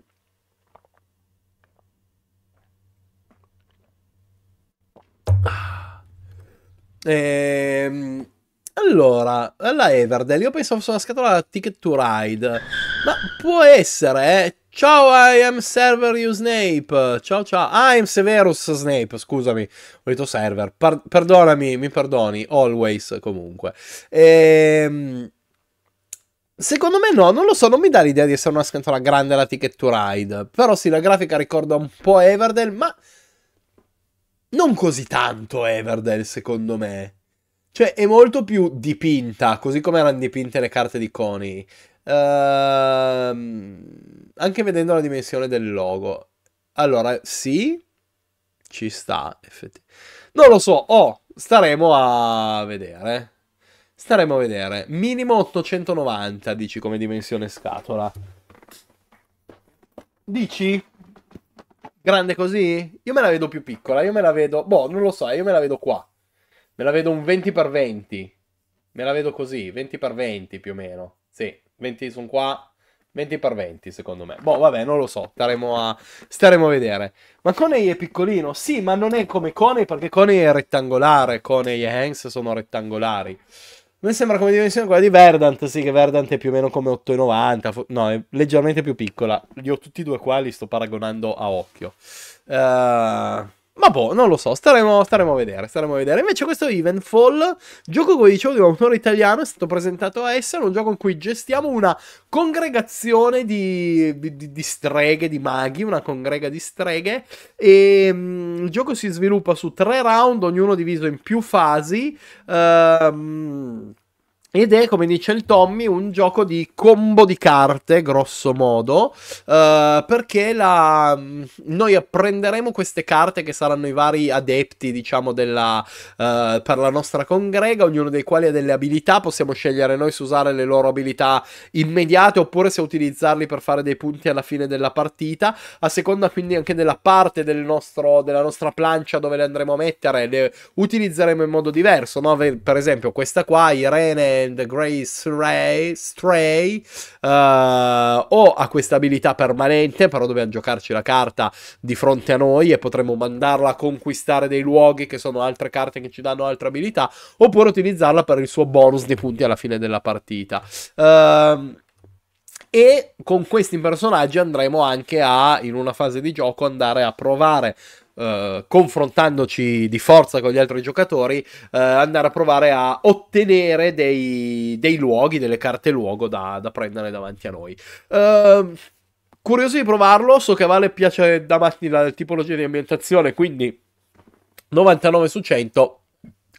Ah. Ehm... Allora, la Everdell, io pensavo fosse una scatola da Ticket to Ride, ma può essere, eh? Ciao, I am Server You Snape. Ciao, ciao. Ah, I am Severus Snape, scusami. Ho detto server. Per perdonami, mi perdoni. Always, comunque. Ehm... Secondo me no, non lo so, non mi dà l'idea di essere una scatola grande la Ticket to Ride. Però sì, la grafica ricorda un po' Everdell, ma... Non così tanto Everdell, secondo me. Cioè, è molto più dipinta, così come erano dipinte le carte di Coney. Ehm, anche vedendo la dimensione del logo. Allora, sì, ci sta, effettivamente. Non lo so, oh, staremo a vedere. Staremo a vedere. Minimo 890, dici, come dimensione scatola. Dici? Grande così? Io me la vedo più piccola, io me la vedo... Boh, non lo so, io me la vedo qua. Me la vedo un 20x20. Me la vedo così, 20x20 più o meno. Sì, 20 sono qua, 20x20 secondo me. Boh, vabbè, non lo so, staremo a, staremo a vedere. Ma Coney è piccolino? Sì, ma non è come Coney perché Coney è rettangolare, Coney e Hanks sono rettangolari. me sembra come dimensione quella di Verdant, sì, che Verdant è più o meno come 8,90, no, è leggermente più piccola. Li ho tutti e due qua, li sto paragonando a occhio. Ehm... Uh... Ma boh, non lo so, staremo, staremo, a vedere, staremo a vedere. Invece questo Eventfall, gioco come dicevo di un autore italiano, è stato presentato a essere un gioco in cui gestiamo una congregazione di, di, di streghe, di maghi, una congrega di streghe e mh, mm, il gioco si sviluppa su tre round, ognuno diviso in più fasi. Ehm, ed è, come dice il Tommy, un gioco di combo di carte, grosso modo, eh, perché la... Mm, noi apprenderemo queste carte che saranno i vari adepti, diciamo, della, eh, per la nostra congrega, ognuno dei quali ha delle abilità, possiamo scegliere noi se usare le loro abilità immediate oppure se utilizzarli per fare dei punti alla fine della partita, a seconda quindi anche della parte del nostro, della nostra plancia dove le andremo a mettere, le utilizzeremo in modo diverso, no? per esempio questa qua, Irene and the Grey Stray, Stray uh, eh, o ha questa abilità permanente, però dobbiamo giocarci la carta di fronte a noi e potremo mandarla a conquistare dei luoghi che sono altre carte che ci danno altre abilità, oppure utilizzarla per il suo bonus di punti alla fine della partita. Uh, e con questi personaggi andremo anche a, in una fase di gioco, andare a provare eh, confrontandoci di forza con gli altri giocatori, eh, andare a provare a ottenere dei, dei luoghi, delle carte luogo da, da prendere davanti a noi. Uh, curioso di provarlo, so che Vale piace da matti la tipologia di ambientazione, quindi 99 su 100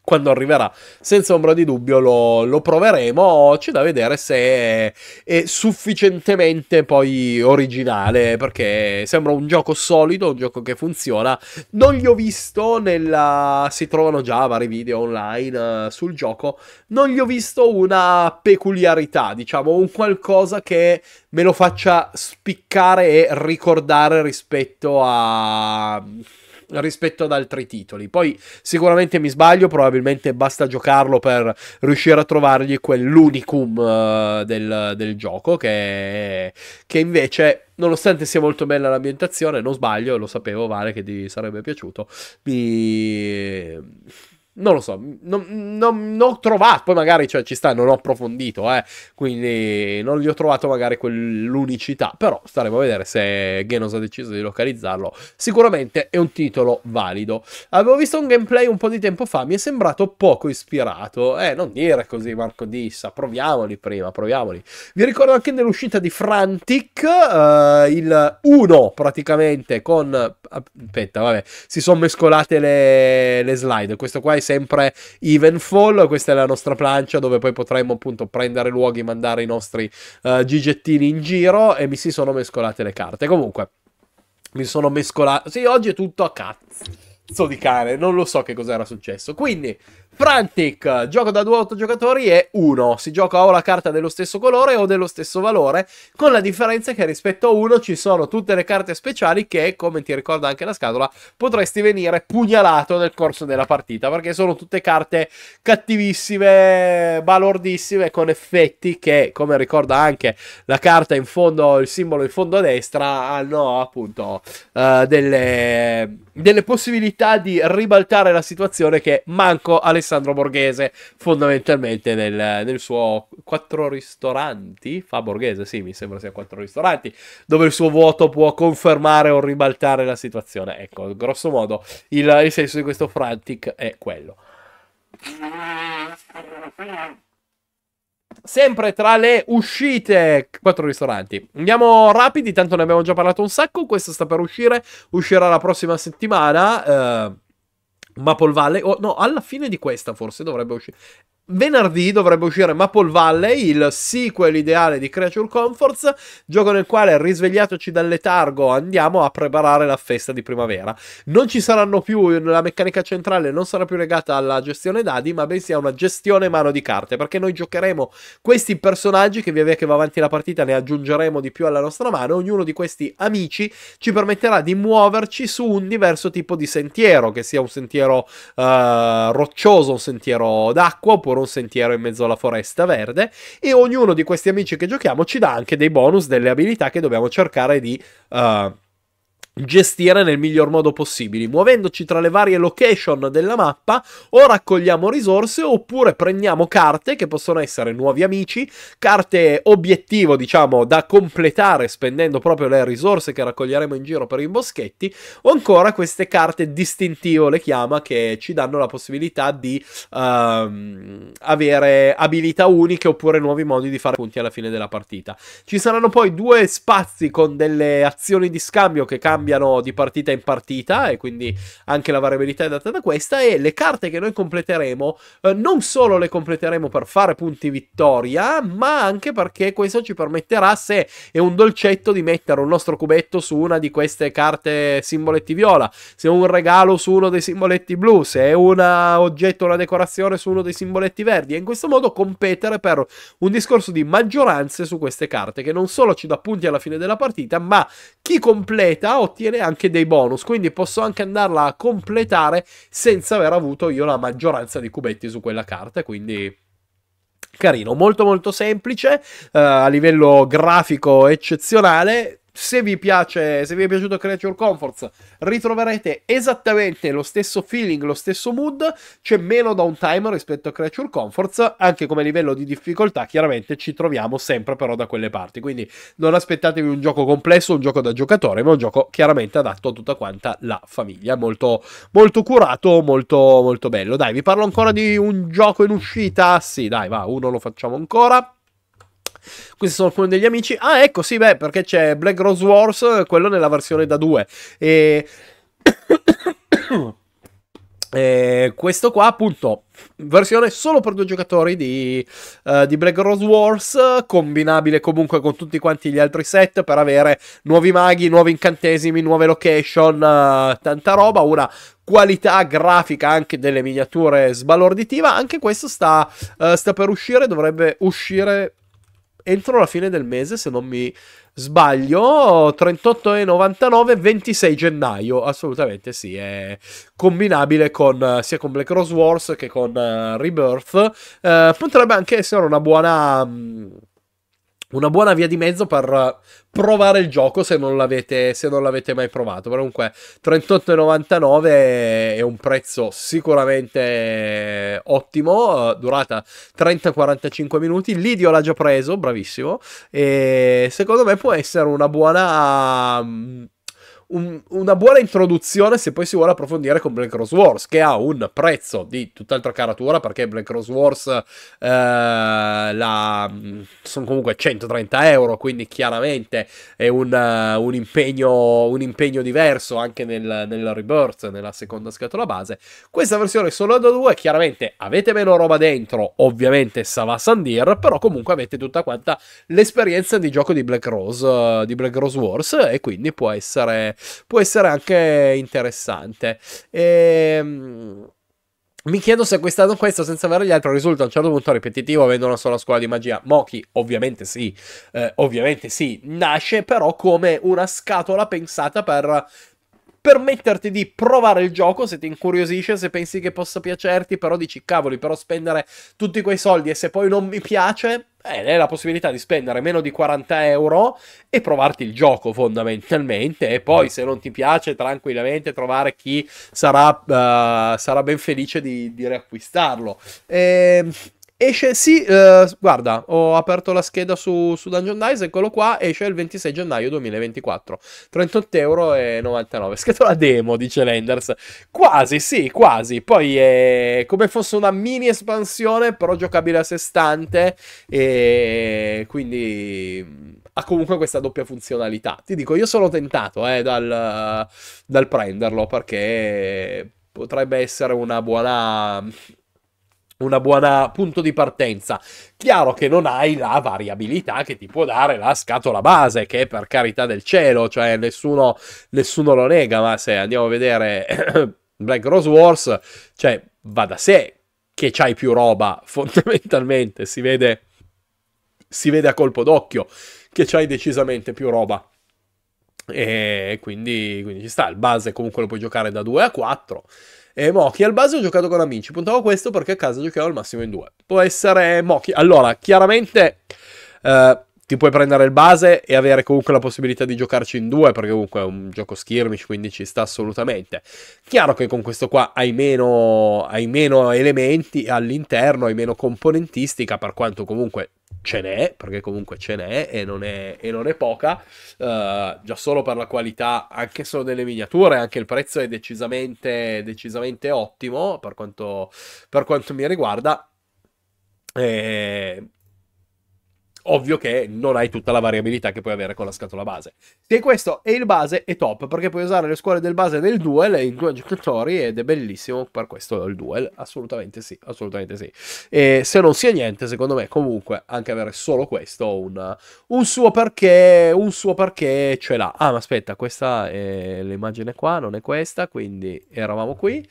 quando arriverà, senza ombra di dubbio lo, lo proveremo, c'è da vedere se è, è, sufficientemente poi originale, perché sembra un gioco solido, un gioco che funziona, non gli ho visto nella... si trovano già vari video online uh, sul gioco, non gli ho visto una peculiarità, diciamo, un qualcosa che me lo faccia spiccare e ricordare rispetto a rispetto ad altri titoli. Poi sicuramente mi sbaglio, probabilmente basta giocarlo per riuscire a trovargli quell'unicum uh, del, del, gioco che, che invece nonostante sia molto bella l'ambientazione, non sbaglio, lo sapevo Vale che ti sarebbe piaciuto, mi non lo so, non, non, non, ho trovato, poi magari cioè, ci sta, non ho approfondito, eh, quindi non gli ho trovato magari quell'unicità, però staremo a vedere se Genos ha deciso di localizzarlo. Sicuramente è un titolo valido. Avevo visto un gameplay un po' di tempo fa, mi è sembrato poco ispirato, eh, non dire così Marco Dissa, proviamoli prima, proviamoli. Vi ricordo anche dell'uscita di Frantic, eh, il 1 praticamente con... aspetta, vabbè, si sono mescolate le, le slide, questo qua è sempre Evenfall. Questa è la nostra plancia dove poi potremmo appunto prendere luoghi, e mandare i nostri uh, gigettini in giro e mi si sono mescolate le carte. Comunque, mi sono mescolato. Sì, oggi è tutto a cazzo di cane, non lo so che cos'era successo. Quindi Frantic, gioco da 2-8 giocatori è 1. Si gioca o la carta dello stesso colore o dello stesso valore, con la differenza che rispetto a 1 ci sono tutte le carte speciali che, come ti ricorda anche la scatola, potresti venire pugnalato nel corso della partita, perché sono tutte carte cattivissime, balordissime, con effetti che, come ricorda anche la carta in fondo, il simbolo in fondo a destra, hanno appunto uh, delle, delle possibilità di ribaltare la situazione che manco Alessandro Alessandro Borghese fondamentalmente nel, nel suo quattro ristoranti, fa Borghese, sì, mi sembra sia quattro ristoranti, dove il suo vuoto può confermare o ribaltare la situazione. Ecco, grosso modo il, il senso di questo frantic è quello. Sempre tra le uscite, quattro ristoranti. Andiamo rapidi, tanto ne abbiamo già parlato un sacco. Questo sta per uscire, uscirà la prossima settimana. Eh, Maple Valley, o no, alla fine di questa forse dovrebbe uscire. Venerdì dovrebbe uscire Maple Valley, il sequel ideale di Creature Comforts, gioco nel quale risvegliatoci dal letargo andiamo a preparare la festa di primavera. Non ci saranno più, la meccanica centrale non sarà più legata alla gestione dadi, ma bensì a una gestione mano di carte, perché noi giocheremo questi personaggi che via via che va avanti la partita ne aggiungeremo di più alla nostra mano, ognuno di questi amici ci permetterà di muoverci su un diverso tipo di sentiero, che sia un sentiero eh, roccioso, un sentiero d'acqua oppure un sentiero in mezzo alla foresta verde e ognuno di questi amici che giochiamo ci dà anche dei bonus, delle abilità che dobbiamo cercare di... Uh, gestire nel miglior modo possibile, muovendoci tra le varie location della mappa o raccogliamo risorse oppure prendiamo carte che possono essere nuovi amici, carte obiettivo diciamo da completare spendendo proprio le risorse che raccoglieremo in giro per i boschetti o ancora queste carte distintivo le chiama che ci danno la possibilità di ehm, avere abilità uniche oppure nuovi modi di fare punti alla fine della partita. Ci saranno poi due spazi con delle azioni di scambio che cambiano cambiano di partita in partita e quindi anche la variabilità è data da questa e le carte che noi completeremo eh, non solo le completeremo per fare punti vittoria, ma anche perché questo ci permetterà se è un dolcetto di mettere un nostro cubetto su una di queste carte simboletti viola, se è un regalo su uno dei simboletti blu, se è un oggetto, una decorazione su uno dei simboletti verdi e in questo modo competere per un discorso di maggioranze su queste carte che non solo ci dà punti alla fine della partita, ma chi completa ottiene ottiene anche dei bonus, quindi posso anche andarla a completare senza aver avuto io la maggioranza di cubetti su quella carta, quindi carino, molto molto semplice, eh, a livello grafico eccezionale, se vi piace, se vi è piaciuto Creature Comforts, ritroverete esattamente lo stesso feeling, lo stesso mood, c'è meno downtime rispetto a Creature Comforts, anche come livello di difficoltà, chiaramente ci troviamo sempre però da quelle parti, quindi non aspettatevi un gioco complesso, un gioco da giocatore, ma un gioco chiaramente adatto a tutta quanta la famiglia, molto, molto curato, molto, molto bello. Dai, vi parlo ancora di un gioco in uscita? Sì, dai, va, uno lo facciamo ancora. Questi sono alcuni degli amici. Ah, ecco, sì, beh, perché c'è Black Rose Wars, eh, quello nella versione da 2. E... Eh, questo qua appunto versione solo per due giocatori di, uh, di, Black Rose Wars combinabile comunque con tutti quanti gli altri set per avere nuovi maghi, nuovi incantesimi, nuove location, uh, tanta roba, una qualità grafica anche delle miniature sbalorditiva anche questo sta, uh, sta per uscire, dovrebbe uscire entro la fine del mese, se non mi sbaglio, 38,99, 26 gennaio, assolutamente sì, è combinabile con, sia con Black Rose Wars che con uh, Rebirth, uh, potrebbe anche essere una buona... Um, una buona via di mezzo per eh, provare il gioco se non l'avete, se non l'avete mai provato. Però comunque 38,99 è un prezzo sicuramente ottimo, eh, durata 30-45 minuti. Lidio l'ha già preso, bravissimo. E secondo me può essere una buona mm, un, una buona introduzione se poi si vuole approfondire con Black Rose Wars, che ha un prezzo di tutt'altra caratura, perché Black Rose Wars eh, la, sono comunque 130 euro, quindi chiaramente è un, uh, un, impegno, un impegno, diverso anche nel, nel, Rebirth, nella seconda scatola base. Questa versione solo da 2, chiaramente avete meno roba dentro, ovviamente Sava Sandir, però comunque avete tutta quanta l'esperienza di gioco di Black Rose, uh, di Black Rose Wars, e quindi può essere può essere anche interessante. Ehm. Mi chiedo se quest'anno questo senza avere gli altri risulta a un certo punto ripetitivo avendo una sola scuola di magia. Moki, ovviamente sì, eh, ovviamente sì, nasce però come una scatola pensata per permetterti di provare il gioco se ti incuriosisce, se pensi che possa piacerti, però dici cavoli, però spendere tutti quei soldi e se poi non mi piace, ed eh, è la possibilità di spendere meno di 40 euro e provarti il gioco fondamentalmente e poi se non ti piace tranquillamente trovare chi sarà, uh, sarà ben felice di, di riacquistarlo. Ehm... Esce, sì, eh, guarda, ho aperto la scheda su, su Dungeon Dice, eccolo qua, esce il 26 gennaio 2024, 38,99€, scatola demo, dice Lenders, quasi, sì, quasi, poi è come fosse una mini espansione, però giocabile a sé stante, e quindi mm, ha comunque questa doppia funzionalità, ti dico, io sono tentato eh, dal, dal prenderlo, perché potrebbe essere una buona una buona punto di partenza. Chiaro che non hai la variabilità che ti può dare la scatola base, che per carità del cielo, cioè nessuno, nessuno lo nega, ma se andiamo a vedere Black Rose Wars, cioè va da sé che c'hai più roba, fondamentalmente si vede, si vede a colpo d'occhio che c'hai decisamente più roba. E quindi, quindi ci sta, il base comunque lo puoi giocare da 2 a 4 e eh, Mochi al base ho giocato con amici. Puntavo questo perché a casa giocavo al massimo in due. Può essere Mochi. Allora, chiaramente. Eh, ti puoi prendere il base e avere comunque la possibilità di giocarci in due, perché comunque è un gioco skirmish, quindi ci sta assolutamente. Chiaro che con questo qua hai meno, hai meno elementi all'interno, hai meno componentistica, per quanto comunque ce n'è, perché comunque ce n'è e non è, e non è poca, uh, già solo per la qualità anche solo delle miniature, anche il prezzo è decisamente, decisamente ottimo per quanto, per quanto mi riguarda. E, eh, ovvio che non hai tutta la variabilità che puoi avere con la scatola base. Se questo è il base, è top, perché puoi usare le scuole del base nel duel in due giocatori ed è bellissimo per questo il duel, assolutamente sì, assolutamente sì. E se non sia niente, secondo me comunque anche avere solo questo un, un suo perché, un suo perché ce l'ha. Ah, ma aspetta, questa è l'immagine qua, non è questa, quindi eravamo qui.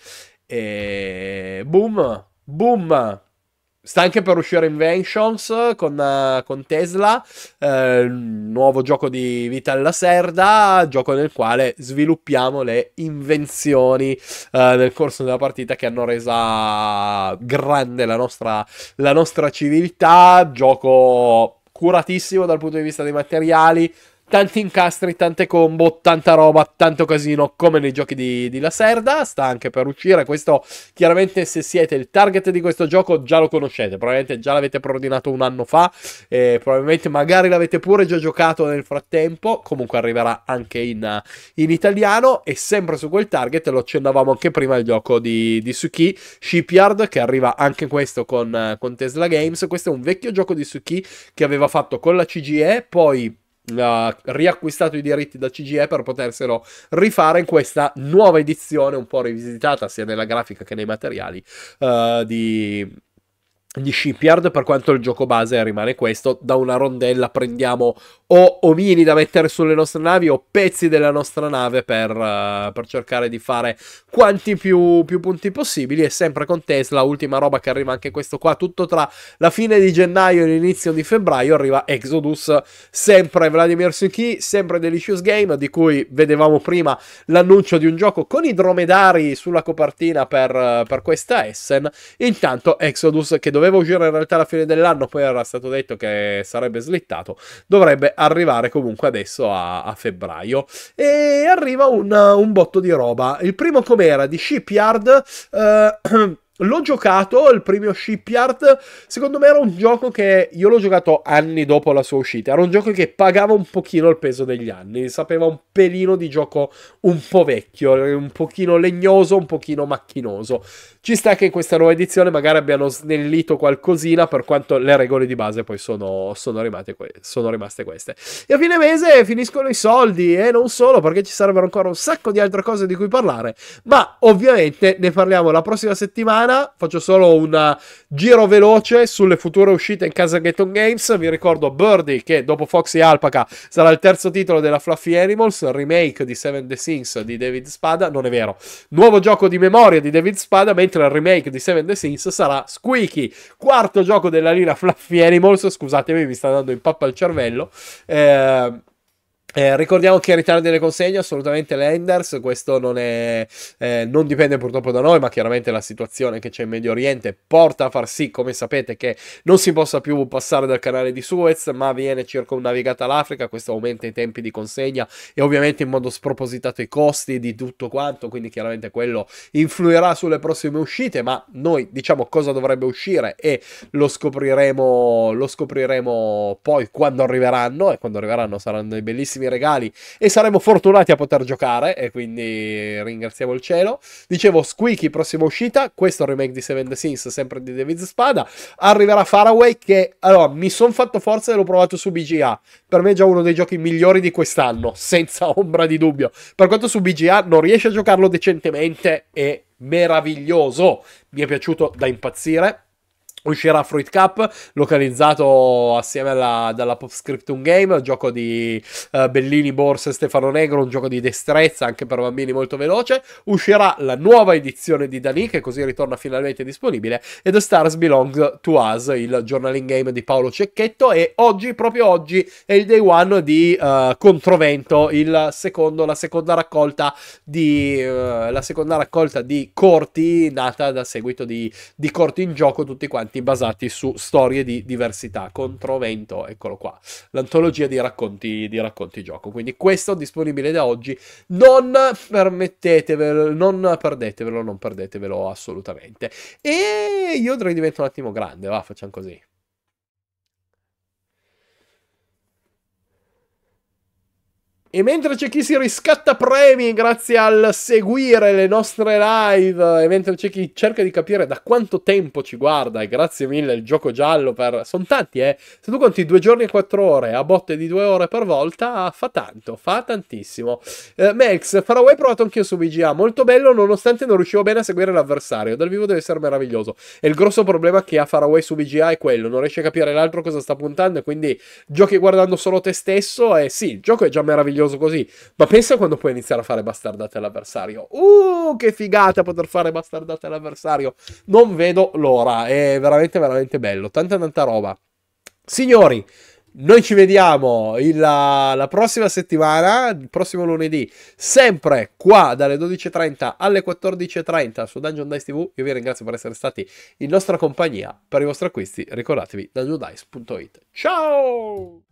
E boom, boom. Sta anche per uscire Inventions con, uh, con Tesla, eh, nuovo gioco di Vitalla Serda, gioco nel quale sviluppiamo le invenzioni eh, nel corso della partita che hanno resa grande la nostra, la nostra civiltà, gioco curatissimo dal punto di vista dei materiali, tanti incastri, tante combo, tanta roba, tanto casino come nei giochi di, di La Serda, sta anche per uscire, questo chiaramente se siete il target di questo gioco già lo conoscete, probabilmente già l'avete preordinato un anno fa, eh, probabilmente magari l'avete pure già giocato nel frattempo, comunque arriverà anche in, in, italiano e sempre su quel target lo accennavamo anche prima il gioco di, di Suki, Shipyard, che arriva anche questo con, con Tesla Games, questo è un vecchio gioco di Suki che aveva fatto con la CGE, poi ha riacquistato i diritti da CGE per poterselo rifare in questa nuova edizione un po' rivisitata sia nella grafica che nei materiali uh, di di shipyard, per quanto il gioco base rimane questo, da una rondella prendiamo o omini da mettere sulle nostre navi o pezzi della nostra nave per, uh, per cercare di fare quanti più, più, punti possibili e sempre con Tesla, ultima roba che arriva anche questo qua, tutto tra la fine di gennaio e l'inizio di febbraio arriva Exodus, sempre Vladimir Suki, sempre Delicious Game, di cui vedevamo prima l'annuncio di un gioco con i dromedari sulla copertina per, uh, per questa Essen, intanto Exodus che doveva doveva uscire in realtà alla fine dell'anno, poi era stato detto che sarebbe slittato, dovrebbe arrivare comunque adesso a, a febbraio. E arriva un, un, botto di roba. Il primo com'era? Di Shipyard. Eh, L'ho giocato, il primo Shipyard, secondo me era un gioco che io l'ho giocato anni dopo la sua uscita, era un gioco che pagava un pochino il peso degli anni, sapeva un pelino di gioco un po' vecchio, un pochino legnoso, un pochino macchinoso. Ci sta che in questa nuova edizione magari abbiano snellito qualcosina per quanto le regole di base poi sono, sono, rimate, sono rimaste queste. E a fine mese finiscono i soldi e non solo perché ci sarebbero ancora un sacco di altre cose di cui parlare, ma ovviamente ne parliamo la prossima settimana. Faccio solo un giro veloce sulle future uscite in casa Gaton Games. Vi ricordo Birdie che dopo Foxy e Alpaca sarà il terzo titolo della Fluffy Animals, remake di Seven the Things di David Spada, non è vero, nuovo gioco di memoria di David Spada, mentre il remake di Seven the Sins sarà Squeaky, quarto gioco della linea Fluffy Animals, scusatemi mi sta dando in pappa il cervello, Ehm. Eh, ricordiamo che i ritardo delle consegne assolutamente l'Enders, questo non, è, eh, non, dipende purtroppo da noi, ma chiaramente la situazione che c'è in Medio Oriente porta a far sì, come sapete, che non si possa più passare dal canale di Suez, ma viene circumnavigata l'Africa, questo aumenta i tempi di consegna e ovviamente in modo spropositato i costi di tutto quanto, quindi chiaramente quello influirà sulle prossime uscite, ma noi diciamo cosa dovrebbe uscire e lo scopriremo, lo scopriremo poi quando arriveranno e quando arriveranno saranno dei bellissimi bellissimi regali e saremo fortunati a poter giocare e quindi ringraziamo il cielo. Dicevo Squeaky prossima uscita, questo remake di Seven the Sins sempre di David Spada, arriverà Faraway che allora mi sono fatto forza e l'ho provato su BGA, per me è già uno dei giochi migliori di quest'anno, senza ombra di dubbio. Per quanto su BGA non riesce a giocarlo decentemente è meraviglioso, mi è piaciuto da impazzire Uscirà Fruit Cup, localizzato assieme alla, dalla Popscriptum Game, gioco di uh, Bellini, Borsa e Stefano Negro, un gioco di destrezza anche per bambini molto veloce. Uscirà la nuova edizione di Dani, che così ritorna finalmente disponibile, e The Stars Belong to Us, il journaling game di Paolo Cecchetto. E oggi, proprio oggi, è il day one di uh, Controvento, secondo, la, seconda raccolta di, uh, la seconda raccolta di corti, nata da seguito di, di corti in gioco, tutti quanti interessanti basati su storie di diversità. Controvento, eccolo qua, l'antologia di racconti, di racconti gioco. Quindi questo disponibile da oggi. Non permettetevelo, non perdetevelo, non perdetevelo assolutamente. E io direi divento un attimo grande, va, facciamo così. E mentre c'è chi si riscatta premi grazie al seguire le nostre live, e mentre c'è chi cerca di capire da quanto tempo ci guarda, e grazie mille il gioco giallo per... Sono tanti, eh? Se tu conti due giorni e quattro ore a botte di due ore per volta, fa tanto, fa tantissimo. Eh, Max, Faraway provato anch'io su VGA, molto bello nonostante non riuscivo bene a seguire l'avversario, dal vivo deve essere meraviglioso. E il grosso problema che ha Faraway su VGA è quello, non riesce a capire l'altro cosa sta puntando e quindi giochi guardando solo te stesso e sì, il gioco è già meraviglioso meraviglioso così. Ma pensa quando puoi iniziare a fare bastardate all'avversario. Uh, che figata poter fare bastardate all'avversario. Non vedo l'ora. È veramente, veramente bello. Tanta, tanta roba. Signori, noi ci vediamo il, la, prossima settimana, il prossimo lunedì, sempre qua dalle 12.30 alle 14.30 su Dungeon Dice TV. Io vi ringrazio per essere stati in nostra compagnia. Per i vostri acquisti ricordatevi dungeondice.it. Ciao!